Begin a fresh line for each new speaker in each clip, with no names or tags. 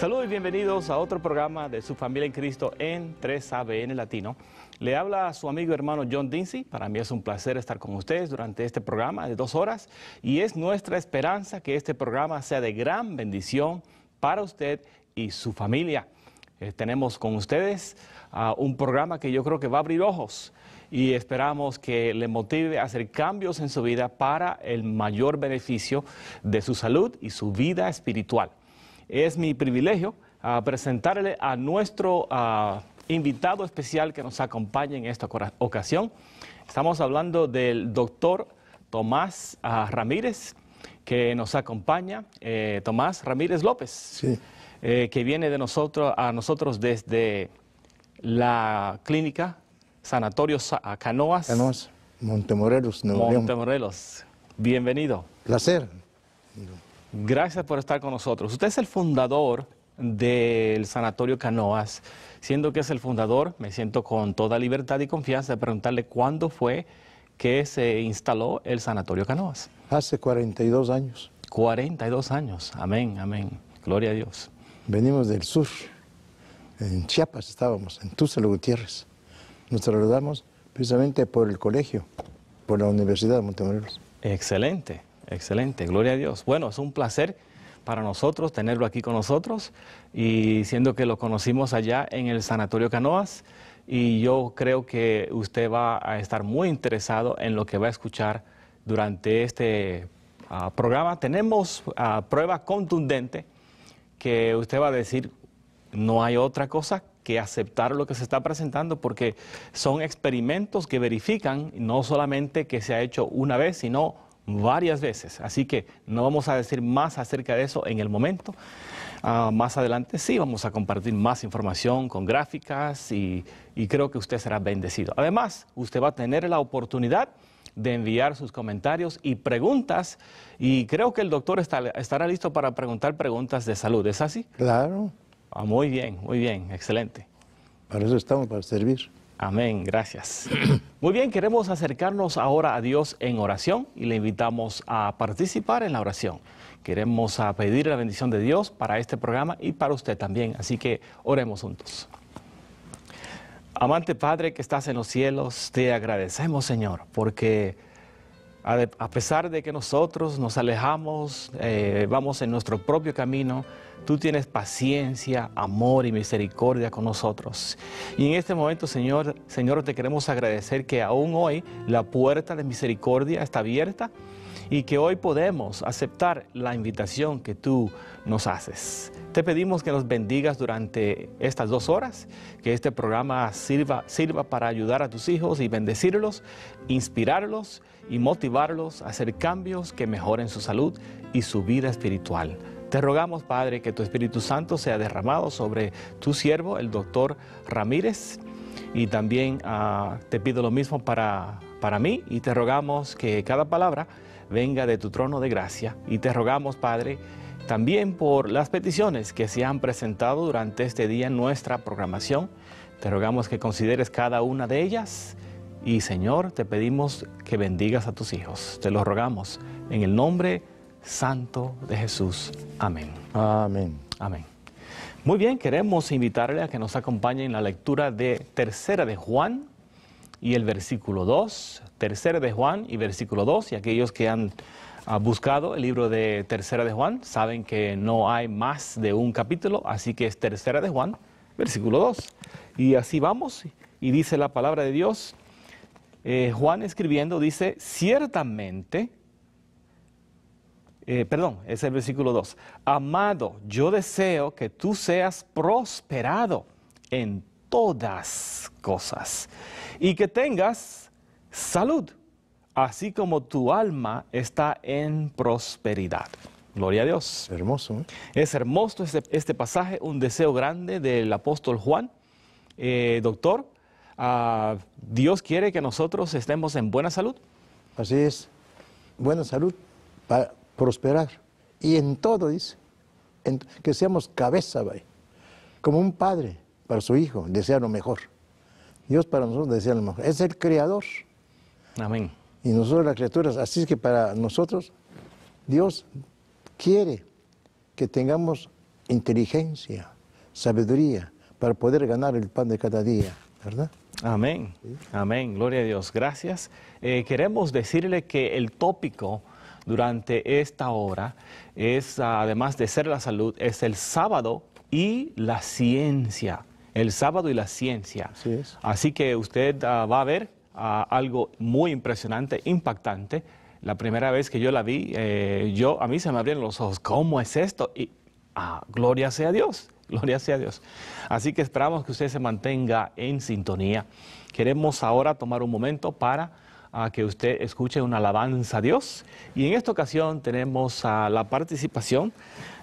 Saludos y bienvenidos a otro programa de su familia en Cristo en 3ABN Latino. Le habla a su amigo y hermano John Dinsey. Para mí es un placer estar con ustedes durante este programa de dos horas y es nuestra esperanza que este programa sea de gran bendición para usted y su familia. Eh, tenemos con ustedes un programa que yo creo que va a abrir ojos y esperamos que le motive a hacer cambios en su vida para el mayor beneficio de su salud y su vida espiritual es mi privilegio ah, presentarle a nuestro ah, invitado especial que nos acompaña en esta ocasión. Estamos hablando del doctor Tomás ah, Ramírez, que nos acompaña, eh, Tomás Ramírez López, eh, que viene de nosotros, a nosotros desde la clínica Sanatorio Canoas. Canoas,
Montemorelos, Nuevo
Montemorelos, bienvenido. Placer. Gracias por estar con nosotros. Usted es el fundador del Sanatorio Canoas. Siendo que es el fundador, me siento con toda libertad y confianza de preguntarle cuándo fue que se instaló el Sanatorio Canoas.
Hace 42 años. 42 años, amén, amén. Gloria a Dios. Venimos del sur, en Chiapas estábamos, en Tuxtla Gutiérrez. Nos saludamos precisamente por el colegio, por la Universidad de Montemorelos. Excelente.
Excelente, gloria a Dios. Bueno, es un placer para nosotros tenerlo aquí con nosotros y siendo que lo conocimos allá en el Sanatorio Canoas y yo creo que usted va a estar muy interesado en lo que va a escuchar durante este ah, programa. Tenemos ah, prueba contundente que usted va a decir, no hay otra cosa que aceptar lo que se está presentando porque son experimentos que verifican no solamente que se ha hecho una vez, sino varias veces. Así que no vamos a decir más acerca de eso en el momento. Ah, más adelante sí vamos a compartir más información con gráficas y, creo que usted será bendecido. Además, usted va a tener la oportunidad de enviar sus comentarios y preguntas. Y creo que el doctor estará listo para preguntar preguntas de salud. ¿Es así? Claro. Ah, muy bien, muy bien, excelente.
Para eso estamos, para servir. Amén,
gracias. Muy bien, queremos acercarnos ahora a Dios en oración y le invitamos a participar en la oración. Queremos a pedir la bendición de Dios para este programa y para usted también, así que oremos juntos. Amante Padre que estás en los cielos, te agradecemos Señor porque a pesar de que nosotros nos alejamos, eh, vamos en nuestro propio camino, tú tienes paciencia, amor y misericordia con nosotros. Y en este momento, Señor, Señor, te queremos agradecer que aún hoy la puerta de misericordia está abierta y que hoy podemos aceptar la invitación que tú nos haces. Te pedimos que nos bendigas durante estas dos horas, que este programa sirva, sirva para ayudar a tus hijos y bendecirlos, inspirarlos y motivarlos a hacer cambios que mejoren su salud y su vida espiritual. Te rogamos, Padre, que tu Espíritu Santo sea derramado sobre tu siervo, el doctor Ramírez, y también ah, te pido lo mismo para, para mí y te rogamos que cada palabra venga de tu trono de gracia. Y te rogamos, Padre, también por las peticiones que se han presentado durante este día en nuestra programación. Te rogamos que consideres cada una de ellas. Y Señor, te pedimos que bendigas a tus hijos. Te lo rogamos en el nombre santo de Jesús. Amén. Amén. Amén. Muy bien, queremos invitarle a que nos acompañe en la lectura de Tercera de Juan y el versículo 2, Tercera de Juan y versículo 2, y aquellos que han ah, buscado el libro de Tercera de Juan saben que no hay más de un capítulo, así que es Tercera de Juan, versículo 2. Y así vamos, y dice la palabra de Dios. Eh, Juan escribiendo dice, ciertamente, eh, perdón, es el versículo 2. Amado, yo deseo que tú seas prosperado en todas cosas y que tengas salud, así como tu alma está en prosperidad. Gloria a Dios. Hermoso. ¿eh? Es hermoso este, este, pasaje, un deseo grande del apóstol Juan. Eh, doctor, ah, Dios quiere que nosotros estemos en buena salud.
Así es, buena salud para prosperar. Y en todo dice, que seamos cabeza, como un padre para su hijo, desea lo mejor. Dios para nosotros desea lo mejor. Es el creador. Amén. Y nosotros las criaturas, así es que para nosotros Dios quiere que tengamos inteligencia, sabiduría, para poder ganar el pan de cada día, ¿verdad?
Amén, amén, gloria a Dios, gracias. Eh, queremos decirle que el tópico durante esta hora es, además de ser la salud, es el sábado y la ciencia. El sábado y la ciencia. Así, que usted ah, va a ver algo muy impresionante, impactante. La primera vez que yo la vi, eh, yo, a mí se me abrieron los ojos, ¿cómo es esto? Y ah, gloria sea Dios, gloria sea Dios. Así que esperamos que usted se mantenga en sintonía. Queremos ahora tomar un momento para ah, que usted escuche una alabanza a Dios. Y en esta ocasión tenemos a la participación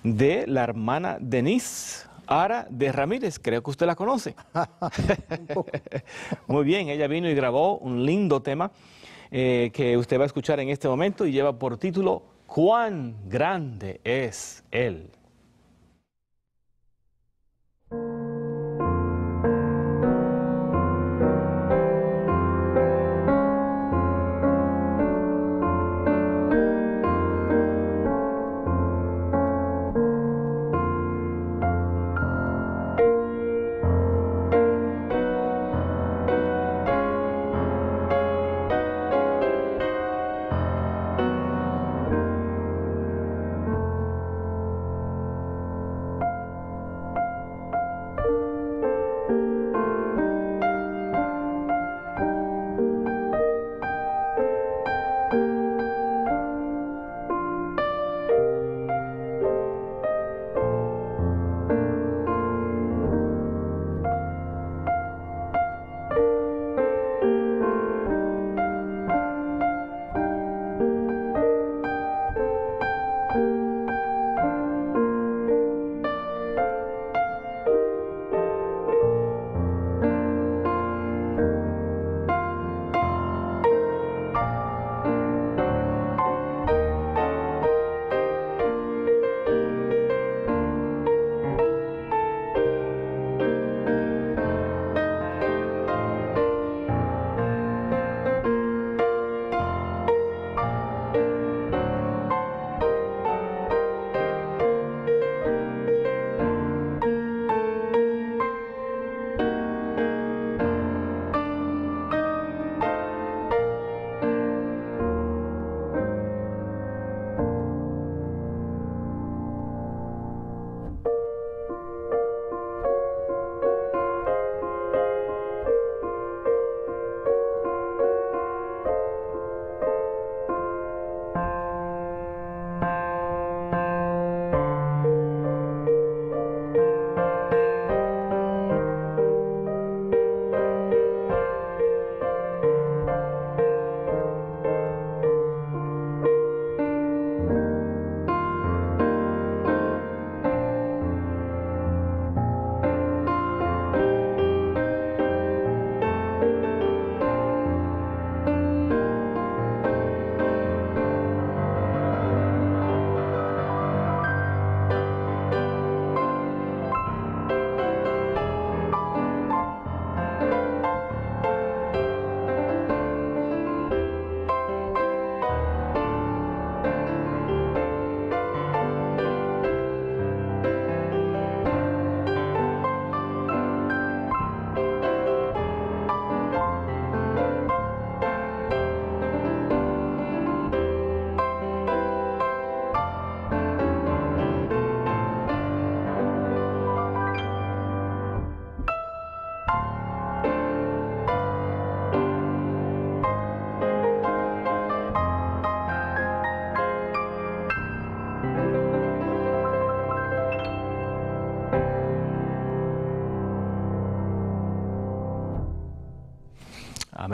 de la hermana Denise. Ara de Ramírez, creo que usted la conoce. Muy bien, ella vino y grabó un lindo tema eh, que usted va a escuchar en este momento y lleva por título Cuán grande es Él.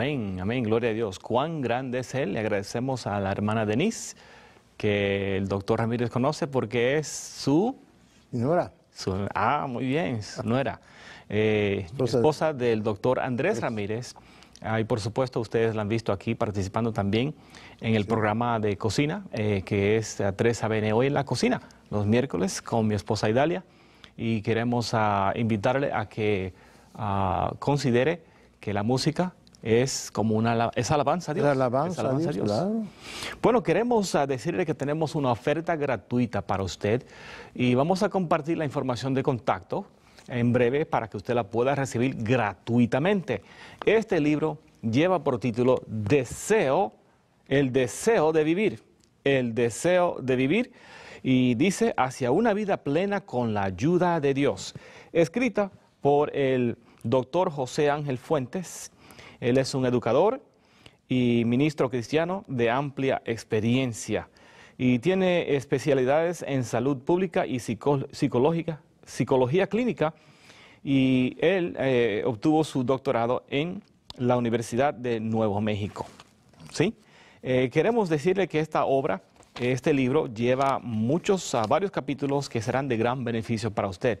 Amén, amén, gloria a Dios. Cuán grande es Él. Le agradecemos a la hermana Denise, que el doctor Ramírez conoce porque es su... Mi nuera. ah, muy bien, su nuera. Eh, esposa del doctor Andrés Ramírez. Ah, y por supuesto, ustedes la han visto aquí participando también en el programa de cocina, eh, que es a 3 ABN hoy en la cocina, los miércoles, con mi esposa Idalia. Y queremos ah, invitarle a que ah, considere que la música es como una alabanza a Dios. es alabanza a Dios. Bueno, queremos ah, decirle que tenemos una oferta gratuita para usted y vamos a compartir la información de contacto en breve para que usted la pueda recibir gratuitamente. Este libro lleva por título Deseo, el deseo de vivir, el deseo de vivir y dice hacia una vida plena con la ayuda de Dios, escrita por el doctor José Ángel Fuentes él es un educador y ministro cristiano de amplia experiencia y tiene especialidades en salud pública y psicológica, psicología clínica y él eh, obtuvo su doctorado en la Universidad de Nuevo México. ¿Sí? Eh, queremos decirle que esta obra, este libro, lleva muchos, ah, varios capítulos que serán de gran beneficio para usted.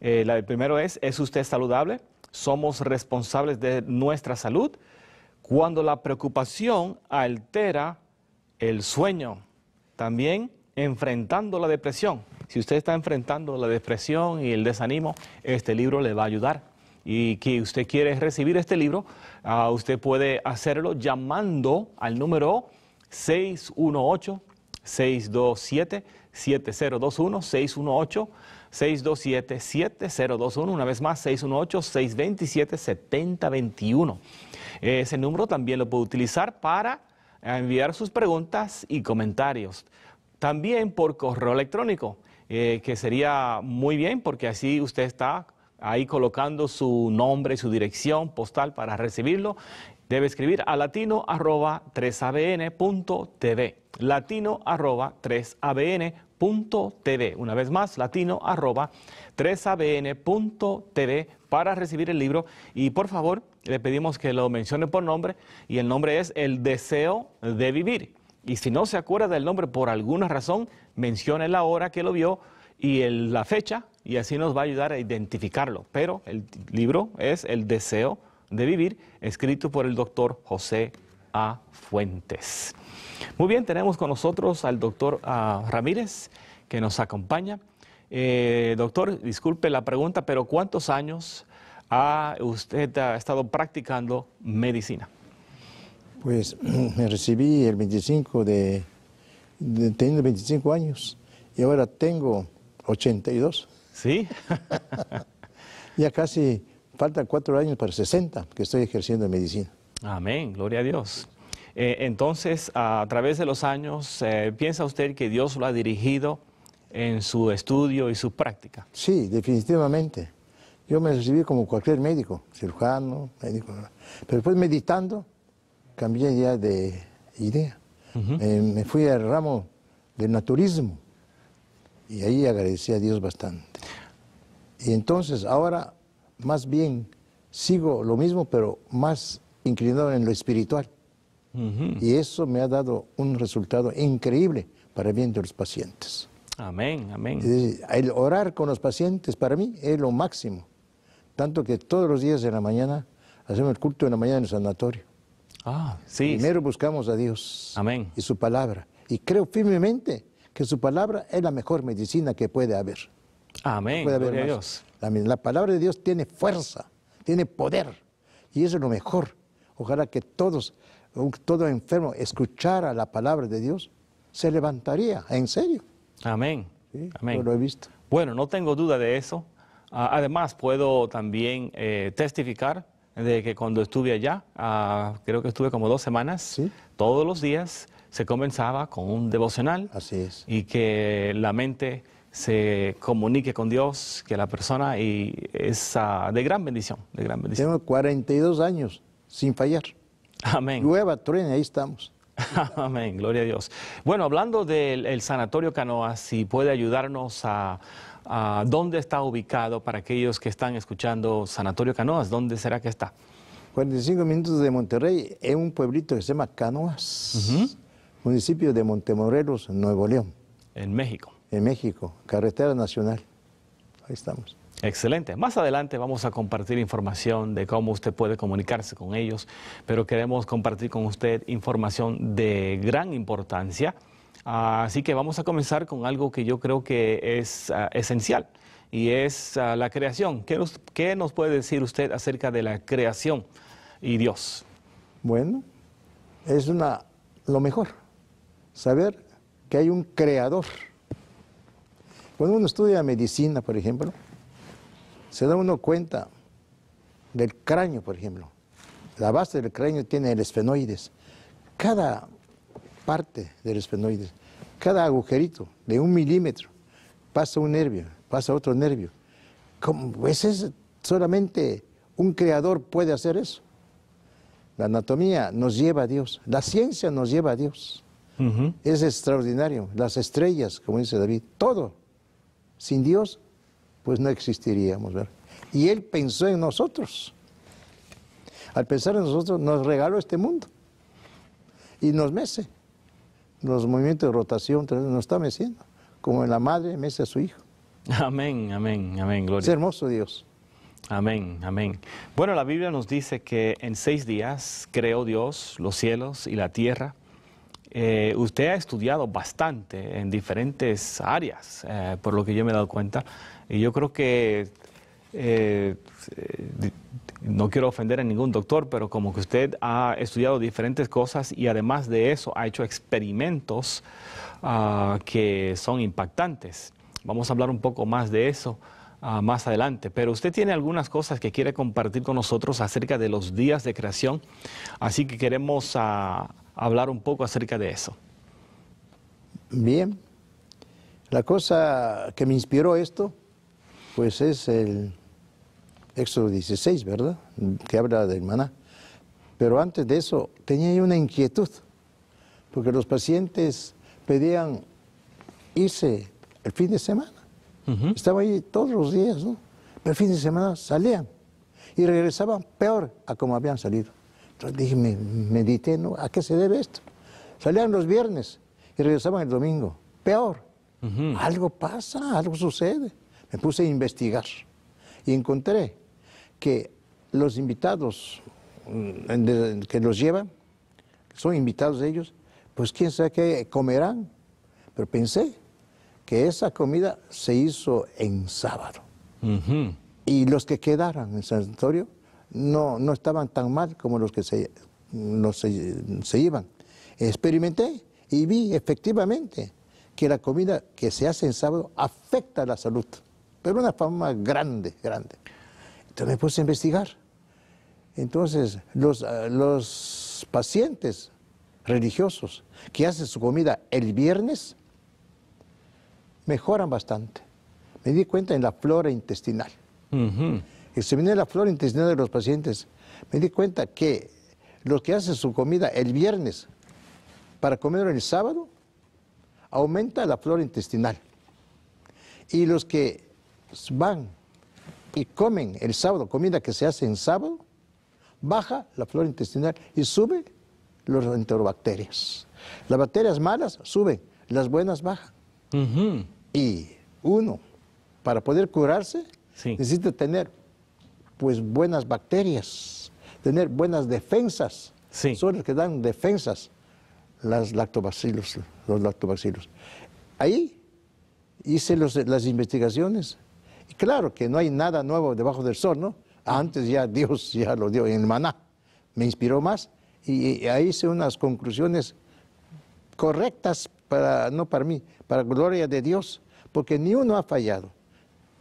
Eh, el primero es, ¿es usted saludable? somos responsables de nuestra salud cuando la preocupación altera el sueño, también enfrentando la depresión. Si usted está enfrentando la depresión y el desánimo, este libro le va a ayudar. Y que usted quiere recibir este libro, ah, usted puede hacerlo llamando al número 618 627 7021 618 627-7021. Una vez más, 618-627-7021. Ese número también lo puede utilizar para eh, enviar sus preguntas y comentarios. También por correo electrónico, eh, que sería muy bien porque así usted está ahí colocando su nombre, y su dirección postal para recibirlo. Debe escribir a latino arroba 3abn.tv. Latino arroba 3abn.tv tv Una vez más, latino arroba 3abn.tv para recibir el libro. Y por favor, le pedimos que lo mencione por nombre y el nombre es El Deseo de Vivir. Y si no se acuerda del nombre por alguna razón, mencione la hora que lo vio y la fecha y así nos va a ayudar a identificarlo. Pero el libro es El Deseo de Vivir, escrito por el doctor José A. Fuentes. Muy bien, tenemos con nosotros al doctor ah, Ramírez, que nos acompaña. Eh, doctor, disculpe la pregunta, pero ¿cuántos años ha usted ha estado practicando medicina?
Pues me recibí el 25 de, teniendo 25 años y ahora tengo 82. Sí. ya casi faltan cuatro años para 60 que estoy ejerciendo medicina.
Amén, gloria a Dios. Eh, entonces, a través de los años, eh, ¿piensa usted que Dios lo ha dirigido en su estudio y su práctica?
Sí, definitivamente. Yo me recibí como cualquier médico, cirujano, médico. Pero después meditando, cambié ya de idea. me fui al ramo del naturismo y ahí agradecí a Dios bastante. Y entonces ahora más bien sigo lo mismo, pero más inclinado en lo espiritual. Y eso me ha dado un resultado increíble para el bien de los pacientes. Amén, amén. El orar con los pacientes para mí es lo máximo. Tanto que todos los días de la mañana hacemos el culto de la mañana en el sanatorio. Ah, sí. Primero buscamos a Dios. Amén. Y su palabra. Y creo firmemente que su palabra es la mejor medicina que puede haber. Amén. puede haber Dios. la palabra de Dios tiene fuerza, tiene poder. Y eso es lo mejor. Ojalá que todos todo enfermo, escuchara la palabra de Dios, se levantaría, en serio. Amén. lo he visto.
Bueno, no tengo duda de eso. Ah, además, puedo también eh, testificar de que cuando estuve allá, ah, creo que estuve como dos semanas, todos los días se comenzaba con un devocional. Así es. Y que la mente se comunique con Dios, que la persona y es ah, de gran bendición, de gran
bendición. Tengo 42 años sin fallar. Amén. Nueva truene, ahí estamos.
Amén, gloria a Dios. Bueno, hablando del Sanatorio Canoas, si puede ayudarnos a, dónde está ubicado para aquellos que están escuchando Sanatorio Canoas, ¿dónde será que está?
45 minutos de Monterrey, En un pueblito que se llama Canoas, municipio de Montemorelos, Nuevo León. En México. En México, carretera nacional. Ahí estamos.
Excelente. Más adelante vamos a compartir información de cómo usted puede comunicarse con ellos, pero queremos compartir con usted información de gran importancia. Así que vamos a comenzar con algo que yo creo que es ah, esencial y es ah, la creación. ¿Qué nos, nos puede decir usted acerca de la creación y Dios?
Bueno, es una, lo mejor, saber que hay un creador. Cuando uno estudia medicina, por ejemplo, se da uno cuenta del cráneo, por ejemplo. La base del cráneo tiene el esfenoides. Cada parte del esfenoides, cada agujerito de un milímetro, pasa un nervio, pasa otro nervio. Como ¿Pues es solamente un creador puede hacer eso. La anatomía nos lleva a Dios, la ciencia nos lleva a Dios. Es extraordinario. Las estrellas, como dice David, todo. Sin Dios pues no existiríamos. ¿ver? Y Él pensó en nosotros. Al pensar en nosotros, nos regaló este mundo. Y nos mece. Los movimientos de rotación nos está meciendo. Como en la madre mece a su hijo.
Amén, amén, amén, gloria. Es hermoso Dios. Amén, amén. Bueno, la Biblia nos dice que en seis días creó Dios los cielos y la tierra. Eh, usted ha estudiado bastante en diferentes áreas, eh, por lo que yo me he dado cuenta. Y yo creo que eh, pues, eh, no quiero ofender a ningún doctor, pero como que usted ha estudiado diferentes cosas y además de eso ha hecho experimentos ah, que son impactantes. Vamos a hablar un poco más de eso. Ah, más adelante, pero usted tiene algunas cosas que quiere compartir con nosotros acerca de los días de creación, así que queremos ah, hablar un poco acerca de eso.
Bien, la cosa que me inspiró esto pues es el Éxodo 16, ¿verdad? Que habla del maná. Pero antes de eso tenía una inquietud, porque los pacientes pedían irse el fin de semana. Estaban Estaba ahí todos los días, ¿no? Pero el fin de semana salían y regresaban peor a como habían salido. Entonces dije, me, medité, ¿no? ¿A qué se debe esto? Salían los viernes y regresaban el domingo, peor. Algo pasa, algo sucede me puse a investigar y encontré que los invitados mm, que los llevan, son invitados de ellos, pues quién sabe qué comerán. Pero pensé que esa comida se hizo en sábado. Y los que quedaron en el sanatorio no, estaban tan mal como los que se, se, se iban. Experimenté y vi efectivamente que la comida que se hace en sábado afecta a la salud. Era una fama grande, grande. Entonces me puse a investigar. Entonces, los, ah, los pacientes religiosos que hacen su comida el viernes mejoran bastante. Me di cuenta en la flora intestinal. Examiné la flora intestinal de los pacientes. Me di cuenta que los que hacen su comida el viernes para comerlo el sábado, aumenta la flora intestinal. Y los que pues, van y comen el sábado comida que se hace en sábado, baja la flora intestinal y sube las enterobacterias. Las bacterias malas suben, las buenas bajan. Y uno, para poder curarse, necesita tener pues buenas bacterias, tener buenas defensas. Son las que dan defensas, las lactobacilos, los lactobacilos. Ahí hice las investigaciones y Claro que no hay nada nuevo debajo del sol, ¿no? Antes ya Dios ya lo dio en el maná. Me inspiró más y, ahí hice unas conclusiones correctas para, no para mí, para gloria de Dios, porque ni uno ha fallado.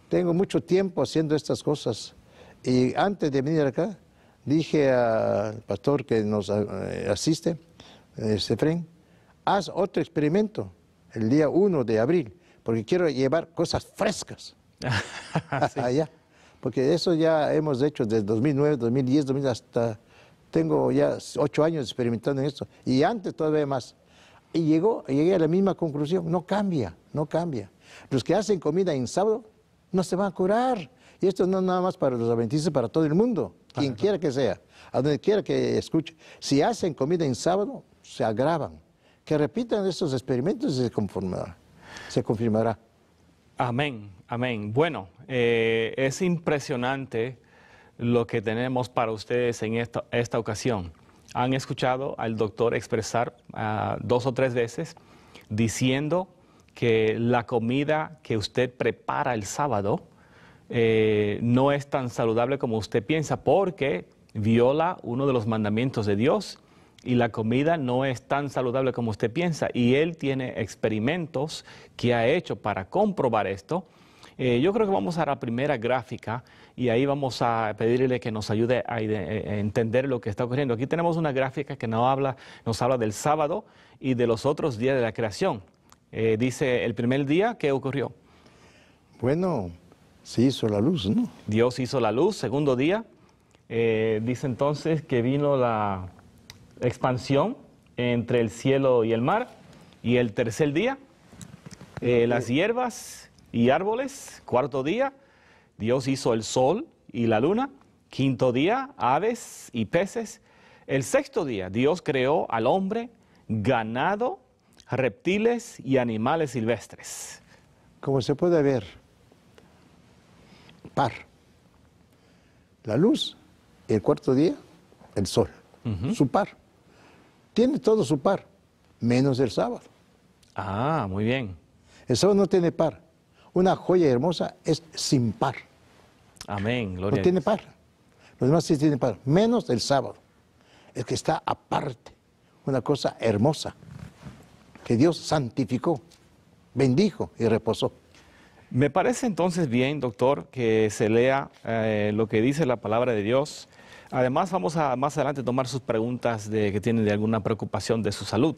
Tengo mucho tiempo haciendo estas cosas y antes de venir acá dije al pastor que nos eh, asiste, eh, Sefren, haz otro experimento el día 1 de abril, porque quiero llevar cosas frescas. allá. Porque eso ya hemos hecho desde 2009, 2010, 2000 hasta... Tengo ya ocho años experimentando en esto. Y antes todavía más. Y llegó, llegué a la misma conclusión. No cambia, no cambia. Los que hacen comida en sábado no se van a curar. Y esto no es nada más para los adventistas, para todo el mundo. Quien quiera que sea, a donde quiera que escuche. Si hacen comida en sábado, se agravan. Que repitan estos experimentos y se confirmará.
Amén, amén. Bueno, eh, es impresionante lo que tenemos para ustedes en esta, esta ocasión. Han escuchado al doctor expresar ah, dos o tres veces diciendo que la comida que usted prepara el sábado eh, no es tan saludable como usted piensa porque viola uno de los mandamientos de Dios y la comida no es tan saludable como usted piensa. Y él tiene experimentos que ha hecho para comprobar esto. Eh, yo creo que vamos a la primera gráfica y ahí vamos a pedirle que nos ayude a, eh, eh, entender lo que está ocurriendo. Aquí tenemos una gráfica que nos habla, nos habla del sábado y de los otros días de la creación. dice el primer día, ¿qué ocurrió?
Bueno, se hizo la luz, ¿no?
Dios hizo la luz, segundo día. dice entonces que vino la, expansión entre el cielo y el mar. Y el tercer día, eh, las hierbas y árboles. Cuarto día, Dios hizo el sol y la luna. Quinto día, aves y peces. El sexto día, Dios creó al hombre, ganado, reptiles y
animales silvestres. Como se puede ver, par. La luz, el cuarto día, el sol, su par tiene todo su par, menos el sábado. Ah, muy bien. El sábado no tiene par. Una joya hermosa es sin par. Amén, gloria. No tiene par. Los demás sí tienen par, menos el sábado. El que está aparte. Una cosa hermosa que Dios santificó, bendijo y reposó. Me parece entonces bien, doctor, que se
lea eh, lo que dice la palabra de Dios Además, vamos a más adelante tomar sus preguntas de, que tienen de alguna preocupación de su salud.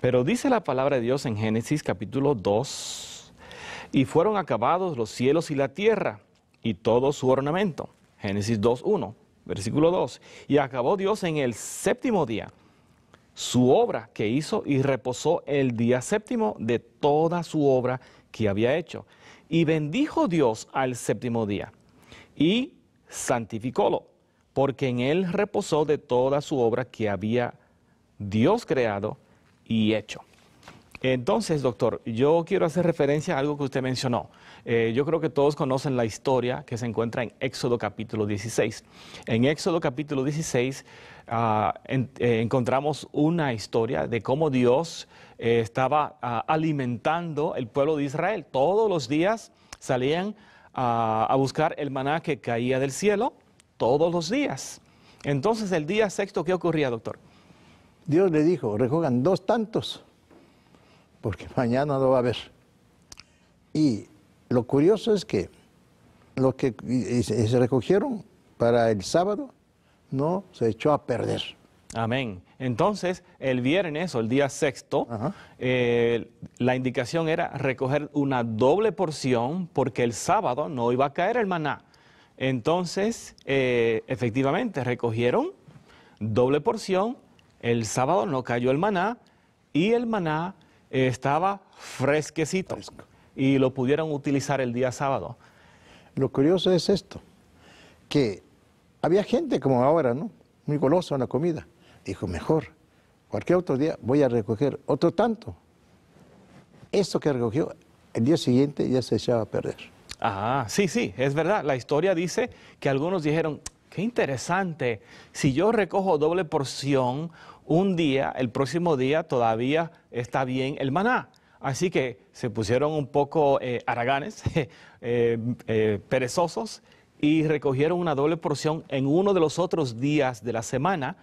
Pero dice la palabra de Dios en Génesis capítulo 2, y fueron acabados los cielos y la tierra y todo su ornamento. Génesis 2, 1, versículo 2. Y acabó Dios en el séptimo día su obra que hizo y reposó el día séptimo de toda su obra que había hecho. Y bendijo Dios al séptimo día y santificólo porque en él reposó de toda su obra que había Dios creado y hecho. Entonces, doctor, yo quiero hacer referencia a algo que usted mencionó. Eh, yo creo que todos conocen la historia que se encuentra en Éxodo capítulo 16. En Éxodo capítulo 16 ah, eh, encontramos una historia de cómo Dios eh, estaba ah, alimentando el pueblo de Israel. Todos los días salían ah, a buscar el maná que caía del cielo todos los días. Entonces, el día sexto, ¿qué ocurría,
doctor? Dios le dijo, recogan dos tantos, porque mañana no va a haber. Y lo curioso es que lo que se recogieron para el sábado no se echó a perder.
Amén. Entonces, el viernes o el día sexto, eh, la indicación era recoger una doble porción porque el sábado no iba a caer el maná. Entonces, eh, efectivamente, recogieron doble porción, el sábado no cayó el maná y el maná eh, estaba fresquecito y lo pudieron utilizar el día sábado.
Lo curioso es esto, que había gente como ahora, ¿no? Muy golosa en la comida. Dijo, mejor, cualquier otro día voy a recoger otro tanto. Esto que recogió, el día siguiente ya se echaba a perder.
Ah, sí, sí, es verdad. La historia dice que algunos dijeron, qué interesante, si yo recojo doble porción un día, el próximo día todavía está bien el maná. Así que se pusieron un poco eh, araganes, eh, eh, perezosos, y recogieron una doble porción en uno de los otros días de la semana,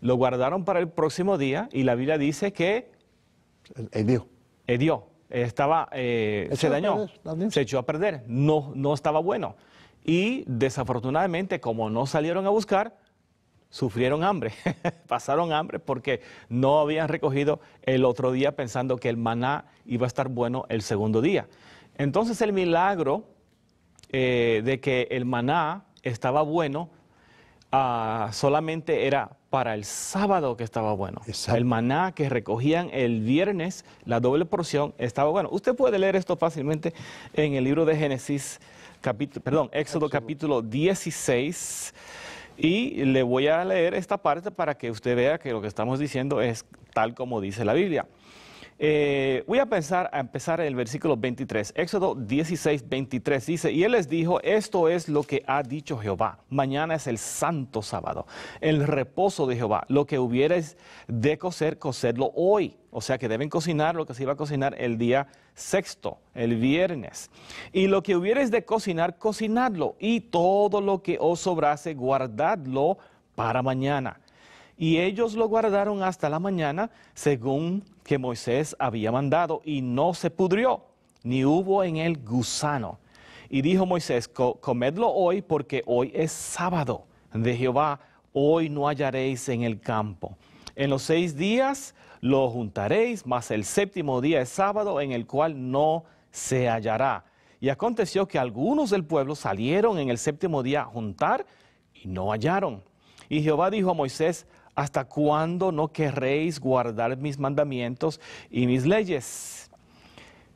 lo guardaron para el próximo día y la Biblia dice que... Edió, estaba, eh, se dañó, se echó a perder, no, no estaba bueno. Y desafortunadamente, como no salieron a buscar, sufrieron hambre, pasaron hambre porque no habían recogido el otro día pensando que el maná iba a estar bueno el segundo día. Entonces el milagro eh, de que el maná estaba bueno Ah, solamente era para el sábado que estaba bueno. El maná que recogían el viernes, la doble porción, estaba bueno. Usted puede leer esto fácilmente en el libro de Génesis, perdón, Éxodo capítulo 16. Y le voy a leer esta parte para que usted vea que lo que estamos diciendo es tal como dice la Biblia. Eh, voy a, pensar, a empezar en el versículo 23. Éxodo 16, 23 dice, y él les dijo, esto es lo que ha dicho Jehová, mañana es el santo sábado, el reposo de Jehová, lo que hubieres de cocer, cocedlo hoy. O sea que deben cocinar lo que se iba a cocinar el día sexto, el viernes. Y lo que hubieres de cocinar, cocinadlo. Y todo lo que os sobrase, guardadlo para mañana y ellos lo guardaron hasta la mañana, según que Moisés había mandado, y no se pudrió, ni hubo en él gusano. Y dijo Moisés, comedlo hoy, porque hoy es sábado de Jehová, hoy no hallaréis en el campo. En los seis días lo juntaréis, mas el séptimo día es sábado, en el cual no se hallará. Y aconteció que algunos del pueblo salieron en el séptimo día a juntar y no hallaron. Y Jehová dijo a Moisés, ¿Hasta cuándo no querréis guardar mis mandamientos y mis leyes?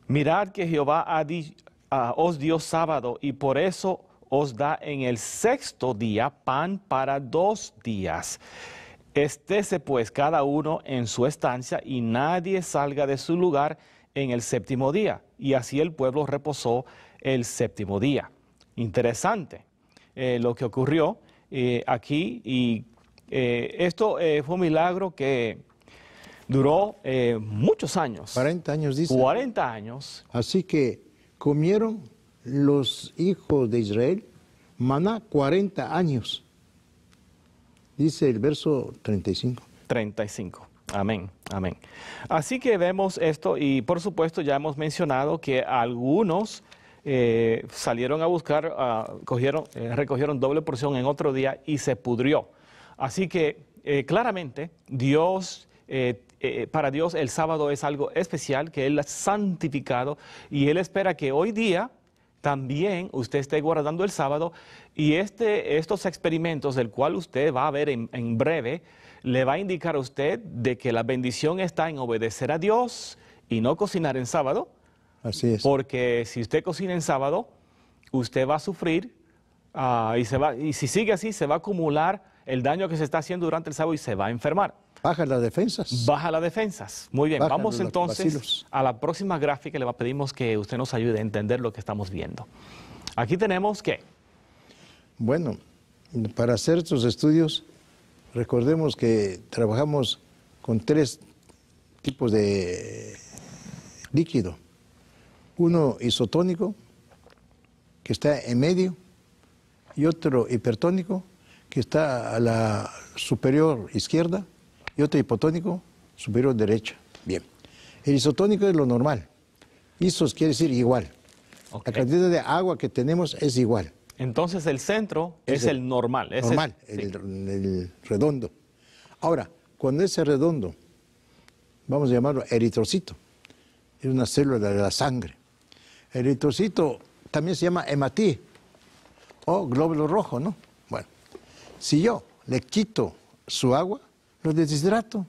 Mirad que Jehová ah, os dio sábado y por eso os da en el sexto día pan para dos días. Estése pues cada uno en su estancia y nadie salga de su lugar en el séptimo día. Y así el pueblo reposó el séptimo día. Interesante eh, lo que ocurrió eh, aquí y eh, esto eh, fue un milagro que duró eh, muchos años. 40 años, dice. 40 años.
Así que comieron los hijos de Israel maná 40 años. Dice el verso 35.
35. Amén, amén. Así que vemos esto y por supuesto ya hemos mencionado que algunos salieron a buscar, ah, cogieron, recogieron doble porción en otro día y se pudrió. Así que eh, claramente Dios... Eh, eh, para Dios el sábado es algo especial que Él ha santificado y Él espera que hoy día también usted esté guardando el sábado y este, estos experimentos del cual usted va a ver en, breve, le va a indicar a usted de que la bendición está en obedecer a Dios y no cocinar en sábado. Así es. Porque si usted cocina en sábado, usted va a sufrir ah, y, se va, y si sigue así, se va a acumular el daño que se está haciendo durante el sábado y se va a enfermar. Baja las defensas. Baja las defensas. Muy bien, vamos entonces a la próxima gráfica. ...y Le pedimos que usted nos ayude a entender lo que estamos viendo. Aquí tenemos que...
Bueno, para hacer estos estudios, recordemos que trabajamos con tres tipos de líquido. Uno isotónico, que está en medio, y otro hipertónico, que está a la superior izquierda y otro hipotónico superior derecha. Bien. El isotónico es lo normal. Isos quiere decir igual. La cantidad de agua que tenemos es igual. Entonces
el centro es, el, normal. Es normal, el,
el, redondo. Ahora, cuando ese redondo, vamos a llamarlo eritrocito, es una célula de la sangre. Eritrocito también se llama hematí o glóbulo rojo, ¿no? Si yo le quito su agua, lo deshidrato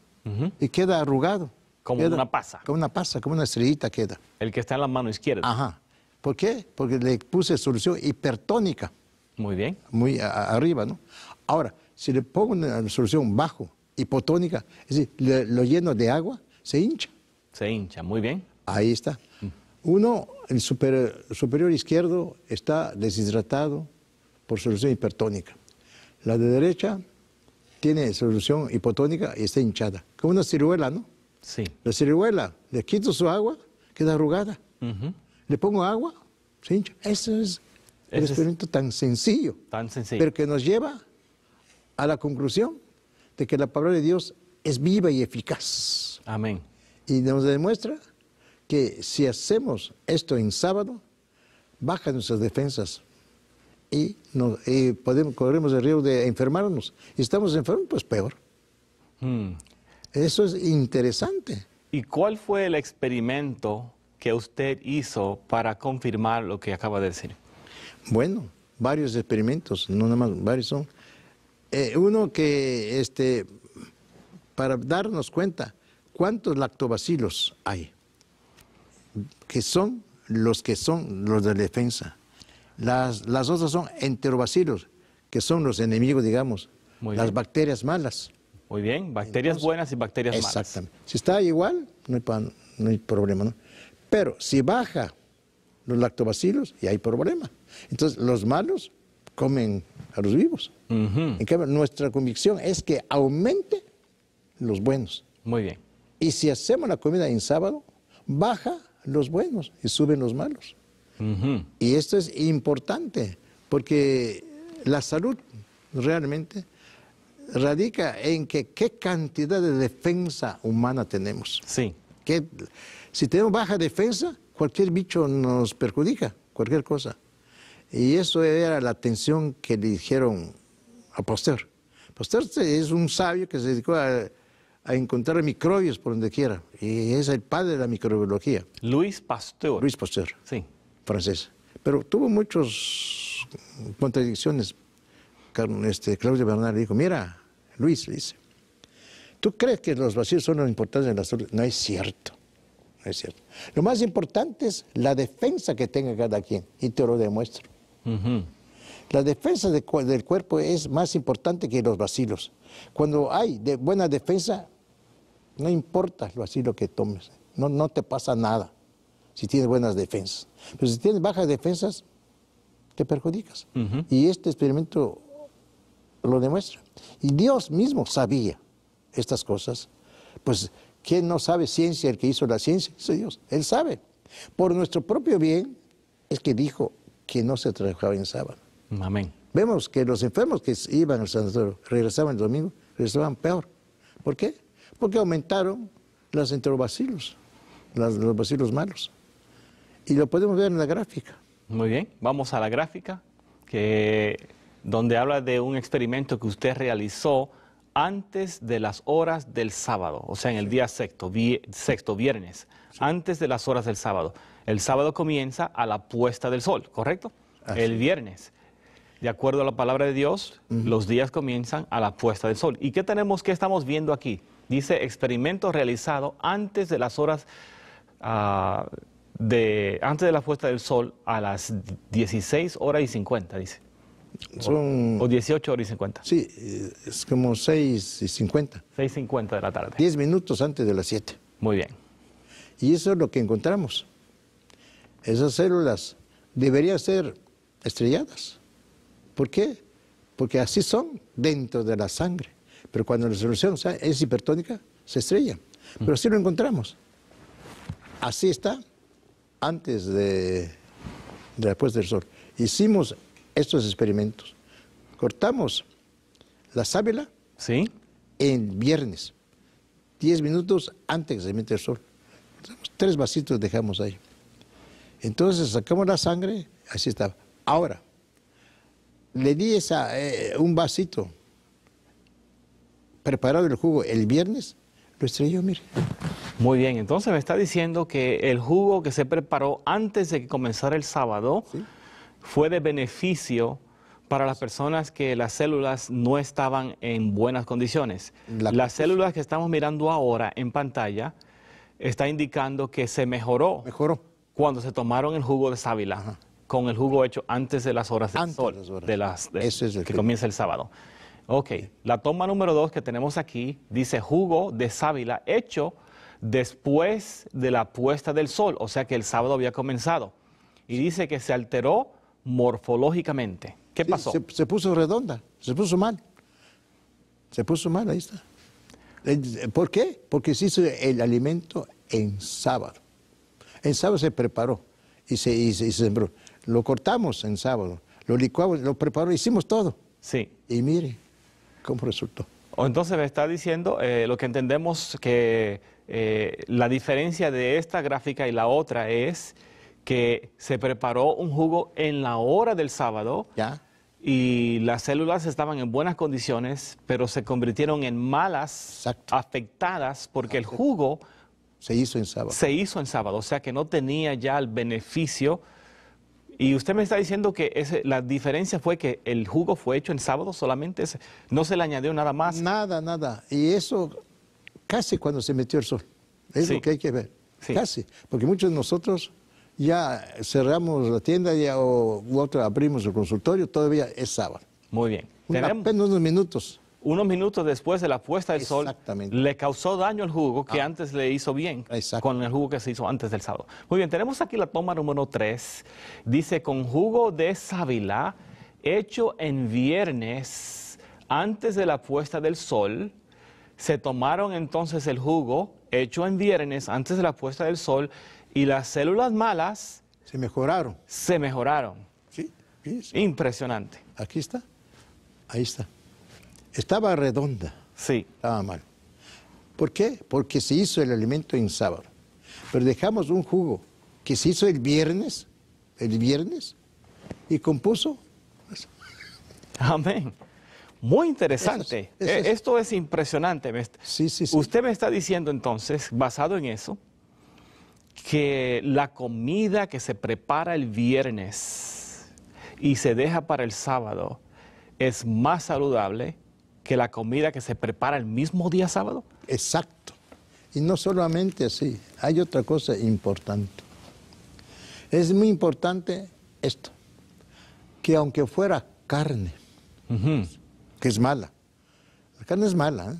y queda arrugado. Como una pasa. Como una pasa, como una estrellita queda.
El que está en la mano izquierda. Ajá.
¿Por qué? Porque le puse solución hipertónica. Muy bien. Muy arriba, ¿no? Ahora, si le pongo una solución bajo, hipotónica, es decir, lo lleno de agua, se hincha. Se hincha, muy bien. Ahí está. Mm. Uno, el superior izquierdo está deshidratado por solución hipertónica. La de derecha tiene solución hipotónica y está hinchada, como una ciruela, ¿no? Sí. La ciruela, le quito su agua, queda arrugada. Le pongo agua, se hincha. Eso es un experimento tan sencillo. Tan sencillo. Pero que nos lleva a la conclusión de que la palabra de Dios es viva y eficaz. Amén. Y nos demuestra que si hacemos esto en sábado, bajan nuestras defensas y, podemos, corremos el riesgo de enfermarnos. Y estamos enfermos, pues peor. Hmm. Eso es interesante.
¿Y cuál fue el experimento que usted hizo para confirmar lo que acaba de decir?
Bueno, varios experimentos, no nada más, varios son. Eh, uno que, este, para darnos cuenta cuántos lactobacilos hay, que son los que son los de defensa. Las, las otras son enterobacilos, que son los enemigos, digamos, las bacterias malas. Muy bien,
bacterias buenas y bacterias malas. Exactamente.
Si está igual, no hay, problema, ¿no? Pero si baja los lactobacilos, y hay problema. Entonces, los malos comen a los vivos. En cambio, nuestra convicción es que aumente los buenos. Muy bien. Y si hacemos la comida en sábado, baja los buenos y suben los malos. Y esto es importante, porque la salud realmente radica en que qué cantidad de defensa humana tenemos. Sí. si tenemos baja defensa, cualquier bicho nos perjudica, cualquier cosa. Y eso era la atención que le dijeron a Pasteur. Pasteur es un sabio que se dedicó a, a encontrar microbios por donde quiera. Y es el padre de la microbiología. Luis Pasteur. Luis Pasteur. Sí. Pero tuvo muchas contradicciones. Este, Claudio Bernal dijo, mira, Luis, dice, ¿tú crees que los vacíos son lo importante en la No es cierto, no es cierto. Lo más importante es la defensa que tenga cada quien, y te lo demuestro. La defensa del cuerpo es más importante que los vacilos. Cuando hay buena defensa, no importa el vacío que tomes, no, no te pasa nada si tienes buenas defensas. Pero si tienes bajas defensas, te perjudicas. Y este experimento lo demuestra. Y Dios mismo sabía estas cosas. Pues, ¿quién no sabe ciencia? El que hizo la ciencia es Dios. Él sabe. Por nuestro propio bien es que dijo que no se trabajaba en sábado. Amén. Vemos que los enfermos que iban al sanatorio regresaban el domingo, regresaban peor. ¿Por qué? Porque aumentaron los enterobacilos, los bacilos malos y lo podemos ver en la gráfica.
Muy bien, vamos a la gráfica, que, donde habla de un experimento que usted realizó antes de las horas del sábado, o sea, en el día sexto, sexto viernes, antes de las horas del sábado. El sábado comienza a la puesta del sol, ¿correcto? El viernes. De acuerdo a la palabra de Dios, los días comienzan a la puesta del sol. ¿Y qué tenemos, qué estamos viendo aquí? Dice experimento realizado antes de las horas ah, antes de la puesta del sol a las 16 horas y 50, dice.
Son, o 18 horas y 50. Sí, es como 6 y 50. 6 y 50 de la tarde. 10 minutos antes de las 7. Muy bien. Y eso es lo que encontramos. Esas células deberían ser estrelladas. ¿Por qué? Porque así son dentro de la sangre. Pero cuando la solución es hipertónica, se estrella Pero así lo encontramos. Así está antes de, la puesta del sol, hicimos estos experimentos. Cortamos la sábila ¿Sí? en viernes, 10 minutos antes de meter el sol. Tres vasitos dejamos ahí. Entonces sacamos la sangre, así estaba. Ahora, le di esa, eh, un vasito preparado el jugo el viernes, lo estrelló, mire. Muy bien, entonces me está diciendo que el jugo que se
preparó antes de que comenzara el sábado fue de beneficio para las personas que las células no estaban en buenas condiciones. las células que estamos mirando ahora en pantalla está indicando que se mejoró, cuando se tomaron el jugo de sábila. Con el jugo hecho antes de las horas del sol, de las que comienza el sábado. Ok, la toma número dos que tenemos aquí dice jugo de sábila hecho después de la puesta del sol, o sea que el sábado había comenzado. Y dice que se alteró morfológicamente. ¿Qué pasó?
Se, puso redonda, se puso mal. Se puso mal, ahí está. ¿Por qué? Porque se hizo el alimento en sábado. En sábado se preparó y se, y sembró. Lo cortamos en sábado, lo licuamos, lo preparó, hicimos todo. Sí. Y mire cómo resultó.
entonces me está diciendo eh, lo que entendemos que eh, la diferencia de esta gráfica y la otra es que se preparó un jugo en la hora del sábado. Y las células estaban en buenas condiciones, pero se convirtieron en malas, afectadas, porque el jugo... Se hizo en sábado. Se hizo en sábado, o sea que no tenía ya el beneficio. Y usted me está diciendo que ese, la diferencia fue que el jugo fue hecho en sábado solamente, no se le añadió nada más. Nada, nada. Y eso
casi cuando se metió el sol. Es lo que hay que ver. Casi. Porque muchos de nosotros ya cerramos la tienda ya, o otra, abrimos el consultorio, todavía es sábado. Muy bien.
unos minutos. Unos minutos después de la puesta del sol, le causó daño el jugo que ah. antes le hizo bien con el jugo que se hizo antes del sábado. Muy bien, tenemos aquí la toma número 3. Dice, con jugo de sábila hecho en viernes antes de la puesta del sol, se tomaron entonces el jugo hecho en viernes antes de la puesta del sol y las células malas... Se mejoraron. Se mejoraron. Sí, sí, Impresionante. Aquí
está. Ahí está. Estaba redonda. Sí. Estaba mal. ¿Por qué? Porque se hizo el alimento en sábado. Pero dejamos un jugo que se hizo el viernes, el viernes, y compuso. Amén. Muy interesante. Eh,
esto es impresionante. Sí, sí, sí. Usted me está diciendo entonces, basado en eso, que la comida que se prepara el viernes y se deja para el sábado es más saludable que la comida que se prepara el mismo día sábado.
Exacto. Y no solamente así, hay otra cosa importante. Es muy importante esto, que aunque fuera carne, que es mala. La carne es mala, ¿eh?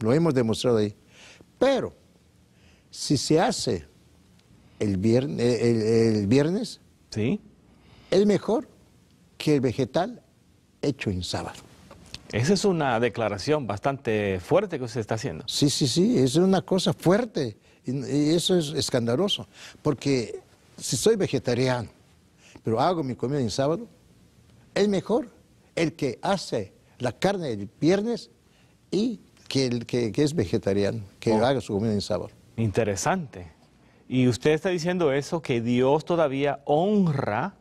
lo hemos demostrado ahí. Pero si se hace el viernes, el, viernes ¿Sí? es mejor que el vegetal hecho en sábado.
Esa es una declaración bastante fuerte que usted está haciendo.
Sí, sí, sí, es una cosa fuerte y, eso es escandaloso, porque si soy vegetariano, pero hago mi comida en sábado, es mejor el que hace la carne del viernes y que, que, es vegetariano, que oh. haga su comida en sabor Interesante. Y usted está diciendo eso,
que Dios todavía honra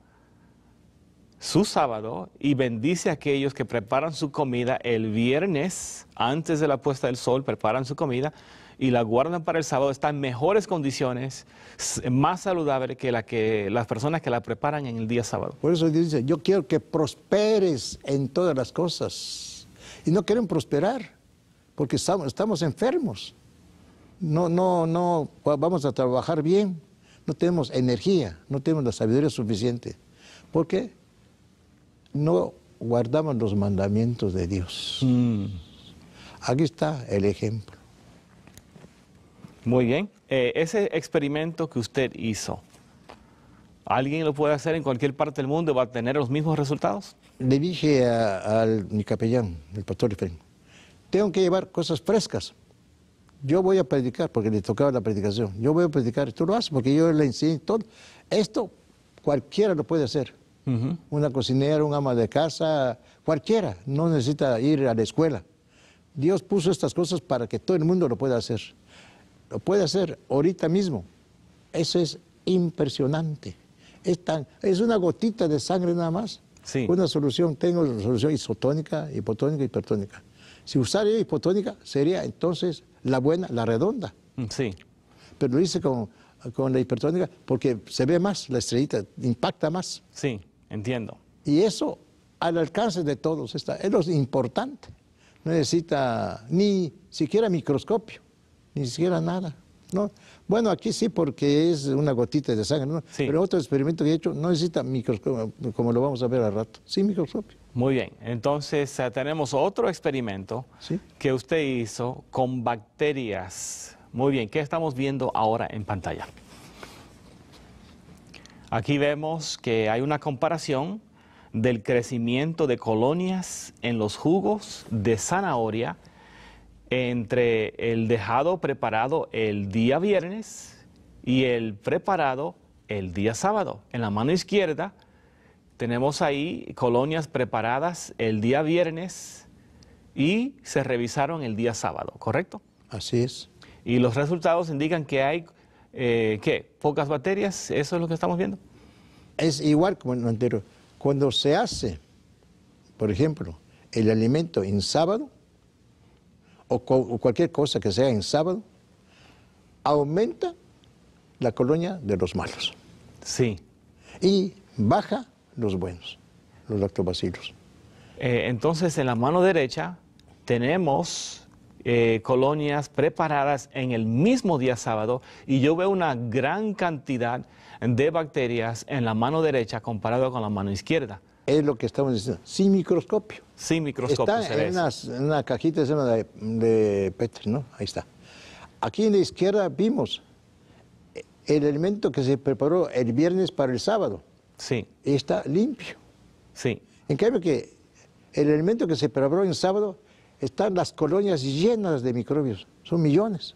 su sábado y bendice a aquellos que preparan su comida el viernes, antes de la puesta del sol, preparan su comida y la guardan para el sábado, está en mejores condiciones, más saludable que, la que las personas que la preparan en el día sábado.
Por eso Dios dice, yo quiero que prosperes en todas las cosas. Y no quieren prosperar, porque estamos, enfermos. No, no, no, vamos a trabajar bien. No tenemos energía, no tenemos la sabiduría suficiente. ¿Por qué? No guardamos los mandamientos de Dios. Mm. Aquí está el ejemplo.
Muy bien. Eh, ese experimento que usted hizo, ¿alguien lo puede hacer en cualquier parte del mundo y va a tener los mismos resultados?
Le dije a, al mi capellán, el pastor Efraín, tengo que llevar cosas frescas. Yo voy a predicar, porque le tocaba la predicación. Yo voy a predicar, tú lo haces, porque yo le enseñé todo. Esto cualquiera lo puede hacer. Una cocinera, un ama de casa, cualquiera. No necesita ir a la escuela. Dios puso estas cosas para que todo el mundo lo pueda hacer. Lo puede hacer ahorita mismo. Eso es impresionante. Es, es una gotita de sangre nada más. Sí. Una solución, tengo solución isotónica, hipotónica, hipertónica. Si usara hipotónica, sería entonces la buena, la redonda. Mm, sí. Pero lo hice con, la hipertónica porque se ve más la estrellita, impacta más. Sí, entiendo. Y eso al alcance de todos está. Es lo importante. No necesita ni siquiera microscopio ni siquiera nada. ¿no? Bueno, aquí sí porque es una gotita de sangre, ¿no? pero otro experimento que he hecho no necesita microscopio, como lo vamos a ver al rato, Sí, microscopio.
Muy bien, entonces eh, tenemos otro experimento que usted hizo con bacterias. Muy bien, ¿qué estamos viendo ahora en pantalla? Aquí vemos que hay una comparación del crecimiento de colonias en los jugos de zanahoria entre el dejado preparado el día viernes y el preparado el día sábado. En la mano izquierda tenemos ahí colonias preparadas el día viernes y se revisaron el día sábado, ¿correcto? Así es. Y los resultados indican que hay, eh, ¿qué? Pocas bacterias, eso
es lo que estamos viendo. Es igual como en lo anterior. Cuando se hace, por ejemplo, el alimento en sábado, o, cualquier cosa que sea en sábado, aumenta la colonia de los malos. Sí. Y baja los buenos, los lactobacilos.
Eh, entonces, en la mano derecha tenemos eh, colonias preparadas en el mismo día sábado y yo veo una gran cantidad de bacterias en la mano derecha comparado con la mano izquierda
es lo que estamos diciendo, sin microscopio.
Sin microscopio. Está
en, una cajita de, de Petri, ¿no? Ahí está. Aquí en la izquierda vimos el elemento que se preparó el viernes para el sábado. Sí. Está limpio. Sí. En cambio que el elemento que se preparó el sábado están las colonias llenas de microbios, son millones.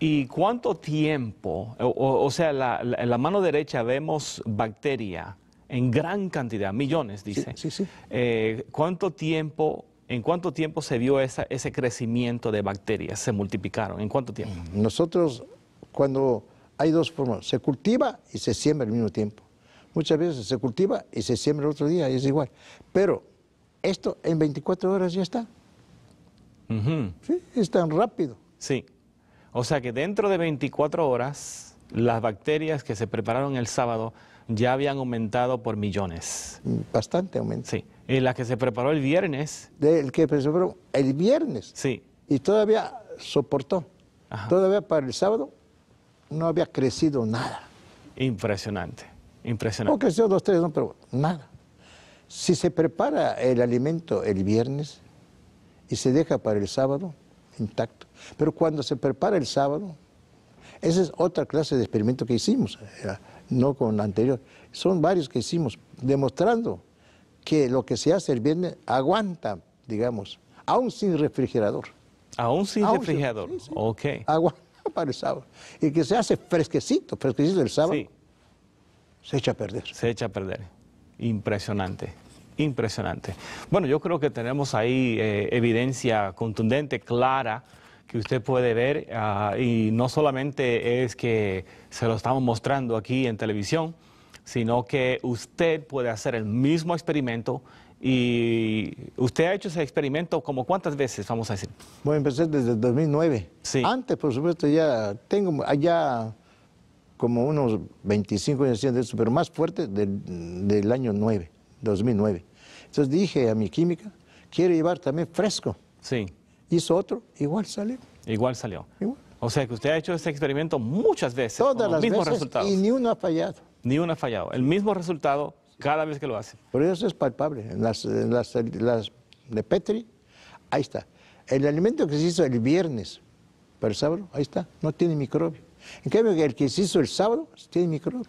¿Y cuánto tiempo? O, sea, en la mano derecha vemos bacteria, en gran cantidad, millones, dice. Eh, ¿Cuánto tiempo ¿En cuánto tiempo se vio ese crecimiento de bacterias? ¿Se
multiplicaron? ¿En cuánto tiempo? Mm, nosotros, cuando hay dos formas, se cultiva y se siembra al mismo tiempo. Muchas veces se cultiva y se siembra el otro día, y es igual. Pero esto en 24 horas ya está. Sí, es tan rápido.
Sí. O sea que dentro de 24 horas, las bacterias que se prepararon el sábado ya habían aumentado por millones.
Bastante aumento. Sí.
Y la que se preparó el viernes.
El que se preparó el viernes. Sí. Y todavía soportó. Todavía para el sábado no había crecido nada.
Impresionante, impresionante.
No creció dos, tres, no, pero nada. Si se prepara el alimento el viernes y se deja para el sábado, intacto. Pero cuando se prepara el sábado, esa es otra clase de experimento que hicimos eh, no con la anterior. Son varios que hicimos, demostrando que lo que se hace el viernes aguanta, digamos, aún sin refrigerador. Aún sin refrigerador, ok. Aguanta para el sábado. Y que se hace fresquecito, fresquecito el sábado, sí. se echa a perder. Se echa a perder. Impresionante impresionante.
Bueno, yo creo que tenemos ahí eh, evidencia contundente, clara, que usted puede ver ah, y no solamente es que se lo estamos mostrando aquí en televisión, sino que usted puede hacer el mismo experimento y usted ha hecho ese experimento como cuántas veces, vamos a decir.
Bueno, empecé desde 2009. Sí. Antes, por supuesto, ya tengo allá como unos 25 años de eso, pero más fuerte del, del año 9, 2009. Entonces dije a mi química, quiero llevar también fresco. Sí hizo otro, igual salió. Igual salió.
O sea que usted ha hecho este experimento muchas veces. Todas las veces y ni uno ha fallado. Ni uno ha fallado. El mismo resultado cada vez que lo hace.
...pero eso es palpable. En las, de Petri, ahí está. El alimento que se hizo el viernes para el sábado, ahí está, no tiene microbio. En cambio, el que se hizo el sábado tiene microbio.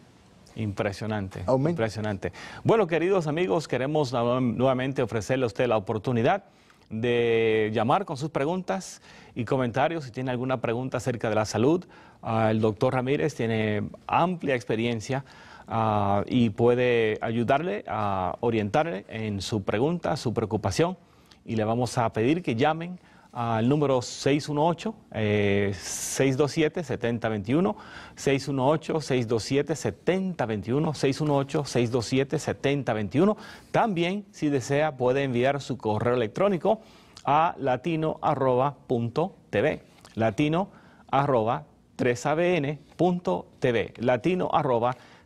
Impresionante, impresionante. Bueno, queridos amigos, queremos nuevamente ofrecerle a usted la oportunidad de llamar con sus preguntas y comentarios. Si tiene alguna pregunta acerca de la salud, ah, el doctor Ramírez tiene amplia experiencia ah, y puede ayudarle a orientarle en su pregunta, su preocupación. Y le vamos a pedir que llamen al número 618-627-7021, 618-627-7021, 618-627-7021. También, si desea, puede enviar su correo electrónico a latino.tv, latino3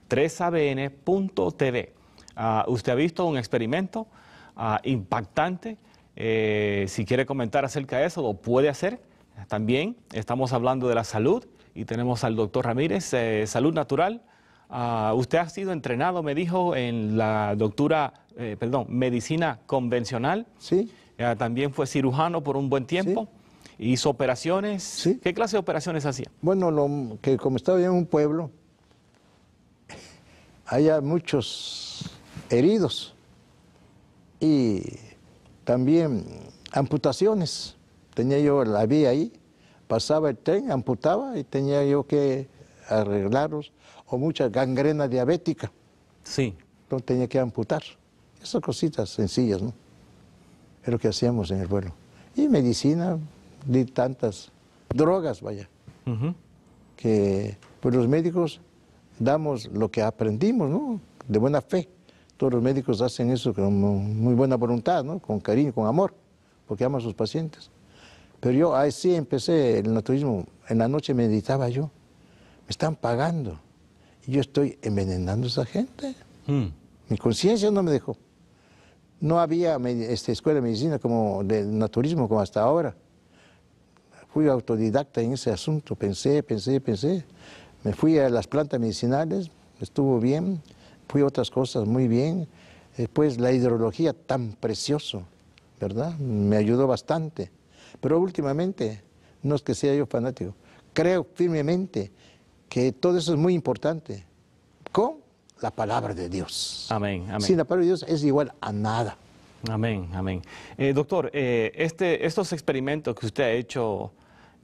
3ABN PUNTO TV. Ah, usted ha visto un experimento ah, impactante eh, si quiere comentar acerca de eso, lo puede hacer. También estamos hablando de la salud y tenemos al doctor Ramírez, eh, Salud Natural. Ah, usted ha sido entrenado, me dijo, en la doctora, eh, perdón, medicina convencional. Sí. Ah, también fue cirujano por un buen tiempo. Hizo operaciones. Sí. ¿Qué clase de operaciones hacía?
Bueno, lo, que como estaba en un pueblo, haya muchos heridos y también amputaciones. Tenía yo la vía ahí, pasaba el tren, amputaba y tenía yo que arreglarlos. O mucha gangrena diabética. Sí. Entonces tenía que amputar. Esas cositas sencillas, ¿no? Es lo que hacíamos en el vuelo Y medicina, di tantas drogas, vaya. Que pues los médicos damos lo que aprendimos, ¿no? De buena fe. Todos los médicos hacen eso con muy buena voluntad, ¿no? con cariño, con amor, porque aman a sus pacientes. Pero yo así empecé el naturismo. En la noche meditaba yo. Me están pagando. Y yo estoy envenenando a esa gente. Hmm. Mi conciencia no me dejó. No había ESTA escuela de medicina como del naturismo como hasta ahora. Fui autodidacta en ese asunto. Pensé, pensé, pensé. Me fui a las plantas medicinales. Estuvo bien fui a otras cosas muy bien. Después eh, pues, la hidrología, tan precioso, ¿verdad? Me ayudó bastante. Pero últimamente, no es que sea yo fanático, creo firmemente que todo eso es muy importante con la palabra de Dios.
Amén, amén. Sin
la palabra de Dios es igual a nada.
Amén, amén. Eh, doctor, eh, este, estos experimentos que usted ha hecho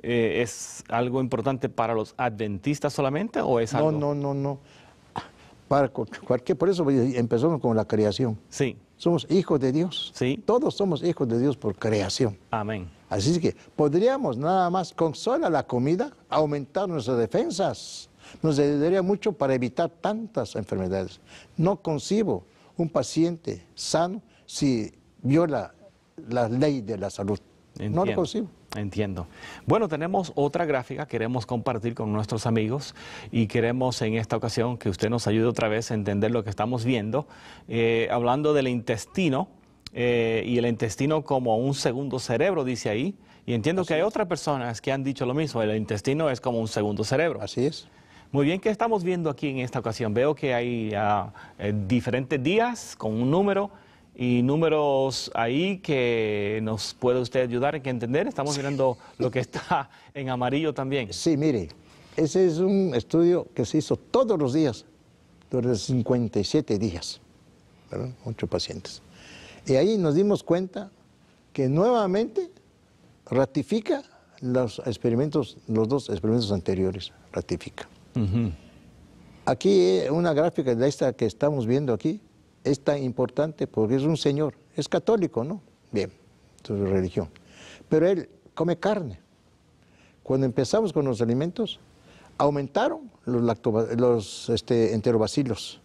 es algo importante para los adventistas solamente o es algo? No,
no, no, no por eso empezamos con la creación. Sí. Somos hijos de Dios. Sí. Todos somos hijos de Dios por creación. Amén. Así que podríamos nada más con sola la comida aumentar nuestras defensas. Nos ayudaría mucho para evitar tantas enfermedades. No concibo un paciente sano si viola la ley de la salud. No lo concibo.
Entiendo. Bueno, tenemos otra gráfica que queremos compartir con nuestros amigos y queremos en esta ocasión que usted nos ayude otra vez a entender lo que estamos viendo, eh, hablando del intestino eh, y el intestino como un segundo cerebro, dice ahí. Y entiendo que hay otras personas que han dicho lo mismo, el intestino es como un segundo cerebro. Así es. Muy bien, ¿qué estamos viendo aquí en esta ocasión? Veo que hay ah, eh, diferentes días con un número y números ahí que nos puede usted ayudar a entender. Estamos mirando lo que está en amarillo también. Sí,
mire, ese es un estudio que se hizo todos los días, durante 57 días, ¿verdad? Ocho pacientes. Y ahí nos dimos cuenta que nuevamente ratifica los experimentos, los dos experimentos anteriores, ratifica. Aquí eh, una gráfica de esta que estamos viendo aquí, es tan importante porque es un señor, es católico, ¿no? Bien, su religión. Pero él come carne. Cuando empezamos con los alimentos, aumentaron los, los este, enterobacilos.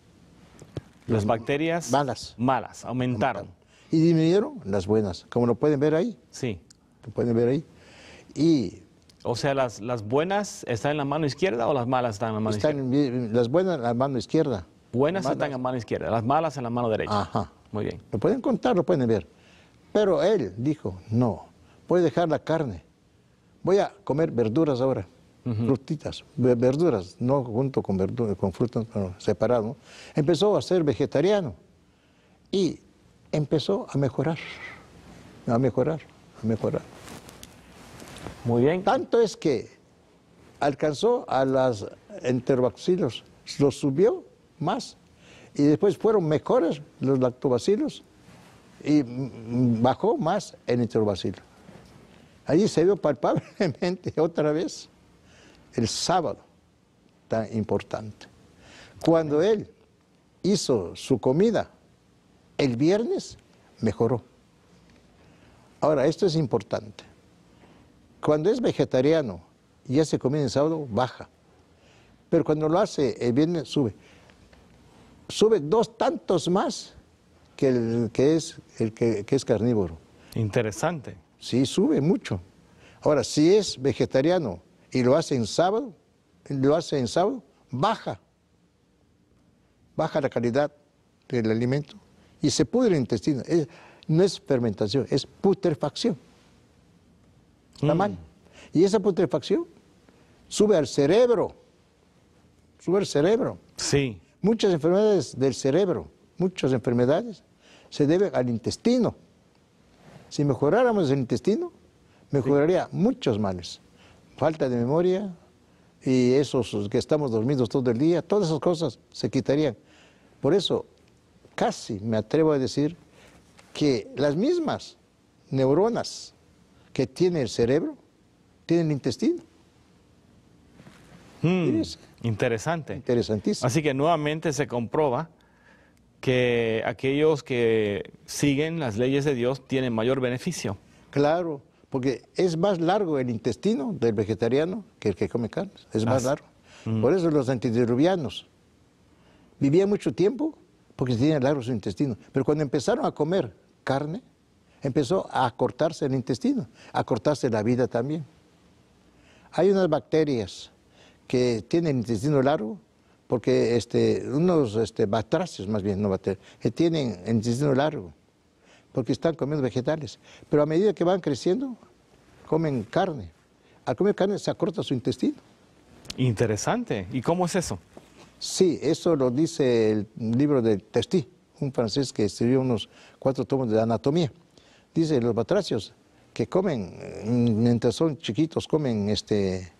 Las, bacterias
malas. Malas, aumentaron.
Y disminuyeron las buenas, como lo pueden ver ahí. Sí. Lo pueden ver ahí. Y o sea, las, buenas están en la mano izquierda o las malas están en la mano están, Las buenas en la mano izquierda buenas están en
la mano izquierda, las malas en la mano derecha. Ajá. Muy bien.
Lo pueden contar, lo pueden ver. Pero él dijo, no, voy a dejar la carne. Voy a comer verduras ahora, frutitas, verduras, no junto con, con frutas, separado. Empezó a ser vegetariano y empezó a mejorar, a mejorar, a mejorar. Muy bien. Tanto es que alcanzó a las enterobacilos, los subió más. Y después fueron mejores los lactobacilos y bajó más el nitrobacilo. Allí se vio palpablemente otra vez el sábado tan importante. Cuando él hizo su comida el viernes, mejoró. Ahora, esto es importante. Cuando es vegetariano y hace comida el sábado, baja. Pero cuando lo hace el viernes, sube sube dos tantos más que el que es, el es carnívoro. Interesante. Sí, sube mucho. Ahora, si es vegetariano y lo hace en sábado, lo hace en sábado, baja. Baja la calidad del alimento y se pudre el intestino. no es fermentación, es putrefacción. la mm. mal. Y esa putrefacción sube al cerebro. Sube al cerebro. Sí. Muchas enfermedades del cerebro, muchas enfermedades se deben al intestino. Si mejoráramos el intestino, mejoraría muchos males. Falta de memoria y esos que estamos dormidos todo el día, todas esas cosas se quitarían. Por eso, casi me atrevo a decir que las mismas neuronas que tiene el cerebro, tienen el intestino. Hmm.
Interesante. Interesantísimo. Así que nuevamente se comprueba que aquellos que siguen las leyes de Dios tienen mayor beneficio.
Claro, porque es más largo el intestino del vegetariano que el que come carne. Es más largo. Mm. Por eso los antidiluvianos vivían mucho tiempo porque tenían largo su intestino. Pero cuando empezaron a comer carne, empezó a cortarse el intestino, a cortarse la vida también. Hay unas bacterias que tienen intestino largo, porque este, unos este, más bien, no batraces, que tienen intestino largo, porque están comiendo vegetales. Pero a medida que van creciendo, comen carne. Al comer carne se acorta su intestino. Interesante. ¿Y cómo es eso? Sí, eso lo dice el libro de Testí, un francés que escribió unos cuatro tomos de anatomía. Dice, los batracios que comen, eh, mientras son chiquitos, comen este,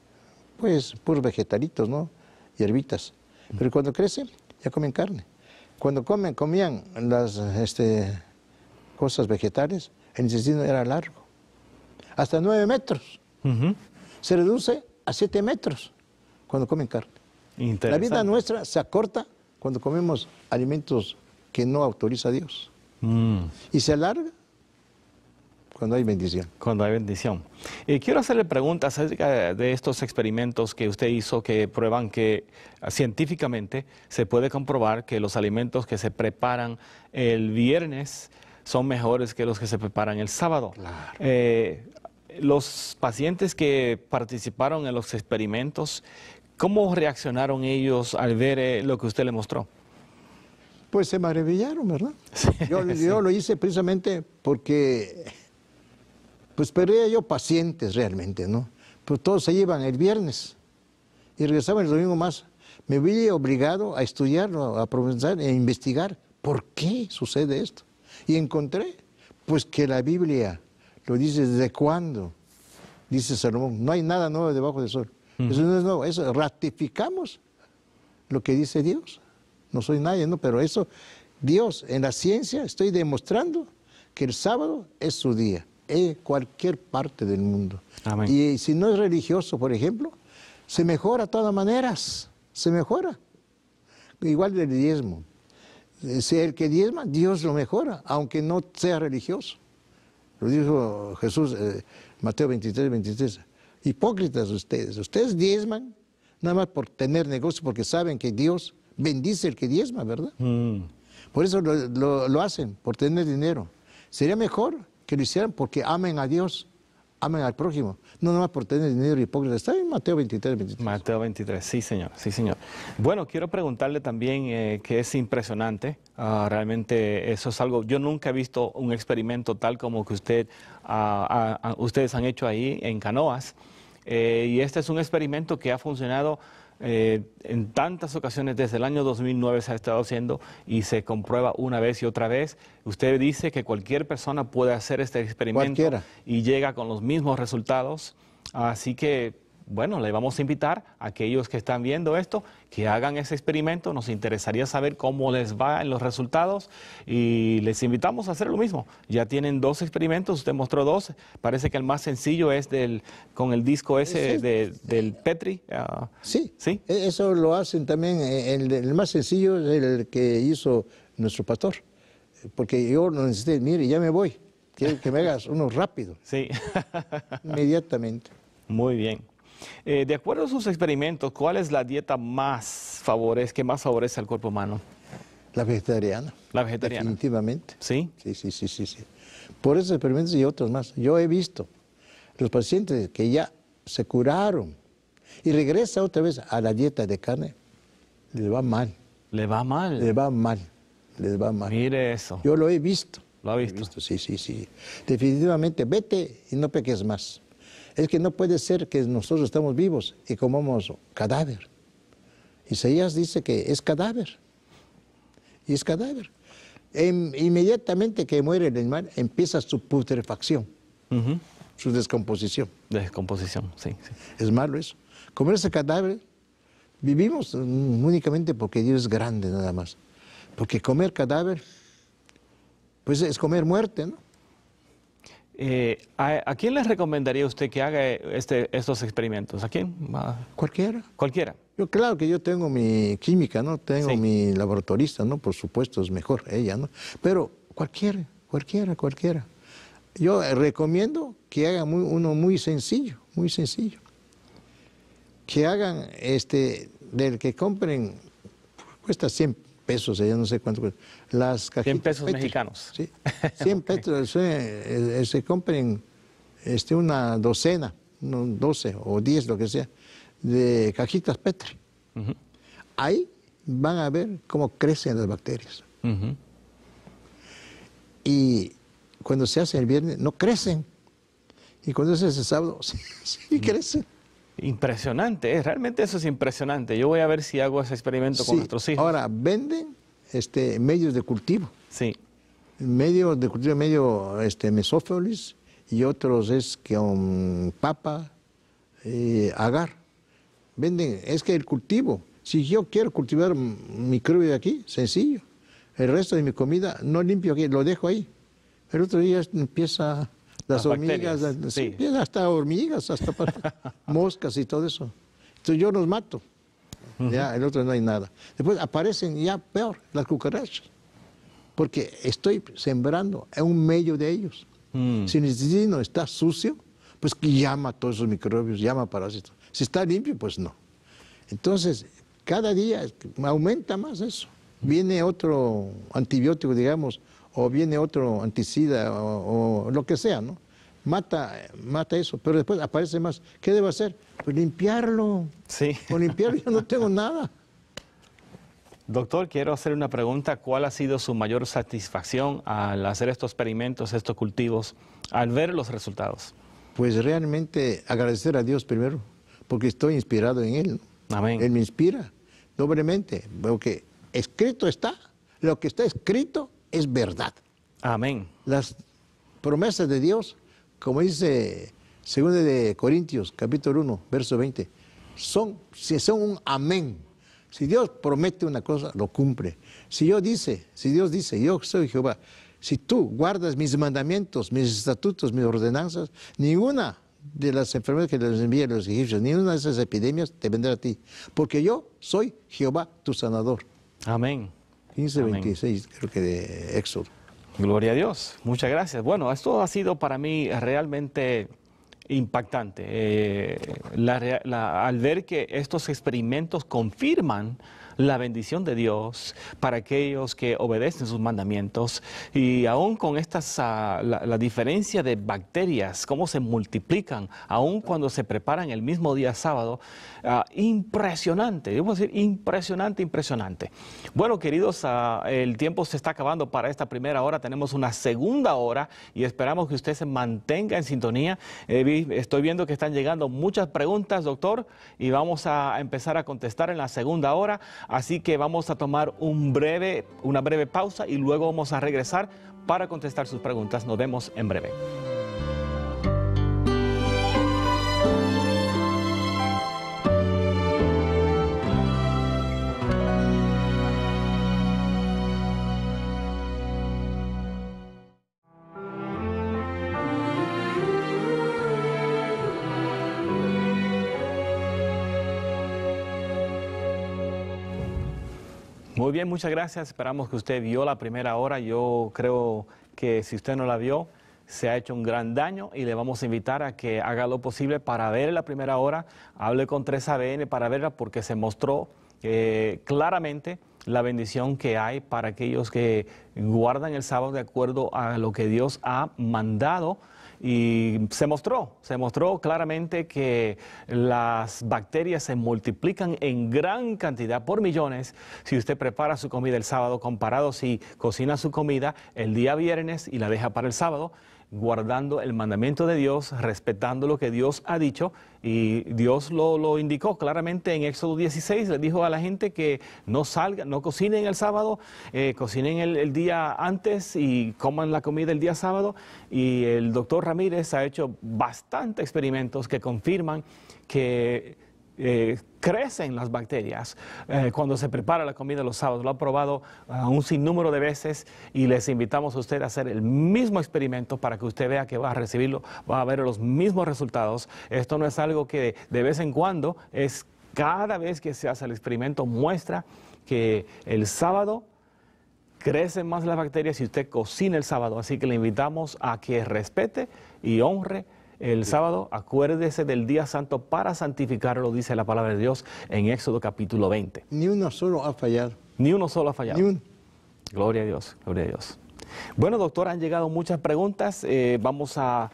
pues puros vegetalitos, ¿no? Hierbitas. Mm. Pero cuando crecen, ya comen carne. Cuando comen, comían las este, cosas vegetales, el intestino era largo, hasta nueve metros. Se reduce a siete metros cuando comen carne. La vida nuestra se acorta cuando comemos alimentos que no autoriza Dios. Mm. Y se alarga cuando hay bendición. Cuando hay bendición. Eh, quiero hacerle preguntas acerca
de estos experimentos que usted hizo que prueban que ah, científicamente se puede comprobar que los alimentos que se preparan el viernes son mejores que los que se preparan el sábado. Eh, los pacientes que participaron en los experimentos, ¿cómo reaccionaron ellos al ver eh, lo que usted le mostró?
Pues se maravillaron, ¿verdad? yo lo hice precisamente porque pues perdía yo pacientes realmente, ¿no? Pues todos se iban el viernes y regresaban el domingo más. Me vi obligado a estudiarlo, a profundizar, a e investigar por qué sucede esto. Y encontré, pues que la Biblia lo dice desde cuándo, dice Salomón, no hay nada nuevo debajo del sol. Eso no es nuevo, eso ratificamos lo que dice Dios. No soy nadie, ¿no? Pero eso, Dios, en la ciencia estoy demostrando que el sábado es su día en cualquier parte del mundo. Y si no es religioso, por ejemplo, se mejora de todas maneras, se mejora. Igual del diezmo. Eh, si el que diezma, Dios lo mejora, aunque no sea religioso. Lo dijo Jesús, eh, Mateo 23, 23. Hipócritas ustedes, ustedes diezman nada más por tener negocio, porque saben que Dios bendice el que diezma, ¿verdad? Mm. Por eso lo hacen, por tener dinero. Sería mejor que lo porque amen a Dios, amen al prójimo, no nomás por tener dinero hipócrita. Está en Mateo 23, Mateo 23, sí señor, sí señor. Bueno, quiero preguntarle también
eh, que es impresionante, ah, realmente eso es algo, yo nunca he visto un experimento tal como que usted, ah, ah, ustedes han hecho ahí en Canoas, eh, y este es un experimento que ha funcionado eh, en tantas ocasiones desde el año 2009 se ha estado haciendo y se comprueba una vez y otra vez. Usted dice que cualquier persona puede hacer este experimento y llega con los mismos resultados. Así que bueno, le vamos a invitar a aquellos que están viendo esto que hagan ese experimento. Nos interesaría saber cómo les va en los resultados y les invitamos a hacer lo mismo. Ya tienen dos experimentos, usted mostró dos. Parece que el más sencillo es del, con el disco ese del Petri.
Ah, sí. sí, e-, eso lo hacen también. Eh, el, el, más sencillo es el que hizo nuestro pastor. Porque yo no necesité, mire, ya me voy. Quiero que me hagas uno rápido. Sí. Inmediatamente. Muy bien.
Eh, de acuerdo a sus experimentos, ¿cuál es la dieta más favorece, que más favorece al cuerpo
humano? La vegetariana. La vegetariana. Definitivamente. ¿Sí? Sí, sí, sí, sí. sí. Por esos experimentos y otros más. Yo he visto los pacientes que ya se curaron y regresa otra vez a la dieta de carne, les va mal. ¿Le va mal? Le va mal. Les va mal. Mire eso. Yo lo he visto. ¿Lo ha visto? visto. Sí, sí, sí. Definitivamente, vete y no peques más. Es que no puede ser que nosotros estamos vivos y comamos cadáver. Isaías dice que es cadáver. Y es cadáver. Em, inmediatamente que muere el animal, empieza su putrefacción, su descomposición. Descomposición, sí, Es malo eso. Comer ese cadáver, vivimos únicamente porque Dios es grande nada más. Porque comer cadáver, pues es comer muerte, ¿no?
Eh, ¿a, quién les recomendaría usted que haga eh, este, estos experimentos?
¿A quién? Cualquiera. Cualquiera. Yo claro que yo tengo mi química, ¿no? Tengo mi laboratorista, ¿no? Por supuesto es mejor ella, ¿no? Pero cualquiera, cualquiera, cualquiera. Yo eh, recomiendo que haga uno muy sencillo, muy sencillo. Que hagan, este, del que compren, pues, cuesta 100 pesos, ya no sé cuánto pues, Las cajitas 100 pesos mexicanos. Sí, 100 pesos, se, eh, eh, se compren este, una docena, 12 o 10, lo que sea, de cajitas Petri. Ahí van a ver cómo crecen las bacterias. Y cuando se hace el viernes, no crecen. Y cuando se hace el sábado, sí, crecen.
Impresionante, eh, realmente eso es impresionante. Yo voy a ver si hago ese experimento con nuestros hijos. Ahora,
venden este, medios de cultivo. Sí. Medios de cultivo, medio este, y otros es que un papa, eh, agar. Venden, es que el cultivo, si yo quiero cultivar microbio de aquí, sencillo. El resto de mi comida no limpio aquí, lo dejo ahí. El otro día empieza las, hormigas, hasta hormigas, hasta moscas y todo eso. Entonces yo los mato. Ya, el otro no hay nada. Después aparecen ya peor las cucarachas, porque estoy sembrando en un medio de ellos. Mm. Si el intestino está sucio, pues que llama a todos esos microbios, llama a parásitos. Si está limpio, pues no. Entonces, cada día aumenta más eso. Viene otro antibiótico, digamos, o viene otro anticida o, lo que sea, ¿no? Mata, mata eso, pero después aparece más. ¿Qué debo hacer? Pues limpiarlo. Sí. Con limpiarlo yo no tengo nada. Doctor,
quiero hacer una pregunta. ¿Cuál ha sido su mayor satisfacción al hacer estos experimentos, estos
cultivos, al ver los resultados? Pues realmente agradecer a Dios primero, porque estoy inspirado en Él. Amén. Él me inspira doblemente, porque escrito está, lo que está escrito es verdad. Amén. Las promesas de Dios, como dice 2 de Corintios, capítulo 1, verso 20, son, si son un amén. Si Dios promete una cosa, lo cumple. Si yo dice, si Dios dice, yo soy Jehová, si tú guardas mis mandamientos, mis estatutos, mis ordenanzas, ninguna de las enfermedades que les envían los egipcios, ninguna de esas epidemias te vendrá a ti, porque yo soy Jehová tu sanador. Amén. 15, 26 creo que de Éxodo. Gloria a Dios, muchas gracias. Bueno,
esto ha sido para mí realmente impactante. Eh, al ver que estos experimentos confirman la bendición de Dios para aquellos que obedecen sus mandamientos. Y aún con estas, ah, la, diferencia de bacterias, cómo se multiplican, aún cuando se preparan el mismo día sábado, ah, impresionante, decir impresionante, impresionante. Bueno, queridos, ah, el tiempo se está acabando para esta primera hora, tenemos una segunda hora y esperamos que usted se mantenga en sintonía. Eh, estoy viendo que están llegando muchas preguntas, doctor, y vamos a empezar a contestar en la segunda hora. Así que vamos a tomar una breve pausa y luego vamos a regresar para contestar sus preguntas. Nos vemos en breve. Muy bien, muchas gracias. Esperamos que usted vio la primera hora. Yo creo que si usted no la vio, se ha hecho un gran daño y le vamos a invitar a que haga lo posible para ver la primera hora, hable con 3ABN para verla porque se mostró eh, claramente la bendición que hay para aquellos que guardan el sábado de acuerdo a lo que Dios ha mandado y se mostró, se mostró claramente que las bacterias se multiplican en gran cantidad por millones si usted prepara su comida el sábado comparado si cocina su comida el día viernes y la deja para el sábado guardando el mandamiento de Dios, respetando lo que Dios ha dicho. Y Dios lo, indicó claramente en Éxodo 16, le dijo a la gente que no salgan, no cocinen el sábado, eh, cocinen el, el, día antes y coman la comida el día sábado. Y el doctor Ramírez ha hecho bastantes experimentos que confirman que eh, crecen las bacterias eh, cuando se prepara la comida los sábados. Lo ha probado eh, un sinnúmero de veces y les invitamos a usted a hacer el mismo experimento para que usted vea que va a recibirlo, va a ver los mismos resultados. Esto no es algo que de vez en cuando, es cada vez que se hace el experimento muestra que el sábado crecen más las bacterias si usted cocina el sábado. Así que le invitamos a que respete y honre el sábado, acuérdese del día santo para santificarlo, dice la palabra de Dios en Éxodo capítulo 20. Ni uno solo ha fallado. Ni uno solo ha fallado. Gloria a Dios, gloria a Dios. Bueno, doctor, han llegado muchas preguntas. Eh, vamos a,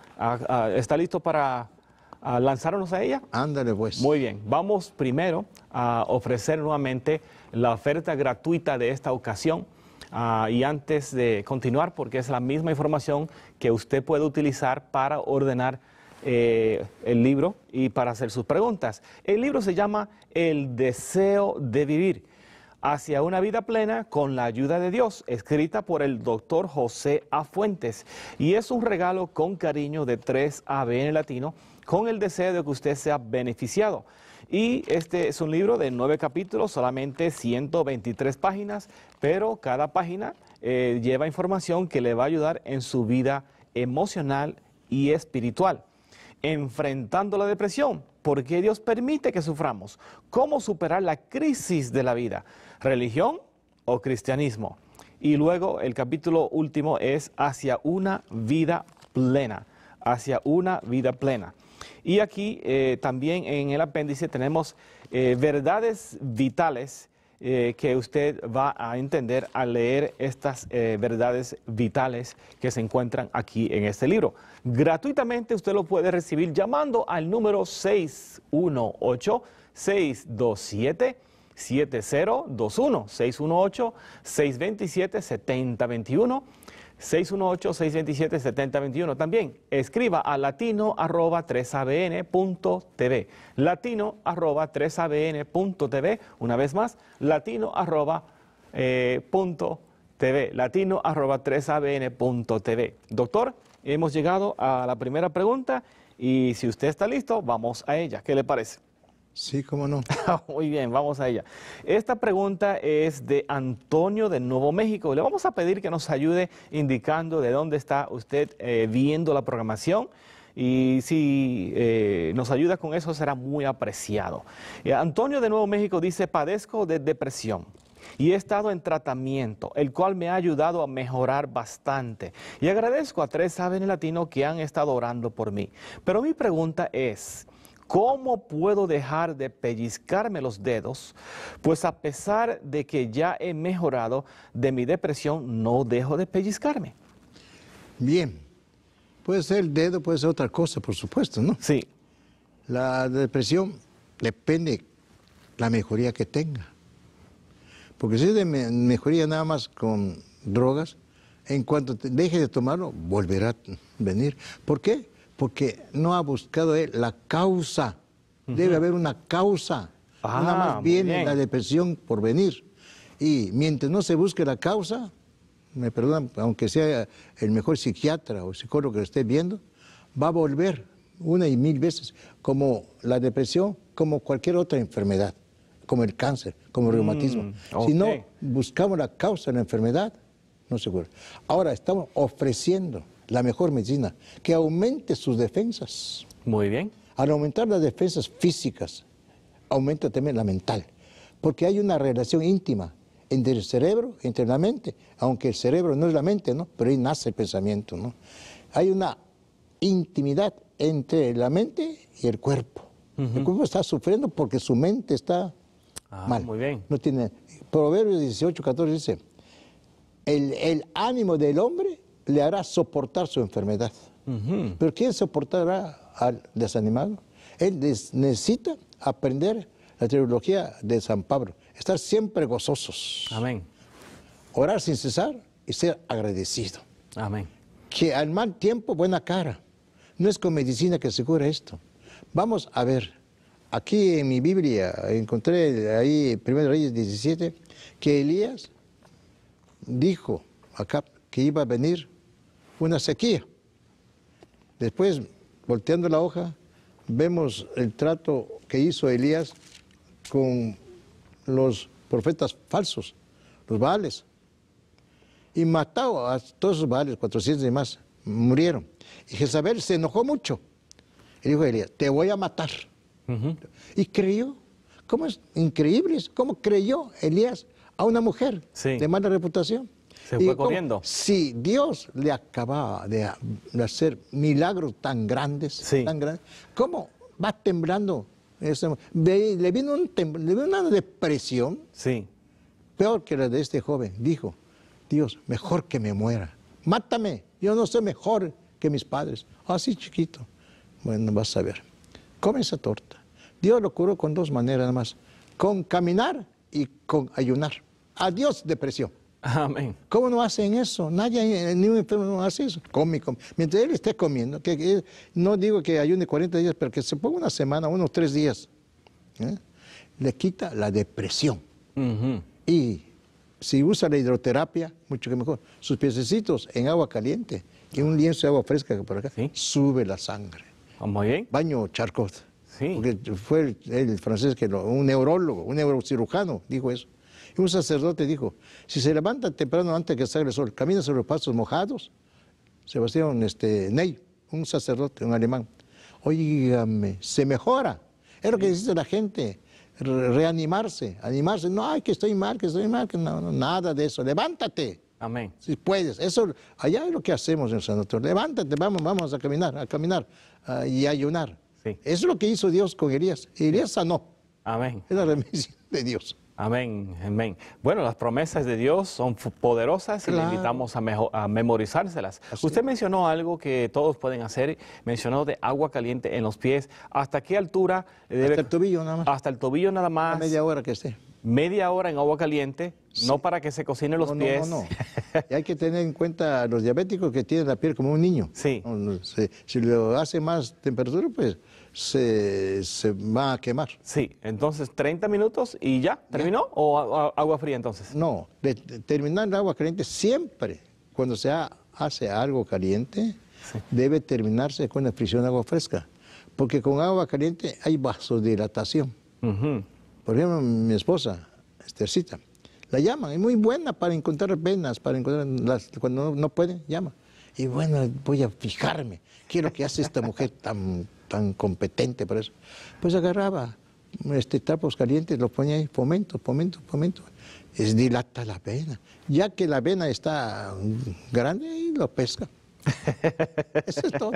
¿Está listo para lanzarnos a ella? Ándale, pues. Muy bien. Vamos primero a ofrecer nuevamente la oferta gratuita de esta ocasión. Ah, y antes de continuar, porque es la misma información que usted puede utilizar para ordenar eh, el libro y para hacer sus preguntas. El libro se llama El deseo de vivir hacia una vida plena con la ayuda de Dios, escrita por el doctor José A. Fuentes. Y es un regalo con cariño de 3ABN Latino con el deseo de que usted sea beneficiado. Y este es un libro de nueve capítulos, solamente 123 páginas, pero cada página eh, lleva información que le va a ayudar en su vida emocional y espiritual enfrentando la depresión. ¿Por qué Dios permite que suframos? ¿Cómo superar la crisis de la vida? ¿Religión o cristianismo? Y luego el capítulo último es hacia una vida plena, hacia una vida plena. Y aquí eh, también en el apéndice tenemos eh, verdades vitales eh, que usted va a entender al leer estas eh, verdades vitales que se encuentran aquí en este libro. Gratuitamente usted lo puede recibir llamando al número 618 627 7021 618 627 7021 618-627-7021. También escriba a latino arroba 3abn.tv. Latino arroba 3abn.tv. Una vez más, latino arroba eh, punto TV, latino arroba 3abn.tv. Doctor, hemos llegado a la primera pregunta y si usted está listo, vamos a ella. ¿Qué le parece? Sí, cómo no. Ah, muy bien, vamos a ella. Esta pregunta es de Antonio de Nuevo México. Le vamos a pedir que nos ayude indicando de dónde está usted eh, viendo la programación. Y si eh, nos ayuda con eso será muy apreciado. Eh, Antonio de Nuevo México dice, padezco de depresión y he estado en tratamiento, el cual me ha ayudado a mejorar bastante. Y agradezco a tres sabes Latino que han estado orando por mí. Pero mi pregunta es, ¿Cómo puedo dejar de pellizcarme los dedos? Pues a pesar de que ya he mejorado de mi depresión, no dejo de pellizcarme.
Bien, puede ser el dedo, puede ser otra cosa, por supuesto, ¿no? Sí. La depresión depende de la mejoría que tenga. Porque si es de mejoría nada más con drogas, en cuanto deje de tomarlo, volverá a venir. ¿Por qué? porque no ha buscado eh, la causa. Debe haber una causa. Ah, más bien la depresión por venir. Y mientras no se busque la causa, me perdonan, aunque sea el mejor psiquiatra o psicólogo que lo esté viendo, va a volver una y mil veces, como la depresión, como cualquier otra enfermedad, como el cáncer, como el reumatismo. Mm, si no buscamos la causa de la enfermedad, no se cura. Ahora estamos ofreciendo la mejor medicina, que aumente sus defensas. Muy bien. Al aumentar las defensas físicas, aumenta también la mental, porque hay una relación íntima entre el cerebro, entre la mente, aunque el cerebro no es la mente, ¿no? Pero ahí nace el pensamiento, ¿no? Hay una intimidad entre la mente y el cuerpo. El cuerpo está sufriendo porque su mente está ah, mal. Muy bien. No tiene... Proverbios 18, 14 dice, el ánimo del hombre le hará soportar su enfermedad. Pero ¿quién soportará al desanimado? Él necesita aprender la teología de San Pablo, estar siempre gozosos. Amén. Orar sin cesar y ser agradecido. Amén. Que al mal tiempo, buena cara. No es con medicina que se cura esto. Vamos a ver. Aquí en mi Biblia encontré ahí, 1 Reyes 17, que Elías dijo acá que iba a venir fue una sequía. Después, volteando la hoja, vemos el trato que hizo Elías con los profetas falsos, los baales. Y mató a todos esos baales, 400 y más, murieron. Y Jezabel se enojó mucho. Y dijo Elías, te voy a matar. Y creyó. ¿Cómo es? Increíble. ¿Cómo creyó Elías a una mujer de mala reputación? Se fue corriendo. Si Dios le acababa de, hacer milagros tan grandes, tan grandes, ¿cómo va temblando? le, vino una depresión peor que la de este joven. Dijo, Dios, mejor que me muera. Mátame, yo no soy mejor que mis padres. Así chiquito. Bueno, vas a ver. Come esa torta. Dios lo curó con dos maneras nada más. Con caminar y con ayunar. Adiós depresión. Amén. ¿Cómo no hacen eso? Nadie, eh, ni un enfermo no hace eso. Come, Mientras él esté comiendo, no digo que ayune 40 días, pero que se ponga una semana, unos tres días, ¿eh? le quita la depresión. Y si usa la hidroterapia, mucho que mejor. Sus piececitos en agua caliente y un lienzo de agua fresca que por acá sube la sangre. Ah, muy bien. Baño Charcot. Porque fue el, francés que un neurólogo, un neurocirujano dijo eso. Un sacerdote dijo, si se levanta temprano antes que salga el sol, camina sobre los pasos mojados, Sebastián este, Ney, un sacerdote, un alemán, oígame, se mejora. Es lo que dice la gente, reanimarse, animarse. No, ay, que estoy mal, que estoy mal, que no, nada de eso. Levántate. Amén. Si puedes. Eso, allá es lo que hacemos en Levántate, vamos, vamos a caminar, a caminar y a ayunar. Sí. es lo que hizo Dios con Elías. Elías sanó. Amén. Es la remisión de Dios. Amén, amén. Bueno, las promesas de Dios
son poderosas y le invitamos a, memorizárselas. Usted mencionó algo que todos pueden hacer, mencionó de agua caliente en los pies. ¿Hasta qué altura? Debe, hasta el tobillo nada más. Hasta el tobillo nada más. media hora que esté. Media hora en agua caliente, no para que se cocinen los pies. No, no,
no. y hay que tener en cuenta a los diabéticos que tienen la piel como un niño. Sí. si, si lo hace más temperatura, pues se, se, va a quemar. Sí, entonces 30 minutos y ya, ¿terminó? ¿O agua fría entonces? No, terminar en agua caliente siempre, cuando se hace algo caliente, debe terminarse con la fricción de agua fresca, porque con agua caliente hay vasodilatación. Por ejemplo, mi esposa, Estercita, la llama es muy buena para encontrar venas, para encontrar cuando no, no pueden, llama. Y bueno, voy a fijarme, quiero que hace esta mujer tan tan competente para eso, pues agarraba este, trapos calientes, los ponía ahí, fomento, fomento, fomento Es dilata la vena. Ya que la vena está grande, y lo pesca. Eso es todo.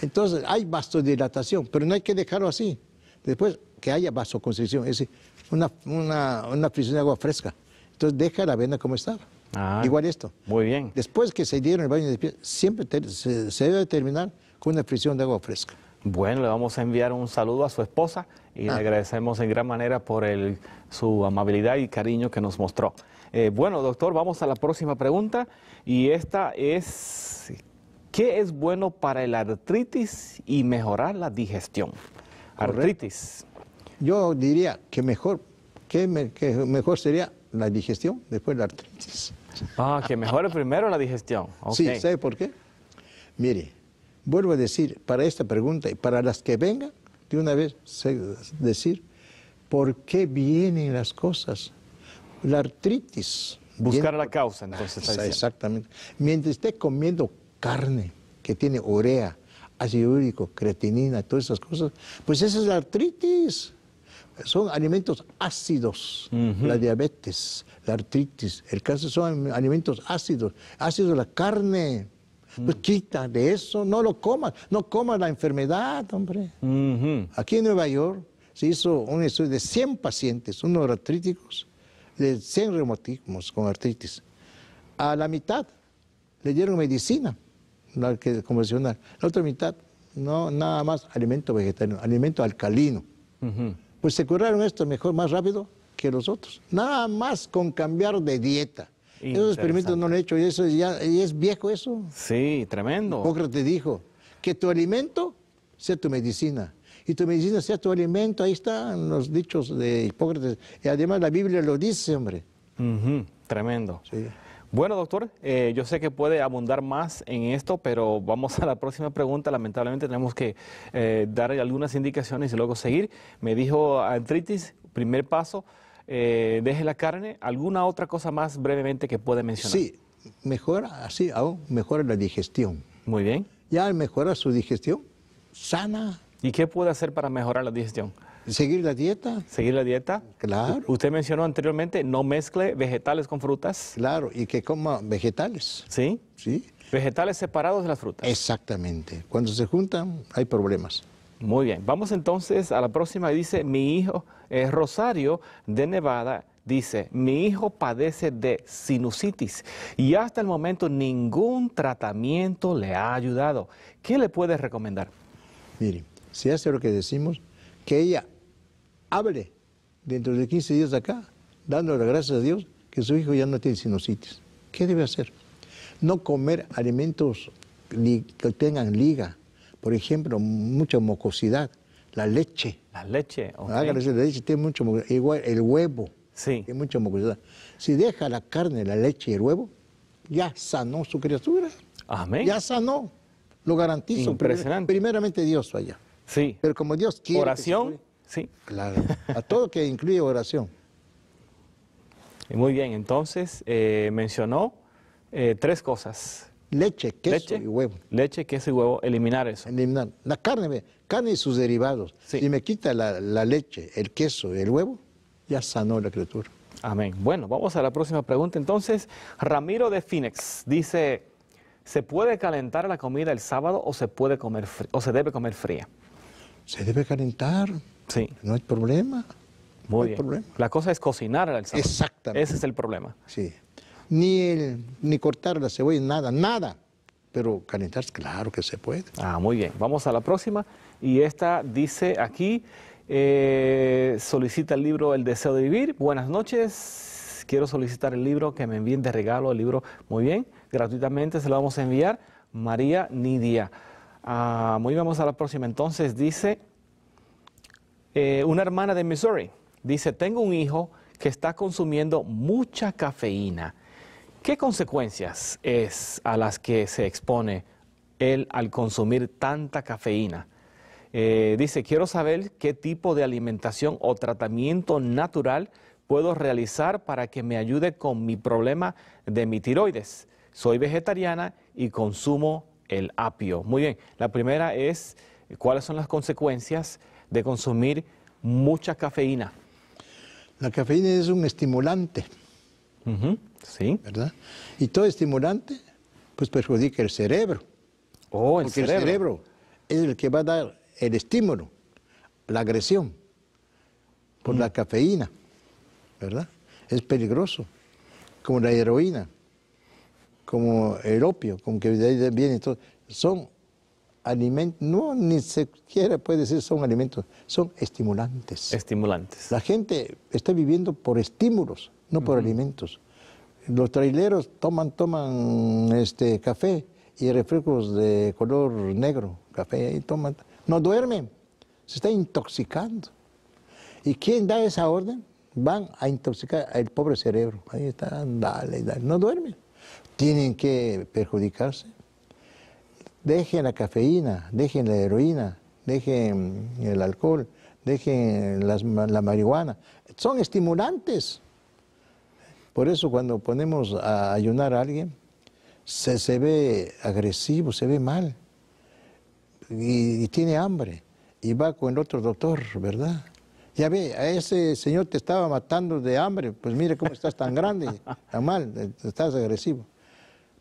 Entonces, hay vasodilatación, pero no hay que dejarlo así. Después, que haya vasoconstricción, es decir, una, una, de agua fresca. Entonces, deja la vena como estaba. Ah, Igual esto. Muy bien. Después que se dieron el baño de pies, siempre se, debe terminar con una fricción de agua fresca. Bueno, le vamos a enviar un saludo a su esposa y le ah.
agradecemos en gran manera por su amabilidad y cariño que nos mostró. Eh, bueno, doctor, vamos a la próxima pregunta y esta es, ¿qué es bueno para el artritis y mejorar la digestión? Artritis.
Yo diría que mejor, que, mejor sería la digestión, después la artritis.
Ah, que mejore primero la digestión. Sí, ¿sabe
por qué? Mire, Vuelvo a decir, para esta pregunta y para las que vengan, de una vez decir, ¿por qué vienen las cosas? La artritis. Buscar
la causa, entonces.
exactamente. Mientras esté comiendo carne que tiene urea, ácido úrico, creatinina, todas esas cosas, pues esa es la artritis. Son alimentos ácidos, la diabetes, la artritis, el cáncer son alimentos ácidos, ácido la carne. Pues mm. quita de eso, no lo comas, no comas la enfermedad, hombre. Aquí en Nueva York se hizo un estudio de 100 pacientes, unos artríticos, de 100 reumatismos con artritis. A la mitad le dieron medicina, la que convencional. La otra mitad, no, nada más alimento vegetariano, alimento alcalino. Pues se curaron esto mejor, más rápido que los otros. Nada más con cambiar de dieta. Esos experimentos no lo he hecho y eso ya es viejo eso.
Sí, tremendo. Hipócrates
dijo que tu alimento sea tu medicina y tu medicina sea tu alimento. Ahí están los dichos de Hipócrates y además la Biblia lo dice, hombre. tremendo.
Sí. Bueno, doctor, eh, yo sé que puede abundar más en esto, pero vamos a la próxima pregunta. Lamentablemente tenemos que eh, dar algunas indicaciones y luego seguir. Me dijo
Antritis,
primer paso. Eh, deje la carne, ¿alguna otra cosa más brevemente
que puede mencionar? Sí, mejora, así aún, mejora la digestión. Muy bien. Ya mejora su digestión, sana. ¿Y qué puede hacer para mejorar la digestión? Seguir la
dieta. Seguir la dieta. Claro. Usted mencionó anteriormente, no mezcle vegetales con frutas. Claro, y que coma vegetales. Sí. Sí. Vegetales separados de las frutas. Exactamente. Cuando se juntan, hay problemas. Muy bien, vamos entonces a la próxima. Dice, mi hijo, es Rosario de Nevada, dice, mi hijo padece de sinusitis y hasta el momento ningún tratamiento le ha ayudado.
¿Qué le puedes recomendar? Mire, si hace lo que decimos, que ella hable dentro de 15 días de acá, dándole gracias a Dios que su hijo ya no tiene sinusitis. ¿Qué debe hacer? No comer alimentos que tengan liga, por ejemplo, mucha mocosidad, La leche.
La leche, ok. La
leche tiene mucha mocosidad, Igual el huevo. Sí. Tiene mucha mocosidad. Si deja la carne, la leche y el huevo, ya sanó su criatura. Amén. Ya sanó. Lo garantizo. Impresionante. Primeramente Dios allá. Sí. Pero como Dios quiere. Oración. Sí. Claro. A todo que incluye oración.
Muy bien, entonces eh, mencionó eh, tres cosas Leche, queso y huevo. Leche, queso y huevo,
eliminar eso. Eliminar. La carne, carne y sus derivados. Si me quita la, leche, el queso y el huevo, ya sanó la criatura. Amén. Bueno, vamos a la próxima pregunta. Entonces,
Ramiro de Phoenix dice, ¿se puede calentar la comida el sábado o se, puede comer o se debe comer fría?
Se debe calentar. Sí. No hay problema. Muy no bien. problema.
La cosa es cocinar el sábado. Exactamente. Ese es el problema. Sí
ni, ni cortar la cebolla, nada, nada. Pero calentar, claro que se puede.
Ah, muy bien. Vamos a la próxima. Y esta dice aquí, eh, solicita el libro El deseo de vivir. Buenas noches. Quiero solicitar el libro que me envíen de regalo, el libro, muy bien, gratuitamente se lo vamos a enviar. María Nidia. Ah, muy bien, vamos a la próxima. Entonces dice, eh, una hermana de Missouri, dice, tengo un hijo que está consumiendo mucha cafeína. ¿Qué consecuencias es a las que se expone él al consumir tanta cafeína? Eh, dice, quiero saber qué tipo de alimentación o tratamiento natural puedo realizar para que me ayude con mi problema de mi tiroides. Soy vegetariana y consumo el apio. Muy bien, la primera es cuáles son las consecuencias de consumir mucha cafeína.
La cafeína es un estimulante Sí. ¿Verdad? Y todo estimulante, pues perjudica el cerebro. Oh, el cerebro. es el que va a dar el estímulo, la agresión, por la cafeína, ¿verdad? Es peligroso, como la heroína, como el opio, como que viene todo. Son no ni siquiera puede decir son alimentos, son estimulantes.
Estimulantes.
La gente está viviendo por estímulos, no por alimentos. Los traileros toman, toman este café y refrescos de color negro, café y toman, no duermen, se está intoxicando. ¿Y quién da esa orden? Van a intoxicar al pobre cerebro. Ahí está, dale, dale, no duermen Tienen que perjudicarse Dejen la cafeína, dejen la heroína, dejen el alcohol, dejen la marihuana. Son estimulantes. Por eso cuando ponemos a ayunar a alguien, se, ve agresivo, se ve mal. Y, tiene hambre. Y va con el otro doctor, ¿verdad? Ya ve, a ese señor te estaba matando de hambre. Pues mire cómo estás tan grande, tan mal, estás agresivo.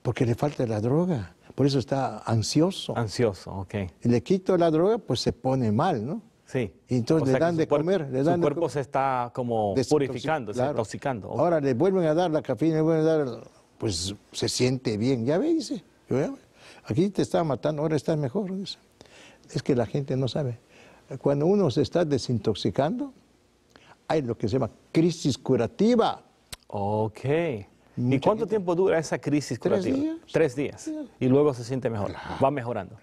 Porque le falta la droga. Por eso está ansioso. Ansioso, ok. Le quito la droga, pues se pone mal, ¿no? Sí. Y entonces le, dan de comer. su cuerpo
se está como purificando, se intoxicando.
Ahora le vuelven a dar la cafeína, le vuelven a dar, pues se siente bien. Ya ve, dice, aquí te estaba matando, ahora estás mejor. Es que la gente no sabe. Cuando uno se está desintoxicando, hay lo que se llama crisis curativa. Ok. ¿Y cuánto
tiempo dura esa crisis curativa? Tres días. Tres días.
Y luego se siente mejor, va mejorando.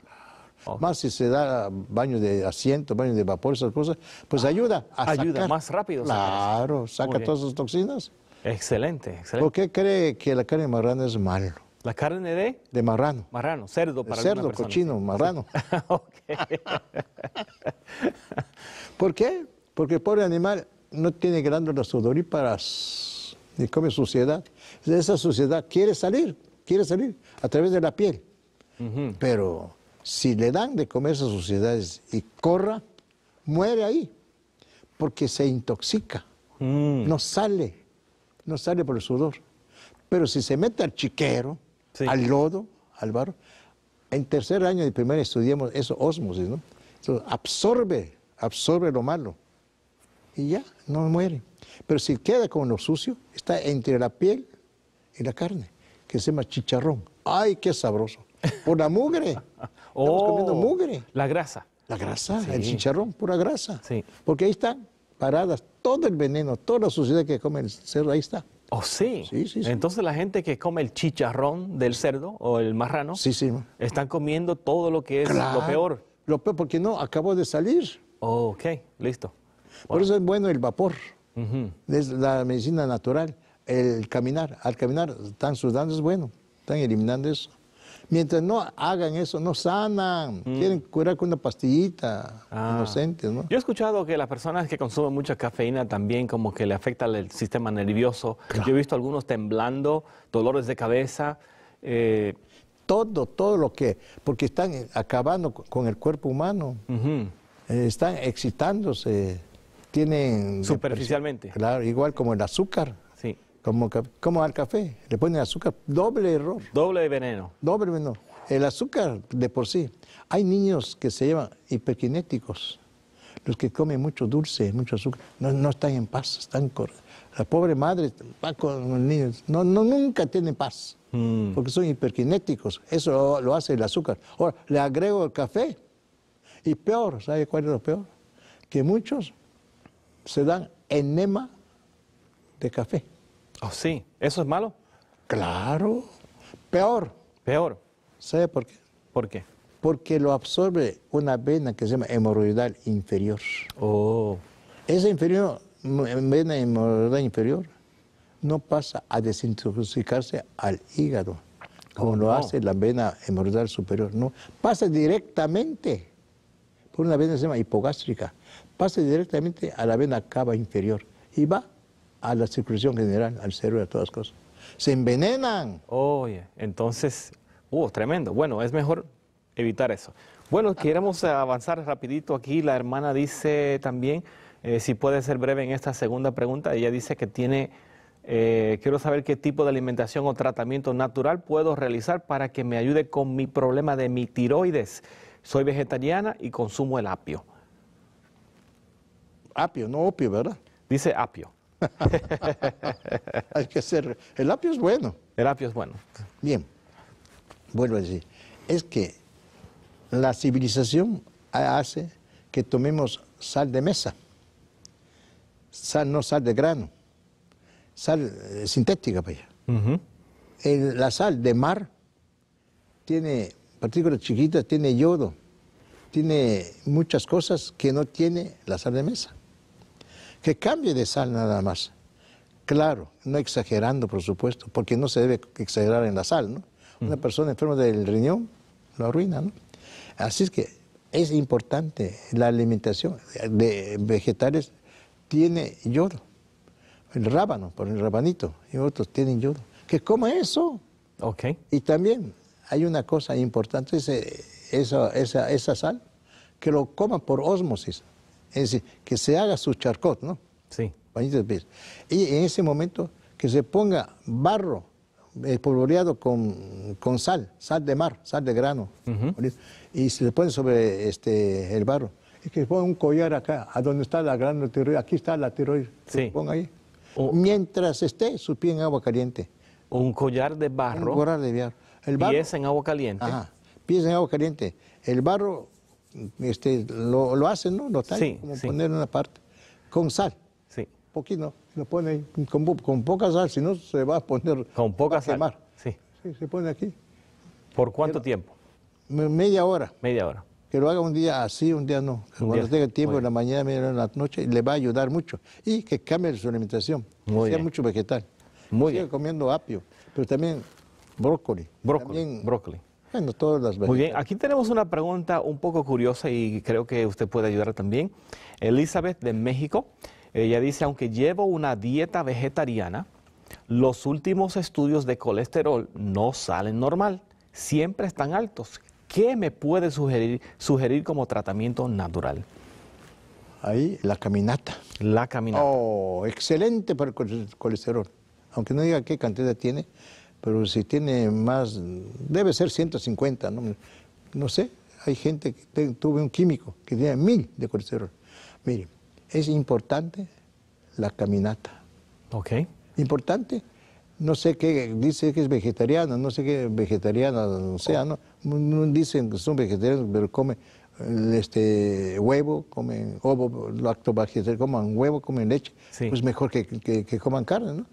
Más si se da baño de asiento, baño de vapor, esas cosas, pues ah, ayuda a Ayuda más rápido. Claro, saca todas sus
toxinas. Excelente,
excelente. ¿Por qué cree que la carne de marrano es malo?
¿La carne de? De marrano. Marrano, cerdo para Cerdo, persona. cochino, marrano.
¿Por qué? Porque el pobre animal no tiene glándulas sudoríparas y come suciedad. Esa suciedad quiere salir, quiere salir a través de la piel. Pero si le dan de comer esas suciedades y corra, muere ahí, porque se intoxica, mm. no sale, no sale por el sudor. Pero si se mete al chiquero, al lodo, al barro, en tercer año de primaria estudiamos eso, osmosis, ¿no? absorbe, absorbe lo malo y ya, no muere. Pero si queda con lo sucio, está entre la piel y la carne, que se llama chicharrón. ¡Ay, qué sabroso! Por la mugre. Estamos comiendo oh, mugre. La grasa. La grasa, el chicharrón, pura grasa. Sí. Porque ahí están paradas todo el veneno, toda la suciedad que come el cerdo, ahí está. Oh, sí. Sí, Entonces la gente
que come el chicharrón del cerdo o el marrano, sí, sí. están comiendo todo lo que es lo peor.
Lo peor porque no, acabó de salir. ok, listo. Por eso es bueno el vapor es la medicina natural. El caminar, al caminar están sudando, es bueno, están eliminando eso. Mientras no hagan eso, no sanan, mm. quieren curar con una pastillita, ah. inocente ¿no? Yo he escuchado que las personas que consumen mucha
cafeína también como que le afecta el sistema nervioso. Yo he visto algunos temblando, dolores de cabeza.
Eh, todo, todo lo que, porque están acabando con el cuerpo humano, eh, están excitándose, tienen... Superficialmente. Claro, igual como el azúcar. Sí. Como, como al café, le ponen azúcar, doble error. Doble veneno. Doble veneno. El azúcar de por sí. Hay niños que se llevan hiperquinéticos, los que comen mucho dulce, mucho azúcar, no, están en paz, están La pobre madre va con los niños, no, nunca tienen paz, mm. porque son hiperkinéticos, eso lo, lo, hace el azúcar. Ahora, le agrego el café, y peor, ¿sabe cuál es lo peor? Que muchos se dan enema de café. Oh, sí. ¿Eso es malo? Claro. Peor. Peor. ¿Sabe por qué? ¿Por qué? Porque lo absorbe una vena que se llama hemorroidal inferior. Oh. Esa inferior, vena hemorroidal inferior no pasa a desintoxicarse al hígado, como lo hace la vena hemorroidal superior. No, pasa directamente por una vena que se llama hipogástrica pase directamente a la vena cava inferior y va a la circulación general, al cerebro, a todas cosas. Se envenenan.
Oye, entonces, uh, tremendo. Bueno, es mejor evitar eso. Bueno, queremos avanzar rapidito aquí. La hermana dice también, eh, si puede ser breve en esta segunda pregunta, ella dice que tiene, eh, quiero saber qué tipo de alimentación o tratamiento natural puedo realizar para que me ayude con mi problema de mi tiroides. Soy vegetariana y consumo el apio.
Apio, no opio,
¿verdad? Dice apio. Hay que ser. El apio es bueno. El apio es bueno.
Bien. Vuelvo a decir. Es que la civilización hace que tomemos sal de mesa. Sal, no sal de grano. Sal eh, sintética, pues. allá. la sal de mar tiene partículas chiquitas, tiene yodo, tiene muchas cosas que no tiene la sal de mesa que cambie de sal nada más. Claro, no exagerando, por supuesto, porque no se debe exagerar en la sal, ¿no? Una persona enferma del riñón lo arruina, ¿no? Así es que es importante la alimentación de vegetales tiene yodo. El rábano, por el rabanito, y otros tienen yodo. Que coma eso. Ok. Y también hay una cosa importante, esa, esa, esa sal, que lo coma por ósmosis es decir, que se haga su charcot, ¿no? Sí. de Y en ese momento que se ponga barro eh, espolvoreado con, con, sal, sal de mar, sal de grano, y se le pone sobre este, el barro. Y que se ponga un collar acá, a donde está la tiroide. aquí está la tiroides, sí. se ponga ahí. O, Mientras esté su pie en agua caliente. un collar de barro. Un collar de El barro. Pies
en agua caliente. Ajá,
pies en agua caliente. El barro este, lo, hacen, ¿no? como poner una parte, con sal. Sí. Poquito, lo pone con, con poca sal, si no se va a poner. Con poca sal. Se pone aquí. ¿Por cuánto tiempo? Media hora. Media hora. Que lo haga un día así, un día no. Cuando tenga tiempo, en la mañana, media en la noche, le va a ayudar mucho. Y que cambie su alimentación. sea mucho vegetal. Muy Sigue comiendo apio, pero también brócoli. Brócoli. brócoli todas las Muy
bien, aquí tenemos
una pregunta
un poco curiosa y creo que usted puede ayudar también. Elizabeth de México, ella dice, aunque llevo una dieta vegetariana, los últimos estudios de colesterol no salen normal, siempre están altos. ¿Qué me puede sugerir,
sugerir como tratamiento natural? Ahí, la caminata. La caminata. Oh, excelente para el colesterol. Aunque no diga qué cantidad tiene, pero si tiene más, debe ser 150, no, no sé, hay gente que tuve un químico que tiene mil de colesterol. Mire, es importante la caminata. Ok. Importante, no sé qué, dice que es vegetariana, no sé qué vegetariana o sea, ¿no? dicen que son vegetarianos, pero comen este, huevo, comen ovo, lacto coman huevo, comen leche, pues mejor que, que coman carne, ¿no?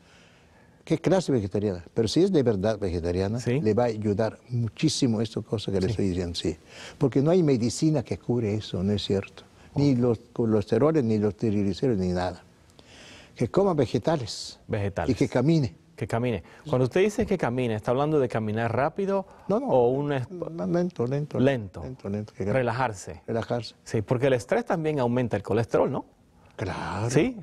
qué clase vegetariana, pero si es de verdad vegetariana, le va a ayudar muchísimo esto cosa que le estoy diciendo, sí. Porque no hay medicina que cure eso, no es cierto. Oh. Ni los colesteroles, ni los triglicéridos, ni nada. Que coma vegetales. Vegetales. Y que camine. Que camine. Cuando usted dice que
camine, ¿está hablando de caminar rápido no, no, o un... Lento, lento. Lento. lento, lento
Relajarse.
Relajarse. Sí, porque el estrés también aumenta el colesterol, ¿no? Claro. Sí.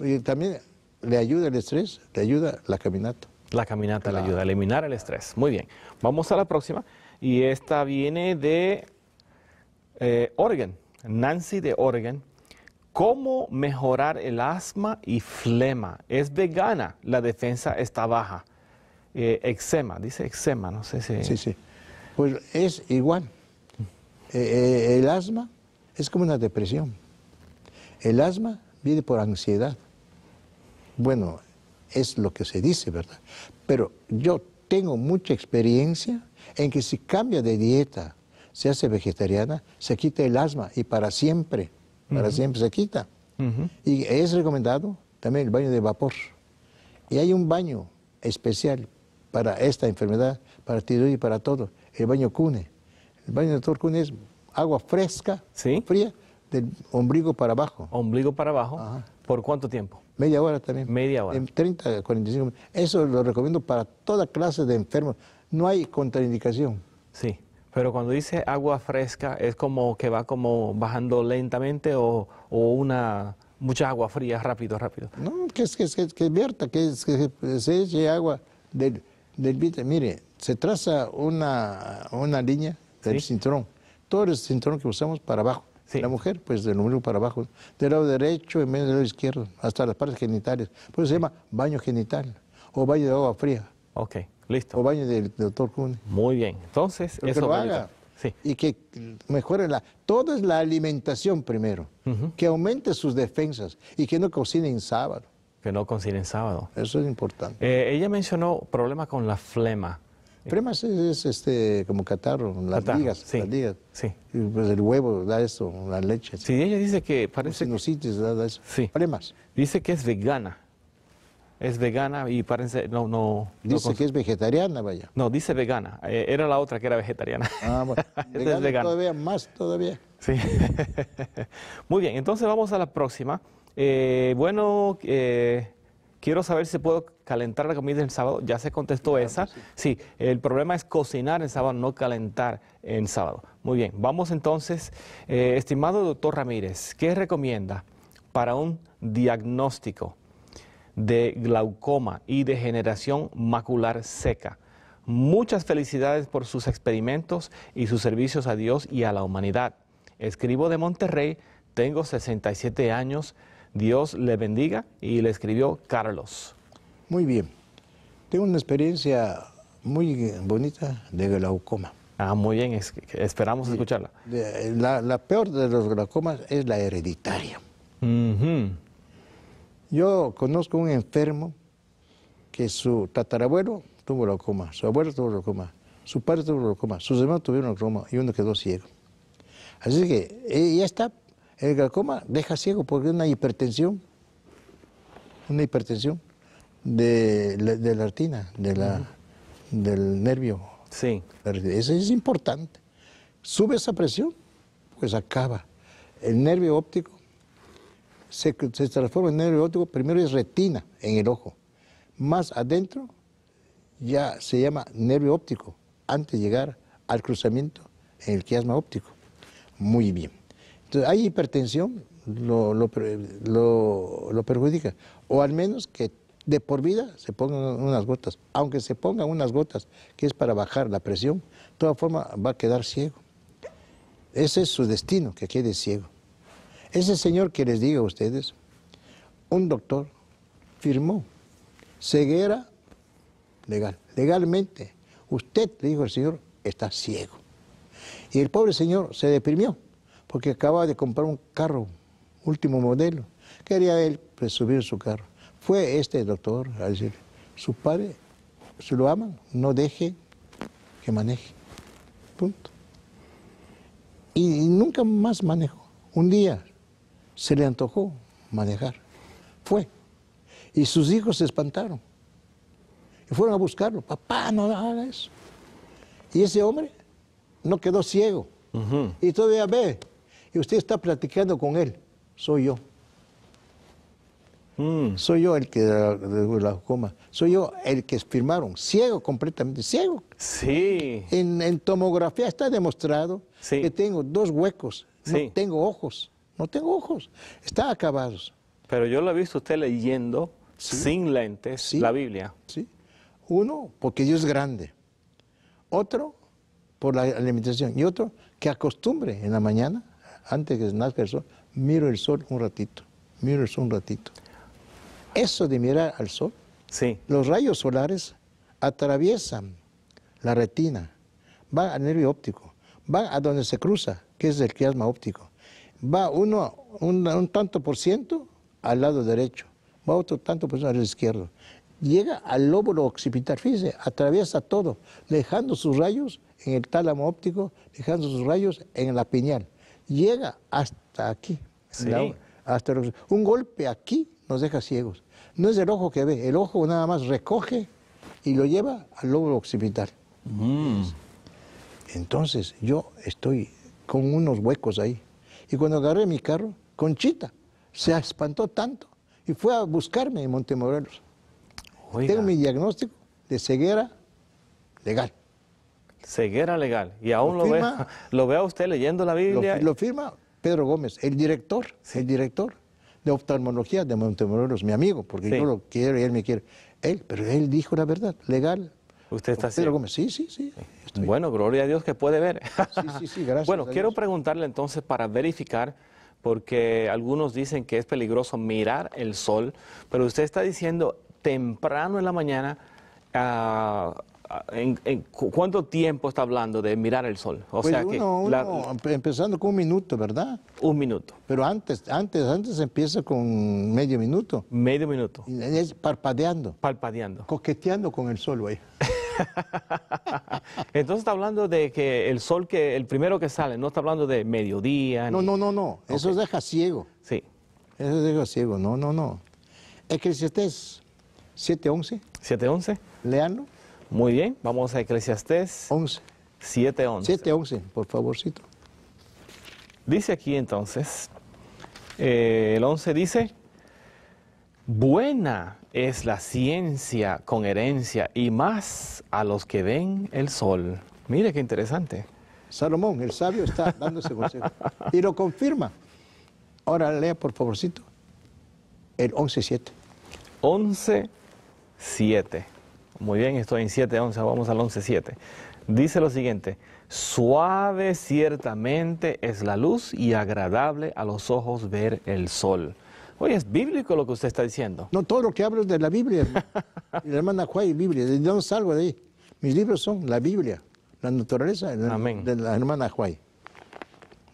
y también le ayuda el estrés, le ayuda la caminata. La
caminata le ayuda a eliminar el estrés. Muy bien. Vamos a la próxima. Y esta viene de eh, Oregon, Nancy de Oregon. ¿Cómo mejorar el asma y flema? Es vegana, la defensa está baja.
Eh, eczema, dice eczema, no sé si... Sí, sí. Pues es igual. Eh, el asma es como una depresión. El asma viene por ansiedad. Bueno, es lo que se dice, ¿verdad? Pero yo tengo mucha experiencia en que si cambia de dieta, se hace vegetariana, se quita el asma y para siempre, para siempre se quita. Y es recomendado también el baño de vapor. Y hay un baño especial para esta enfermedad, para ti y para todo, el baño Cune. El baño de doctor Cune es agua fresca, fría, del ombligo para abajo. Ombligo para abajo. ¿Por cuánto tiempo? Media hora también. Media hora. En 30, 45 minutos. Eso lo recomiendo para toda clase de enfermos. No hay contraindicación. Sí, pero cuando dice agua
fresca, ¿es como que va como bajando lentamente o, una mucha agua fría, rápido, rápido?
No, que, es, que, que, que vierta, que, es, que, se eche agua del, del Mire, se traza una, una línea del cinturón. Todo el cinturón que usamos para abajo la mujer, pues del número para abajo, del lado derecho en medio del lado izquierdo, hasta las partes genitales. Por eso se llama baño genital o baño de agua fría. Ok, listo. O baño del doctor Cune. Muy bien, entonces eso que lo haga. Y que mejore la, todo es la alimentación primero, que aumente sus defensas y que no en sábado. Que no cocinen sábado. Eso es importante. Eh, ella mencionó problemas con la flema. Premas es, este, como catarro, las ligas, sí, pues el huevo da eso, la leche. Sí, ella dice que parece... da, da Premas. Dice que es vegana. Es vegana y parece... No, no... Dice que es vegetariana, vaya.
No, dice vegana. Eh, era la otra que era vegetariana. Ah, bueno. vegana Todavía
más, todavía. Sí.
Muy bien, entonces vamos a la próxima. Eh, bueno... Eh, quiero saber si puedo calentar la comida el sábado. Ya se contestó esa. Sí. el problema es cocinar el sábado, no calentar en sábado. Muy bien, vamos entonces. Eh, estimado doctor Ramírez, ¿qué recomienda para un diagnóstico de glaucoma y degeneración macular seca? Muchas felicidades por sus experimentos y sus servicios a Dios y a la humanidad. Escribo de Monterrey, tengo 67 años Dios le bendiga y le escribió Carlos.
Muy bien. Tengo una experiencia muy bonita de glaucoma. Ah, muy bien, esperamos escucharla. La, peor de los glaucomas es la hereditaria. Yo conozco un enfermo que su tatarabuelo tuvo glaucoma, su abuelo tuvo glaucoma, su padre tuvo glaucoma, sus hermanos tuvieron glaucoma y uno quedó ciego. Así que eh, ya está el glaucoma deja ciego porque es una hipertensión, una hipertensión de, la retina, del nervio. Sí. Eso es importante. Sube esa presión, pues acaba. El nervio óptico se, se transforma en nervio óptico, primero es retina en el ojo. Más adentro ya se llama nervio óptico, antes de llegar al cruzamiento en el quiasma óptico. Muy bien. Entonces, hay hipertensión, lo, perjudica. O al menos que de por vida se pongan unas gotas. Aunque se pongan unas gotas, que es para bajar la presión, de todas formas va a quedar ciego. Ese es su destino, que quede ciego. Ese señor que les digo a ustedes, un doctor firmó ceguera legal, legalmente. Usted, le dijo el señor, está ciego. Y el pobre señor se deprimió que acababa de comprar un carro, último modelo. Quería él presumir su carro. Fue este doctor a decirle, su padre, si lo aman, no deje que maneje. Punto. Y, nunca más manejó. Un día se le antojó manejar. Fue. Y sus hijos se espantaron. Y fueron a buscarlo. Papá, no haga eso. Y ese hombre no quedó ciego. Y todavía ve que usted está platicando con él, soy yo. Hmm. Soy yo el que la, coma. Soy yo el que firmaron. Ciego, completamente ciego. Sí. En, tomografía está demostrado que tengo dos huecos. No tengo ojos. No tengo ojos. Están acabados.
Pero yo lo he visto usted leyendo sin lentes la Biblia.
Sí. Uno, porque Dios es grande. Otro, por la alimentación. Y otro, que acostumbre en la mañana antes que nazca el sol, miro el sol un ratito, miro el sol un ratito. Eso de mirar al sol, los rayos solares atraviesan la retina, van al nervio óptico, van a donde se cruza, que es el quiasma óptico. Va uno un, tanto por ciento al lado derecho, va otro tanto por ciento al izquierdo. Llega al lóbulo occipital, fíjese, atraviesa todo, dejando sus rayos en el tálamo óptico, dejando sus rayos en la piñal llega hasta aquí. hasta un golpe aquí nos deja ciegos. No es el ojo que ve, el ojo nada más recoge y lo lleva al lobo occipital. Mm. Entonces yo estoy con unos huecos ahí. Y cuando agarré mi carro, Conchita se espantó tanto y fue a buscarme en Montemorelos. Tengo mi diagnóstico de ceguera
legal. Ceguera legal. Y aún lo, ve, lo ve a usted leyendo la Biblia. Lo,
firma Pedro Gómez, el director, el director de oftalmología de Montemorelos, mi amigo, porque yo lo quiero y él me quiere. Él, pero él dijo la verdad, legal. Usted está Pedro Gómez, sí, sí, sí.
bueno, gloria a Dios que puede ver. Sí, sí, sí, gracias. bueno, quiero preguntarle entonces para verificar, porque algunos dicen que es peligroso mirar el sol, pero usted está diciendo temprano en la mañana, ah, Ah, cuánto tiempo está hablando de mirar el sol? O pues sea que
empezando con un minuto, ¿verdad? Un minuto. Pero antes, antes, antes empieza con medio minuto. Medio minuto. Es parpadeando. Parpadeando. Coqueteando con el sol, güey.
Entonces está hablando de que el sol que el primero que sale, no está hablando de mediodía. No, no,
no, no. Eso deja ciego. Sí. Eso deja ciego. No, no, no. Es que si 7-11. 7.11. 7.11. Leanlo. Muy bien, vamos a Eclesiastés 11. 7.11. 11 por favorcito.
Dice aquí entonces, eh, el 11 dice, buena es la ciencia con herencia y
más a los que ven el sol. Mire qué interesante. Salomón, el sabio, está dándose ese consejo y lo confirma. Ahora lea por favorcito el 11.7.
11.7. Muy bien, estoy en 7.11, vamos al 11.7. Dice lo siguiente, suave ciertamente es la luz y agradable a los ojos ver el sol. Oye, es bíblico lo que usted está diciendo.
No, todo lo que hablo es de la Biblia, la hermana Juárez, Biblia. ¿De dónde salgo de ahí? Mis libros son la Biblia, la naturaleza de la hermana Juay.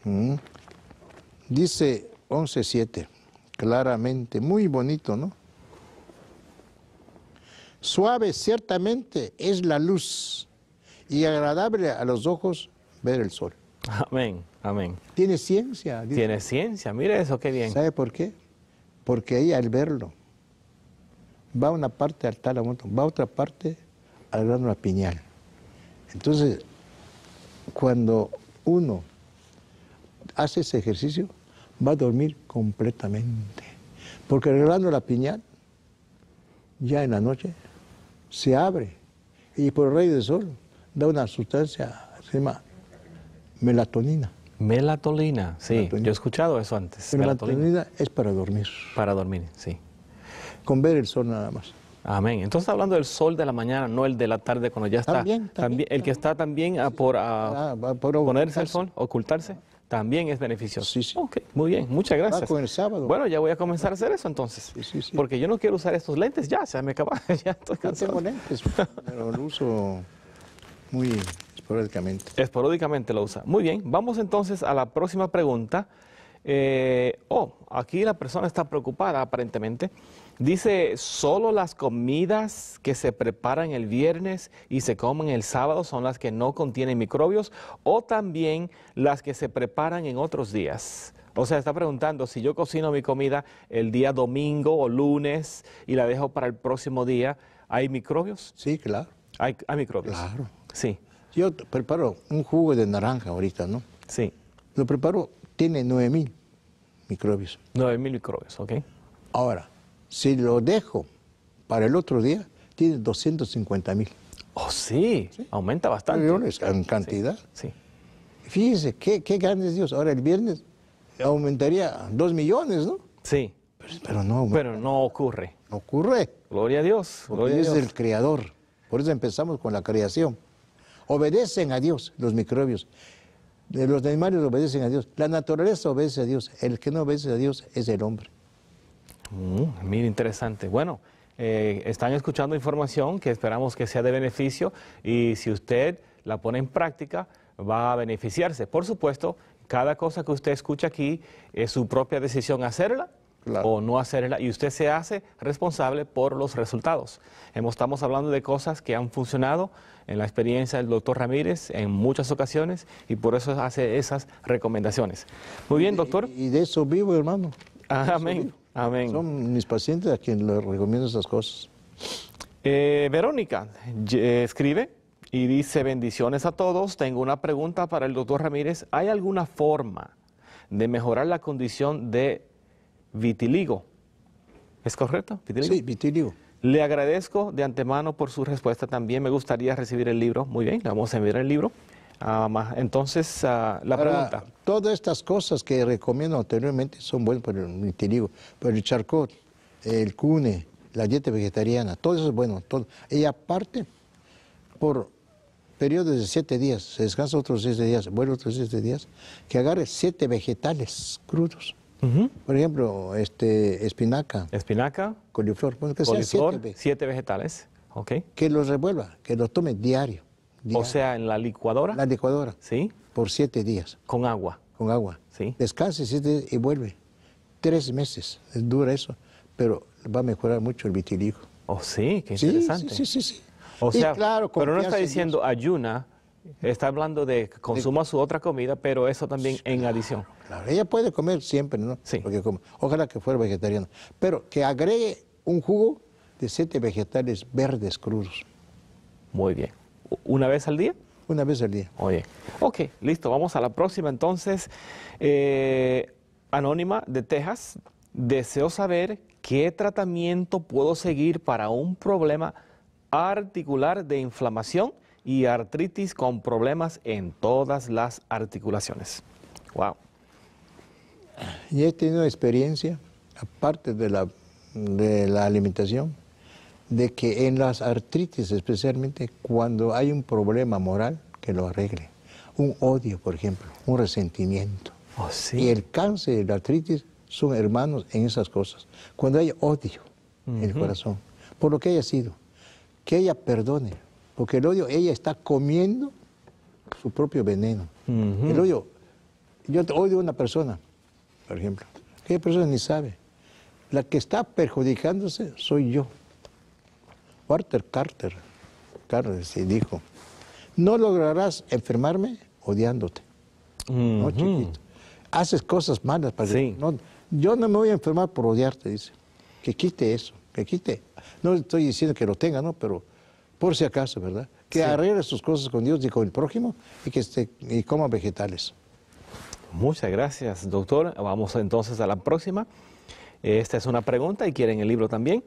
Mm. Dice 11.7, claramente, muy bonito, ¿no? Suave ciertamente es la luz y agradable a los ojos ver el sol. Amén, amén. Tiene ciencia. Tiene ciencia, mire eso, qué bien. ¿Sabe por qué? Porque ahí al verlo va una parte al tálamo, va otra parte al grano la piñal. Entonces, cuando uno hace ese ejercicio, va a dormir completamente. Porque el grano la piñal, ya en la noche, se abre y por el rey del sol da una sustancia, se llama melatonina.
Melatonina, sí, yo he escuchado eso antes. Melatonina,
es para dormir.
Para dormir, sí.
Con ver el sol nada más.
Amén. Entonces hablando del sol de la mañana, no el de la tarde cuando ya está. También, también, el que está también a por ah, ponerse el sol, ocultarse también es beneficioso. Sí, sí. Ok, muy bien, muchas gracias. Con el sábado. Bueno, ya voy a comenzar a hacer eso entonces. Sí, porque yo no quiero usar estos lentes ya, se me acabaron, ya estoy cansado. tengo lentes, pero lo uso muy esporádicamente. Esporádicamente lo usa. Muy bien, vamos entonces a la próxima pregunta. Eh, oh, aquí la persona está preocupada aparentemente. Dice, solo las comidas que se preparan el viernes y se comen el sábado son las que no contienen microbios o también las que se preparan en otros días. O sea, está preguntando si yo cocino mi comida el día domingo o lunes y la dejo para el próximo día, ¿hay microbios? Sí, claro. Hay, microbios. Claro.
Sí. Yo preparo un jugo de naranja ahorita, ¿no? Sí. Lo preparo, tiene 9000 microbios. 9000 microbios, ok. Ahora, si lo dejo para el otro día, tiene 250 mil. Oh, sí. aumenta bastante. Millones en cantidad. Sí. Fíjese, qué, grande es Dios. Ahora el viernes aumentaría dos millones, ¿no? Sí. Pero, no Pero no ocurre. No ocurre. Gloria a Dios. Dios. es el creador. Por eso empezamos con la creación. Obedecen a Dios los microbios. Eh, los animales obedecen a Dios. La naturaleza obedece a Dios. El que no obedece a Dios es el hombre.
Mm, mira, interesante. Bueno, eh, están escuchando información que esperamos que sea de beneficio y si usted la pone en práctica, va a beneficiarse. Por supuesto, cada cosa que usted escucha aquí es su propia decisión hacerla o no hacerla y usted se hace responsable por los resultados. Estamos hablando de cosas que han funcionado en la experiencia del doctor Ramírez en muchas ocasiones y por eso hace esas recomendaciones. Muy bien, doctor. y de
eso vivo, hermano.
Ah, amén. Son
mis pacientes a quienes les recomiendo estas cosas. Eh, Verónica
eh, escribe y dice bendiciones a todos. Tengo una pregunta para el doctor Ramírez. ¿Hay alguna forma de mejorar la condición de vitiligo? ¿Es correcto? Sí, vitiligo. Le agradezco de antemano por su respuesta también. Me gustaría recibir el libro. Muy bien, le vamos a enviar el libro. Ah, entonces, ah, la pregunta.
Todas estas cosas que recomiendo anteriormente son buenas para el trigo, para el charcot, el cune, la dieta vegetariana, todo eso es bueno. Todo. Y aparte, por periodos de siete días, se descansa otros siete días, vuelve otros siete días, que agarre siete vegetales crudos. Por ejemplo, este, espinaca. Espinaca. Coliflor. que siete, vegetales. Que los revuelva, que los tome diario. O sea, en la licuadora. La licuadora. Sí. Por siete días. Con agua. Con agua. Sí. Descanse siete y vuelve. Tres meses dura eso, pero va a mejorar mucho el vitiligo. Oh, sí, qué interesante. Sí, sí, sí. O sea, claro,
pero no está diciendo ayuna, está hablando de consuma su otra comida, pero eso
también en adición. Claro, ella puede comer siempre, ¿no? Sí. ojalá que fuera vegetariana. Pero que agregue un jugo de siete vegetales verdes crudos.
Muy bien una vez al día? Una vez al día. Oye, ok, listo, vamos a la próxima entonces. Eh, Anónima de Texas, deseo saber qué tratamiento puedo seguir para un problema articular de inflamación y artritis con problemas en todas las articulaciones.
Wow. Y he tenido experiencia, aparte de la, de la alimentación, de que en las artritis, especialmente cuando hay un problema moral, que lo arregle. Un odio, por ejemplo, un resentimiento. Oh, y el cáncer y la artritis son hermanos en esas cosas. Cuando hay odio en el corazón, por lo que haya sido, que ella perdone, porque el odio, ella está comiendo su propio veneno. El odio, yo odio a una persona, por ejemplo, aquella persona ni sabe. La que está perjudicándose soy yo. Walter Carter, Carter sí, dijo, no lograrás enfermarme odiándote. No, chiquito. Haces cosas malas para Yo no me voy a enfermar por odiarte, dice. Que quite eso, que quite. No estoy diciendo que lo tenga, ¿no? Pero por si acaso, ¿verdad? Que arregle sus cosas con Dios y con el prójimo y que esté y coma vegetales.
Muchas gracias, doctor. Vamos entonces a la próxima. Esta es una pregunta y quieren el libro también.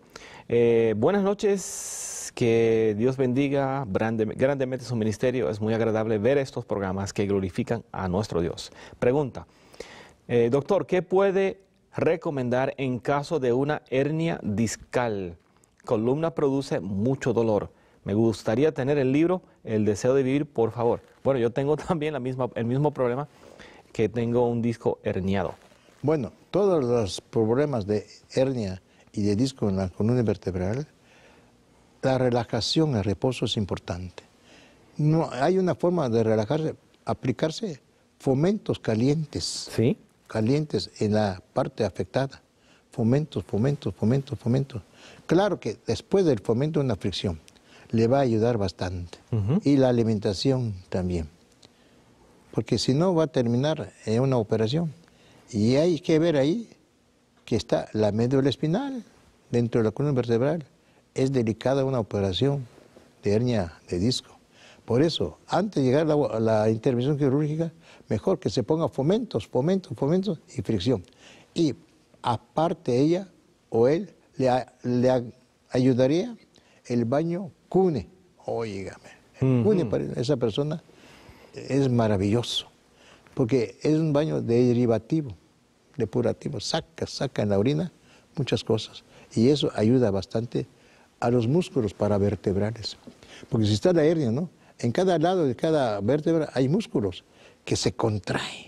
Eh, buenas noches, que Dios bendiga grandemente su ministerio. Es muy agradable ver estos programas que glorifican a nuestro Dios. Pregunta, eh, doctor, ¿qué puede recomendar en caso de una hernia discal? Columna produce mucho dolor. Me gustaría tener el libro El deseo de vivir, por favor. Bueno, yo tengo también la misma, el mismo problema que tengo un disco herniado.
Bueno, todos los problemas de hernia y de disco en la columna vertebral, la relajación, el reposo es importante. No, hay una forma de relajarse, aplicarse fomentos calientes. ¿Sí? Calientes en la parte afectada. Fomentos, fomentos, fomentos, fomentos. Claro que después del fomento una fricción le va a ayudar bastante. Y la alimentación también. Porque si no va a terminar en una operación. Y hay que ver ahí que está la médula espinal dentro de la columna vertebral. Es delicada una operación de hernia de disco. Por eso, antes de llegar a la, intervención quirúrgica, mejor que se ponga fomentos, fomentos, fomentos y fricción. Y aparte ella o él le, ayudaría el baño cune. Oígame, el cune para esa persona es maravilloso porque es un baño derivativo, depurativo, saca, saca en la orina muchas cosas. Y eso ayuda bastante a los músculos para vertebrales. Porque si está la hernia, ¿no? En cada lado de cada vértebra hay músculos que se contraen.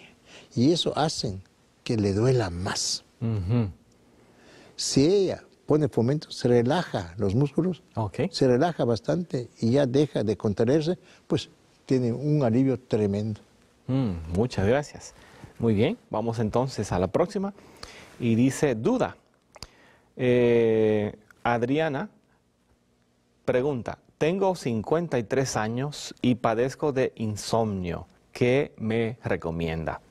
Y eso hacen que le duela más. Si ella pone fomento, se relaja los músculos, se relaja bastante y ya deja de contraerse, pues tiene un alivio tremendo. Mm, muchas gracias.
Muy bien, vamos entonces a la próxima. Y dice, duda. Eh, Adriana pregunta, tengo 53 años y padezco de insomnio. ¿Qué me recomienda?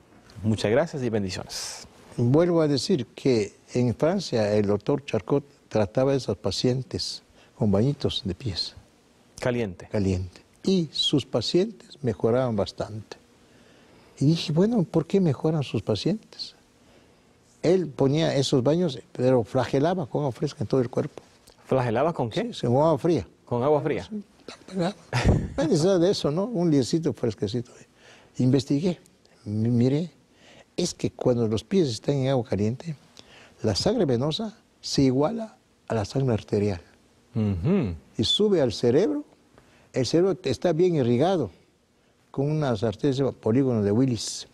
Muchas gracias y
bendiciones.
Vuelvo a decir que en Francia el doctor Charcot trataba a esos pacientes con bañitos de pies. Caliente. Caliente. Y sus pacientes mejoraban bastante. Y dije, bueno, ¿por qué mejoran sus pacientes? Él ponía esos baños, pero flagelaba con agua fresca en todo el cuerpo. ¿Flagelaba con qué? Sí, con agua fría. ¿Con agua fría? no de eso, ¿no? Un liecito fresquecito. Investigué, miré, es que cuando los pies están en agua caliente, la sangre venosa se iguala a la sangre arterial. Y sube al cerebro, el cerebro está bien irrigado con unas de polígono de Willis.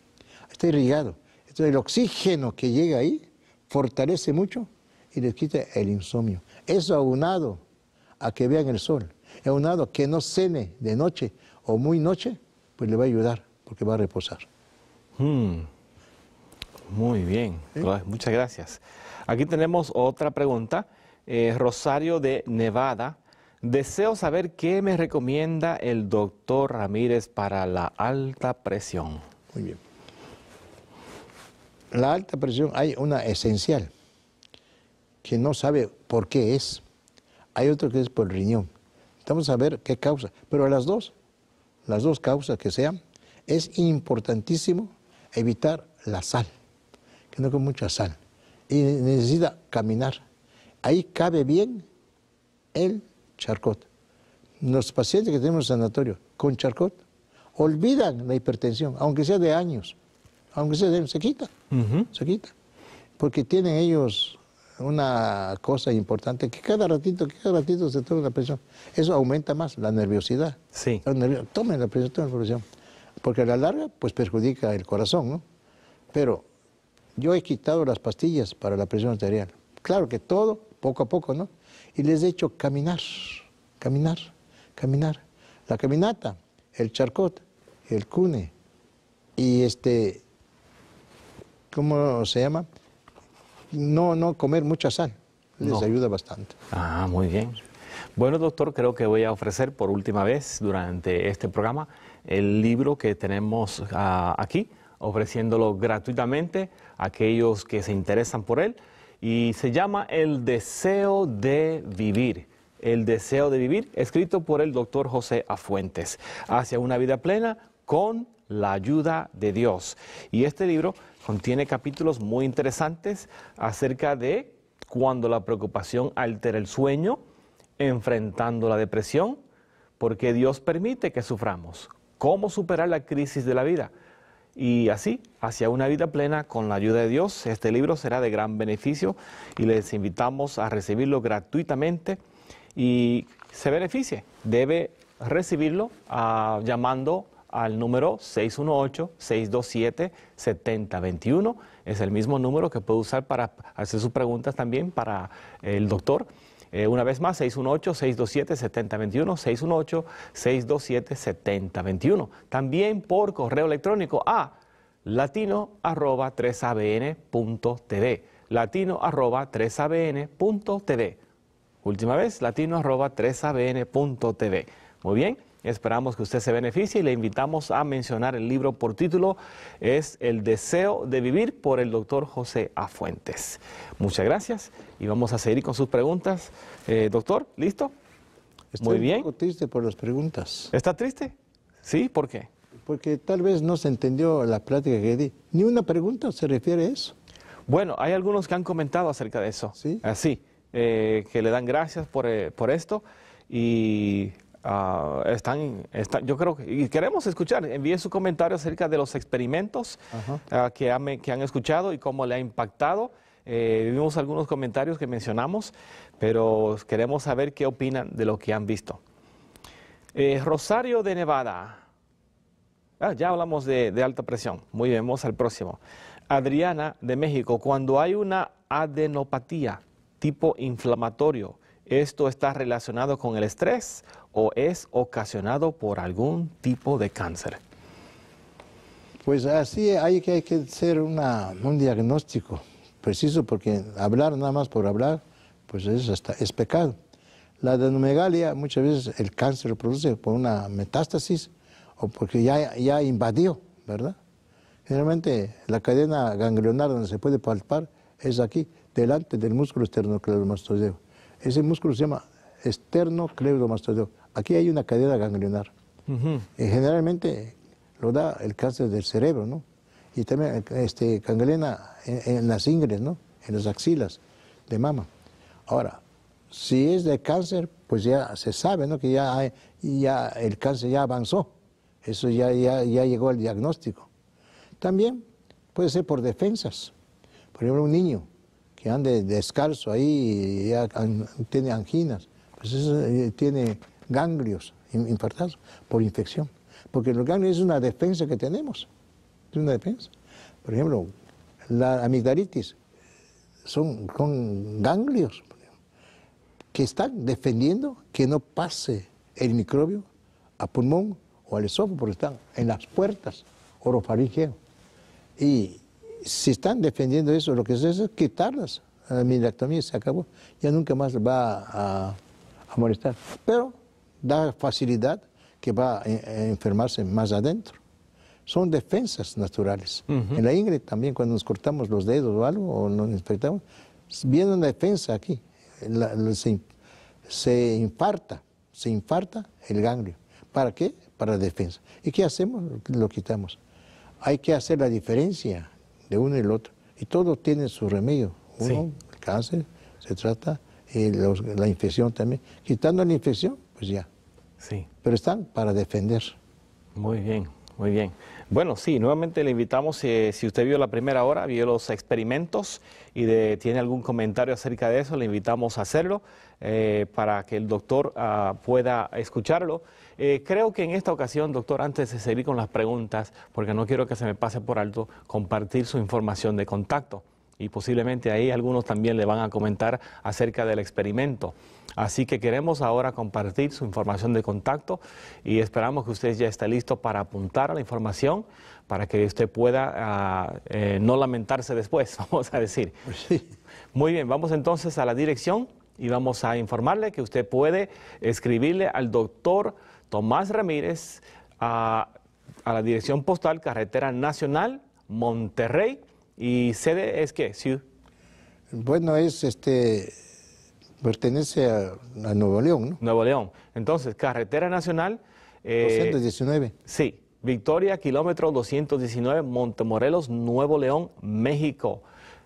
Está irrigado. Entonces el oxígeno que llega ahí fortalece mucho y les quita el insomnio. Eso aunado a que vean el sol, aunado a que no cene de noche o muy noche, pues le va a ayudar porque va a reposar. Hmm. Muy
bien, ¿Eh? muchas gracias. Aquí tenemos otra pregunta. Eh, Rosario de Nevada Deseo saber qué me recomienda el doctor Ramírez para la alta presión. Muy bien.
La alta presión hay una esencial que no sabe por qué es. Hay otro que es por el riñón. Vamos a ver qué causa. Pero las dos, las dos causas que sean, es importantísimo evitar la sal, que no con mucha sal. Y necesita caminar. Ahí cabe bien el Charcot. Los pacientes que tenemos en sanatorio con Charcot olvidan la hipertensión, aunque sea de años, aunque sea de años, se quita, se quita. Porque tienen ellos una cosa importante, que cada ratito, cada ratito se toma la presión. Eso aumenta más la nerviosidad. Sí. tomen la presión, tomen la presión. Porque a la larga, pues perjudica el corazón, ¿no? Pero yo he quitado las pastillas para la presión arterial. Claro que todo, poco a poco, ¿no? y les he hecho caminar, caminar, caminar. La caminata, el charcot, el cune y este, ¿cómo se llama? No, no comer mucha sal, les ayuda bastante. Ah, muy
bien. Bueno, doctor, creo que voy a ofrecer por última vez durante este programa el libro que tenemos ah, aquí, ofreciéndolo gratuitamente a aquellos que se interesan por él y se llama El deseo de vivir. El deseo de vivir, escrito por el doctor José Afuentes, hacia una vida plena con la ayuda de Dios. Y este libro contiene capítulos muy interesantes acerca de cuando la preocupación altera el sueño, enfrentando la depresión, porque Dios permite que suframos, cómo superar la crisis de la vida y así, hacia una vida plena, con la ayuda de Dios, este libro será de gran beneficio y les invitamos a recibirlo gratuitamente y se beneficie. Debe recibirlo ah, llamando al número 618-627-7021. Es el mismo número que puede usar para hacer sus preguntas también para el doctor. Eh, una vez más, 618-627-7021, 618-627-7021. También por correo electrónico a latino arroba abntv Latino arroba 3abn.tv. Última vez, latino arroba 3abn.tv. Muy bien. Esperamos que usted se beneficie y le invitamos a mencionar el libro por título es El deseo de vivir por el doctor José Afuentes. Muchas gracias y vamos a seguir con sus preguntas. Eh, doctor, ¿listo? Muy bien. Un poco triste por las preguntas. ¿Está triste? Sí, ¿por qué?
Porque tal vez no se entendió la plática que di. Ni una pregunta se refiere a eso.
Bueno, hay algunos que han comentado acerca de eso. Sí. Así, ah, eh, que le dan gracias por, eh, por esto y Ah, están, yo creo que y queremos escuchar, envíe su comentario acerca de los experimentos ah, que, han, escuchado y cómo le ha impactado. Eh, vimos algunos comentarios que mencionamos, pero queremos saber qué opinan de lo que han visto. Eh, Rosario de Nevada. Ah, ya hablamos de, de, alta presión. Muy bien, vamos al próximo. Adriana de México. Cuando hay una adenopatía tipo inflamatorio, esto está relacionado con el estrés o es ocasionado por algún tipo de cáncer.
Pues así hay que, hacer un diagnóstico preciso porque hablar nada más por hablar, pues es, es pecado. La adenomegalia muchas veces el cáncer lo produce por una metástasis o porque ya, ya invadió, ¿verdad? Generalmente la cadena ganglionar donde se puede palpar es aquí, delante del músculo esternocleidomastoideo. Ese músculo se llama externo Aquí hay una cadena ganglionar. Eh, generalmente lo da el cáncer del cerebro, ¿no? Y también este, en, las ingles, ¿no? En las axilas de mama. Ahora, si es de cáncer, pues ya se sabe, ¿no? Que ya, ya el cáncer ya avanzó. Eso ya, ya, ya llegó al diagnóstico. También puede ser por defensas. Por ejemplo, un niño que ande descalzo ahí tiene anginas, pues eh, tiene ganglios infartados por infección. Porque los ganglios es una defensa que tenemos, es una defensa. Por ejemplo, la amigdalitis son con ganglios que están defendiendo que no pase el microbio a pulmón o al esófago, porque están en las puertas orofaringeas. Y si están defendiendo eso, lo que se hace es quitarlas la ah, minidectomía, se acabó. Ya nunca más va a, molestar. Pero da facilidad que va a, eh, enfermarse más adentro. Son defensas naturales. En la Ingrid también, cuando nos cortamos los dedos o algo, o nos infectamos, viene una defensa aquí. se infarta, se infarta el ganglio. ¿Para qué? Para defensa. ¿Y qué hacemos? Lo quitamos. Hay que hacer la diferencia uno y el otro. Y todos tienen su remedio. el cáncer, se trata, la infección también. Quitando la infección, pues ya. Sí. Pero están para defender. Muy bien,
muy bien. Bueno, sí, nuevamente le invitamos, eh, si usted vio la primera hora, vio los experimentos y tiene algún comentario acerca de eso, le invitamos a hacerlo eh, para que el doctor ah, pueda escucharlo. Eh, creo que en esta ocasión, doctor, antes de seguir con las preguntas, porque no quiero que se me pase por alto, compartir su información de contacto. Y posiblemente ahí algunos también le van a comentar acerca del experimento. Así que queremos ahora compartir su información de contacto y esperamos que usted ya esté listo para apuntar a la información para que usted pueda ah, eh, no lamentarse después, vamos a decir. Pues Muy bien, vamos entonces a la dirección y vamos a informarle que usted puede escribirle al doctor. Tomás Ramírez a, la dirección postal Carretera Nacional Monterrey y sede es que sí.
Bueno, es este pertenece a, Nuevo León, ¿no?
Nuevo León. Entonces, Carretera Nacional 219. Eh, sí, Victoria, kilómetro 219, Montemorelos, Nuevo León, México.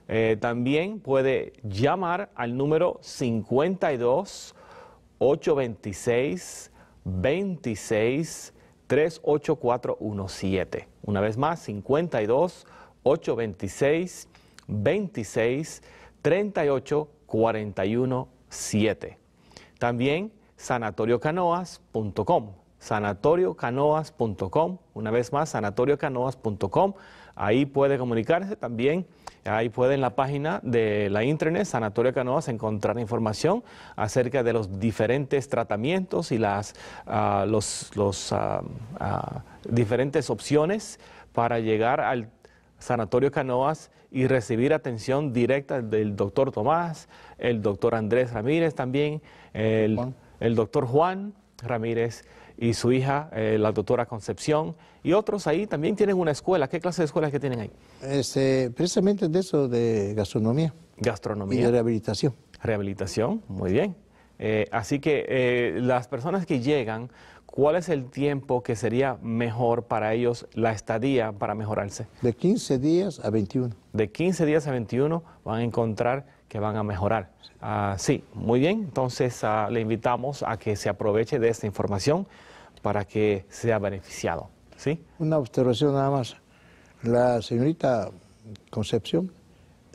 Eh, también puede llamar al número 52 826 26 38417. Una vez más, 52 826 26 38 417, También sanatoriocanoas.com, sanatoriocanoas.com, una vez más sanatoriocanoas.com. Ahí puede comunicarse también Ahí puede en la página de la internet Sanatorio Canoas encontrar información acerca de los diferentes tratamientos y las ah, los, ah, ah, diferentes opciones para llegar al Sanatorio Canoas y recibir atención directa del doctor Tomás, el doctor Andrés Ramírez también, el, el doctor Juan Ramírez y su hija, eh, la doctora Concepción, y otros ahí también tienen una escuela. ¿Qué clase de escuelas que tienen ahí?
Este, precisamente de eso, de gastronomía. Gastronomía. Y de rehabilitación.
Rehabilitación, muy bien. Eh, así que eh, las personas que llegan, ¿cuál es el tiempo que sería mejor para ellos la estadía para mejorarse?
De 15 días a 21.
De 15 días a 21 van a encontrar que van a mejorar. Ah, sí, muy bien, entonces ah, le invitamos a que se aproveche de esta información para que sea beneficiado. ¿sí?
Una observación nada más. La señorita Concepción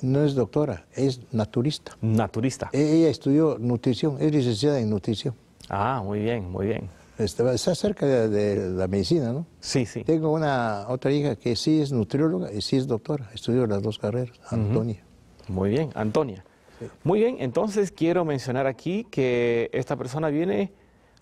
no es doctora, es naturista. Naturista. E-, ella estudió nutrición, es licenciada en nutrición. Ah, muy bien, muy bien. Este, está, cerca de, la medicina, ¿no? Sí, sí. Tengo una otra hija que sí es nutrióloga y sí es doctora, estudió las dos carreras, Antonia. Muy bien, Antonia. Muy bien, entonces
quiero mencionar aquí que esta persona viene,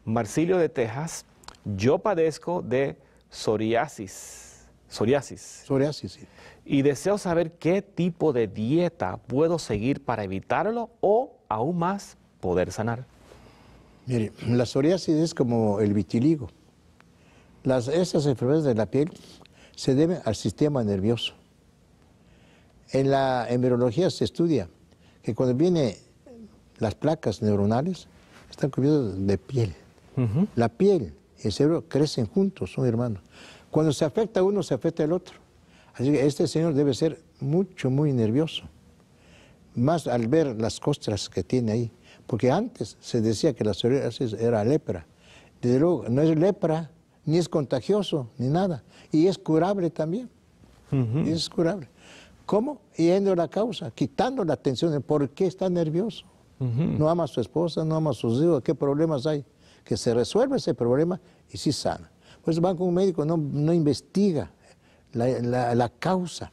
Marcilio de Texas, yo padezco de psoriasis. Psoriasis. Psoriasis, sí. Y deseo saber qué tipo de dieta puedo seguir para evitarlo o aún más
poder sanar. Mire, la psoriasis es como el vitiligo. Las, esas enfermedades de la piel se deben al sistema nervioso. En la embriología se estudia que cuando vienen las placas neuronales, están cubiertas de piel. La piel y el cerebro crecen juntos, son hermanos. Cuando se afecta uno, se afecta el otro. Así que este señor debe ser mucho, muy nervioso. Más al ver las costras que tiene ahí. Porque antes se decía que la psoriasis era lepra. Desde luego, no es lepra, ni es contagioso, ni nada. Y es curable también. es curable. ¿Cómo? Yendo a la causa, quitando la atención de por qué está nervioso. No ama a su esposa, no ama a sus hijos, ¿qué problemas hay? Que se resuelva ese problema y sí sana. Pues van con un médico, no, investiga la, causa.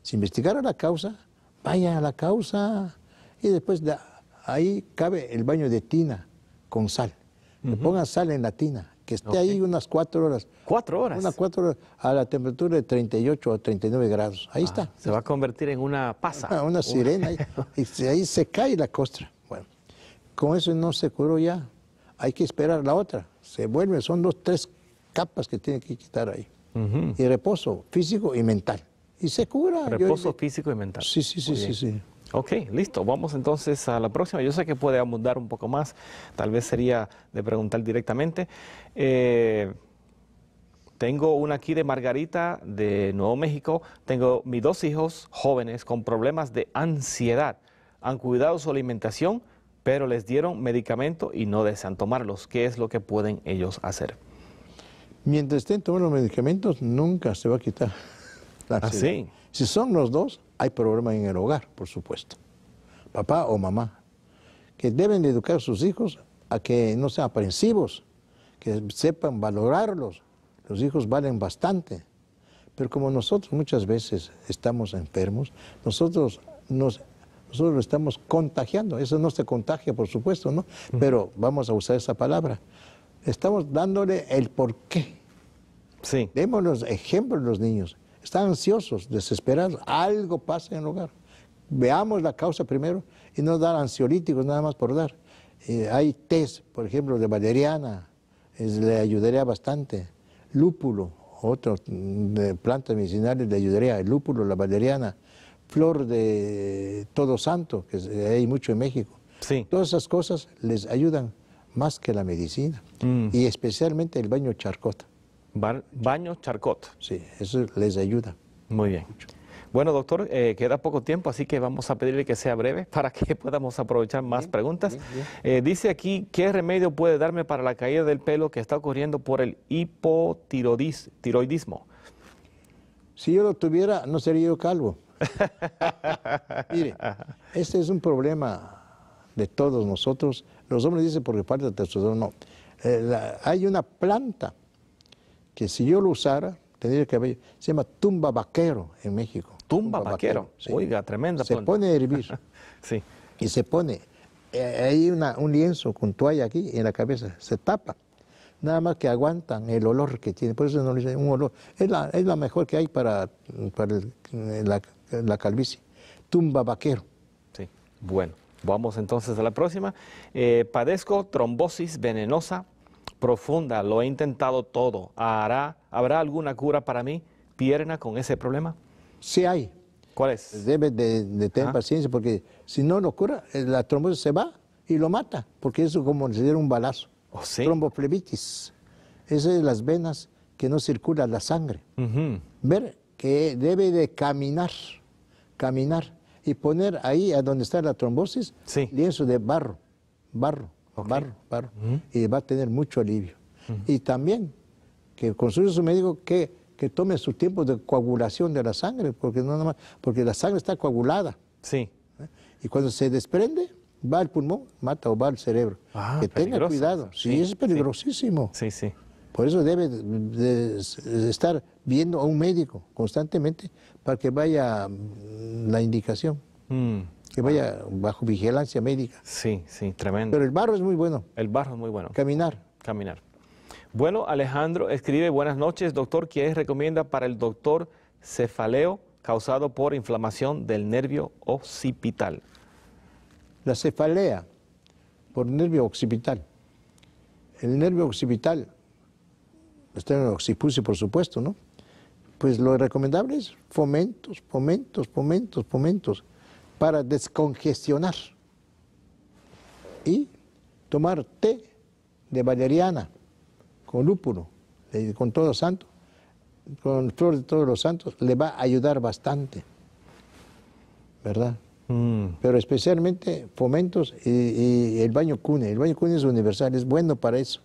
Si investigara la causa, vaya a la causa. Y después ahí cabe el baño de tina con sal. Le pongan sal en la tina, que esté ahí unas cuatro horas. ¿Cuatro horas? Unas cuatro horas a la temperatura de 38 o 39 grados. Ahí ah, está.
Se va a convertir en una pasa. Ah, una, sirena.
y ahí se cae la costra. Bueno, con eso no se curó ya. Hay que esperar la otra. Se vuelve. Son dos, tres capas que tiene que quitar ahí. Y reposo físico y mental. Y se cura. Reposo físico y mental. Sí, sí, sí, sí, sí.
Ok, listo. Vamos entonces a la próxima. Yo sé que puede abundar un poco más. Tal vez sería de preguntar directamente. Eh, tengo una aquí de Margarita de Nuevo México. Tengo mis dos hijos jóvenes con problemas de ansiedad. Han cuidado su alimentación, pero les dieron medicamento y no desean tomarlos. ¿Qué es lo que pueden ellos hacer?
Mientras estén tomando los medicamentos, nunca se va a quitar la ah, Si son los dos, hay problemas en el hogar, por supuesto, papá o mamá, que deben educar a sus hijos a que no sean aprensivos, que sepan valorarlos. Los hijos valen bastante. Pero como nosotros muchas veces estamos enfermos, nosotros nos nosotros lo estamos contagiando. Eso no se contagia, por supuesto, ¿no? Pero vamos a usar esa palabra. Estamos dándole el porqué. Sí. Demos los ejemplos a los niños están ansiosos, desesperados, algo pasa en el hogar. Veamos la causa primero y no dar ansiolíticos nada más por dar. Eh, hay test, por ejemplo, de valeriana, le ayudaría bastante. Lúpulo, otras mm, plantas medicinales le ayudaría. El lúpulo, la valeriana, flor de todo santo, que eh, hay mucho en México. Sí. Todas esas cosas les ayudan más que la medicina. Mm. Y especialmente el baño charcota baño Charcot. Sí, eso les ayuda. Muy bien.
Bueno, doctor, eh, queda poco tiempo, así que vamos a pedirle que sea breve para que podamos aprovechar más preguntas. Eh, dice aquí, ¿qué remedio puede darme para la caída del pelo que está ocurriendo por el
hipotiroidismo? Si yo lo tuviera, no sería yo calvo. Mire, este es un problema de todos nosotros. Los hombres dicen porque falta testosterona. No. Eh, hay una planta que si yo lo usara, tendría que haber, se llama tumba vaquero en México. Tumba, vaquero, oiga, tremenda. Se pone a hervir. sí. Y se pone, eh, hay un lienzo con toalla aquí en la cabeza, se tapa. Nada más que aguantan el olor que tiene, por eso no le dicen un olor. Es la, mejor que hay para, para la, la calvicie. Tumba vaquero.
Sí, bueno. Vamos entonces a la próxima. Eh, padezco trombosis venenosa profunda, lo he intentado todo. ¿Habrá alguna cura para mí, pierna, con ese problema?
Sí hay. ¿Cuál es? Debe de, tener paciencia porque si no lo cura, eh, la trombosis se va y lo mata, porque eso es como si diera un balazo. Oh, Esas es las venas que no circulan la sangre. Ver que debe de caminar, caminar y poner ahí a donde está la trombosis lienzo de barro, barro barro, barro, y va a tener mucho alivio. Y también que consulte su médico que, tome su tiempo de coagulación de la sangre, porque, no nada más, porque la sangre está coagulada. Sí. ¿Eh? Y cuando se desprende, va al pulmón, mata o va al cerebro. Ah, que tenga cuidado. Sí, es peligrosísimo. Sí, sí. Por eso debe estar viendo a un médico constantemente para que vaya la indicación. Mm que vaya bajo vigilancia médica. Sí, sí, tremendo. Pero el barro es muy bueno. El barro es muy bueno. Caminar. Caminar. Bueno, Alejandro
escribe, buenas noches, doctor, ¿qué recomienda para el doctor cefaleo causado por inflamación del nervio occipital?
La cefalea por nervio occipital. El nervio occipital está en el occipucio, por supuesto, ¿no? Pues lo recomendable es fomentos, fomentos, fomentos, fomentos para descongestionar y tomar té de valeriana con lúpulo, con todos santo, santos, con flor de todos los santos, le va a ayudar bastante, ¿verdad? Mm. Pero especialmente fomentos y, el baño cune. El baño cune es universal, es bueno para eso.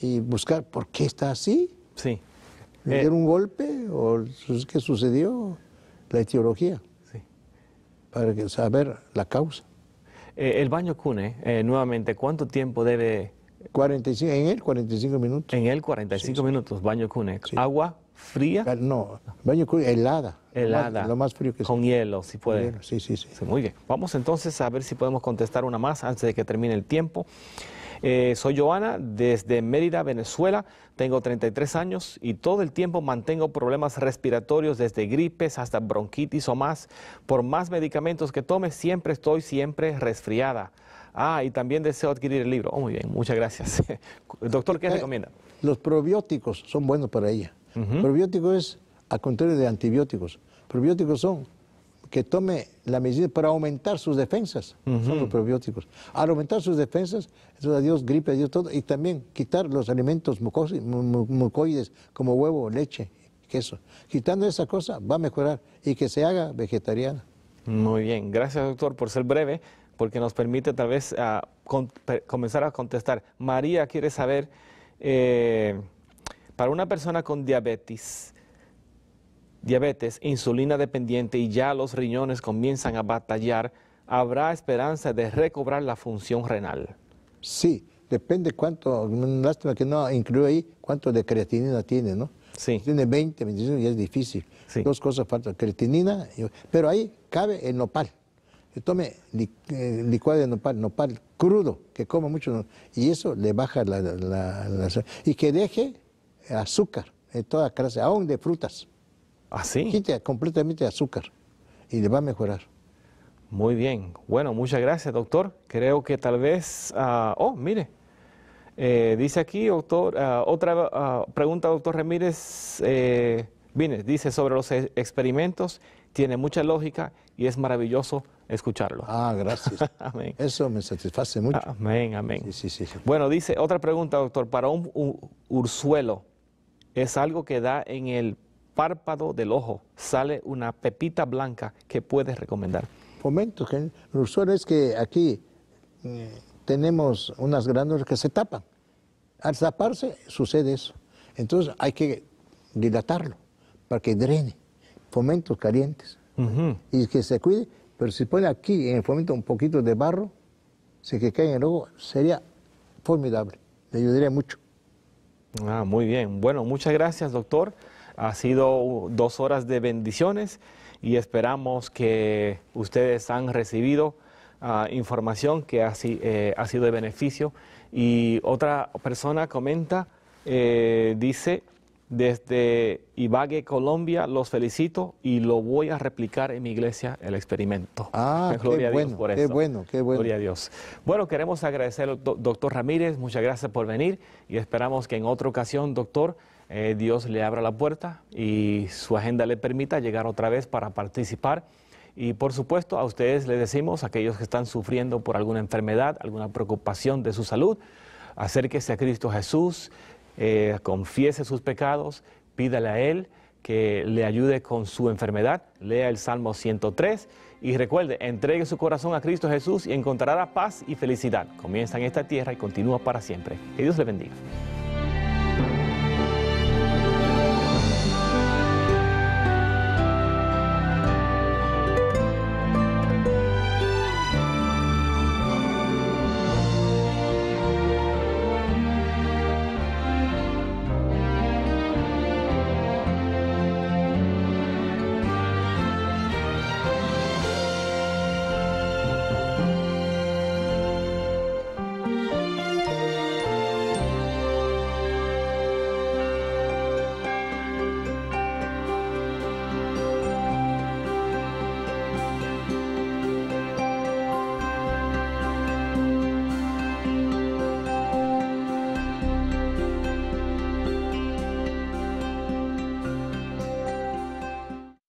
Y buscar por qué está así. Sí. ¿Le eh. dieron un golpe o qué sucedió? La etiología para saber la causa.
Eh, el baño CUNE, eh, nuevamente, ¿cuánto tiempo debe...? 45, en él 45 minutos. En él 45 minutos, baño CUNE. ¿Agua
fría? No, baño CUNE helada. Helada.
Lo más, frío que Con hielo, si puede. Sí, sí, sí. Muy bien. Vamos entonces a ver si podemos contestar una más antes de que termine el tiempo. Eh, soy Joana, desde Mérida, Venezuela. Tengo 33 años y todo el tiempo mantengo problemas respiratorios, desde gripes hasta bronquitis o más. Por más medicamentos que tome, siempre estoy siempre resfriada. Ah, y también deseo adquirir el libro. Oh, muy bien, muchas gracias. Doctor, ¿qué eh, recomienda?
Los probióticos son buenos para ella. Probióticos Probiótico es, a contrario de antibióticos, probióticos son que tome la medicina para aumentar sus defensas. Son los probióticos. Al aumentar sus defensas, entonces adiós gripe, adiós todo. Y también quitar los alimentos mucoides como huevo, leche, queso. Quitando esa cosa va a mejorar y que se haga vegetariana.
Muy bien. Gracias, doctor, por ser breve, porque nos permite tal vez ah, comenzar a contestar. María quiere saber, eh, para una persona con diabetes, diabetes, insulina dependiente y ya los riñones comienzan a batallar, ¿habrá esperanza de recobrar la función renal?
Sí, depende cuánto, lástima que no incluye ahí cuánto de creatinina tiene, ¿no? Sí. Tiene 20, 25 y es difícil. Dos cosas faltan, creatinina, pero ahí cabe el nopal. tome eh, licuado de nopal, nopal crudo, que coma mucho, y eso le baja la, Y que deje azúcar en toda clase, aún de frutas. Así, ¿Ah, Quite completamente azúcar y le va a mejorar. Muy
bien. Bueno, muchas gracias, doctor. Creo que tal vez... Ah, oh, mire. Eh, dice aquí, doctor, ah, otra pregunta, doctor Ramírez. Eh, dice sobre los e, experimentos, tiene mucha lógica y es maravilloso escucharlo.
Ah, gracias. Eso me satisface mucho. Amén, amén. Sí, sí, sí,
Bueno, dice otra pregunta, doctor. Para un, un ursuelo, ¿es algo que da en el párpado del ojo sale una pepita blanca que puedes recomendar.
FOMENTOS, lo usual es que aquí eh, tenemos unas glándulas que se tapan. Al taparse sucede eso. Entonces hay que dilatarlo para que drene. Fomentos calientes. Y que se cuide. Pero si pone aquí en el fomento un poquito de barro, si que cae en el ojo, sería formidable. Le ayudaría mucho.
Ah, muy bien. Bueno, muchas gracias, doctor. Ha sido dos horas de bendiciones y esperamos que ustedes han recibido ah, información que eh, ha, sido de beneficio. Y otra persona comenta, eh, dice, desde Ibague, Colombia, los felicito y lo voy a replicar en mi iglesia, el experimento.
Ah, pues, Gloria qué bueno, a Dios qué bueno,
qué bueno. Gloria a Dios. Bueno, queremos agradecer al doctor Ramírez, muchas gracias por venir y esperamos que en otra ocasión, doctor, eh, Dios le abra la puerta y su agenda le permita llegar otra vez para participar. Y por supuesto, a ustedes les decimos, aquellos que están sufriendo por alguna enfermedad, alguna preocupación de su salud, acérquese a Cristo Jesús, eh, confiese sus pecados, pídale a Él que le ayude con su enfermedad, lea el Salmo 103 y recuerde, entregue su corazón a Cristo Jesús y encontrará paz y felicidad. Comienza en esta tierra y continúa para siempre. Que Dios le bendiga.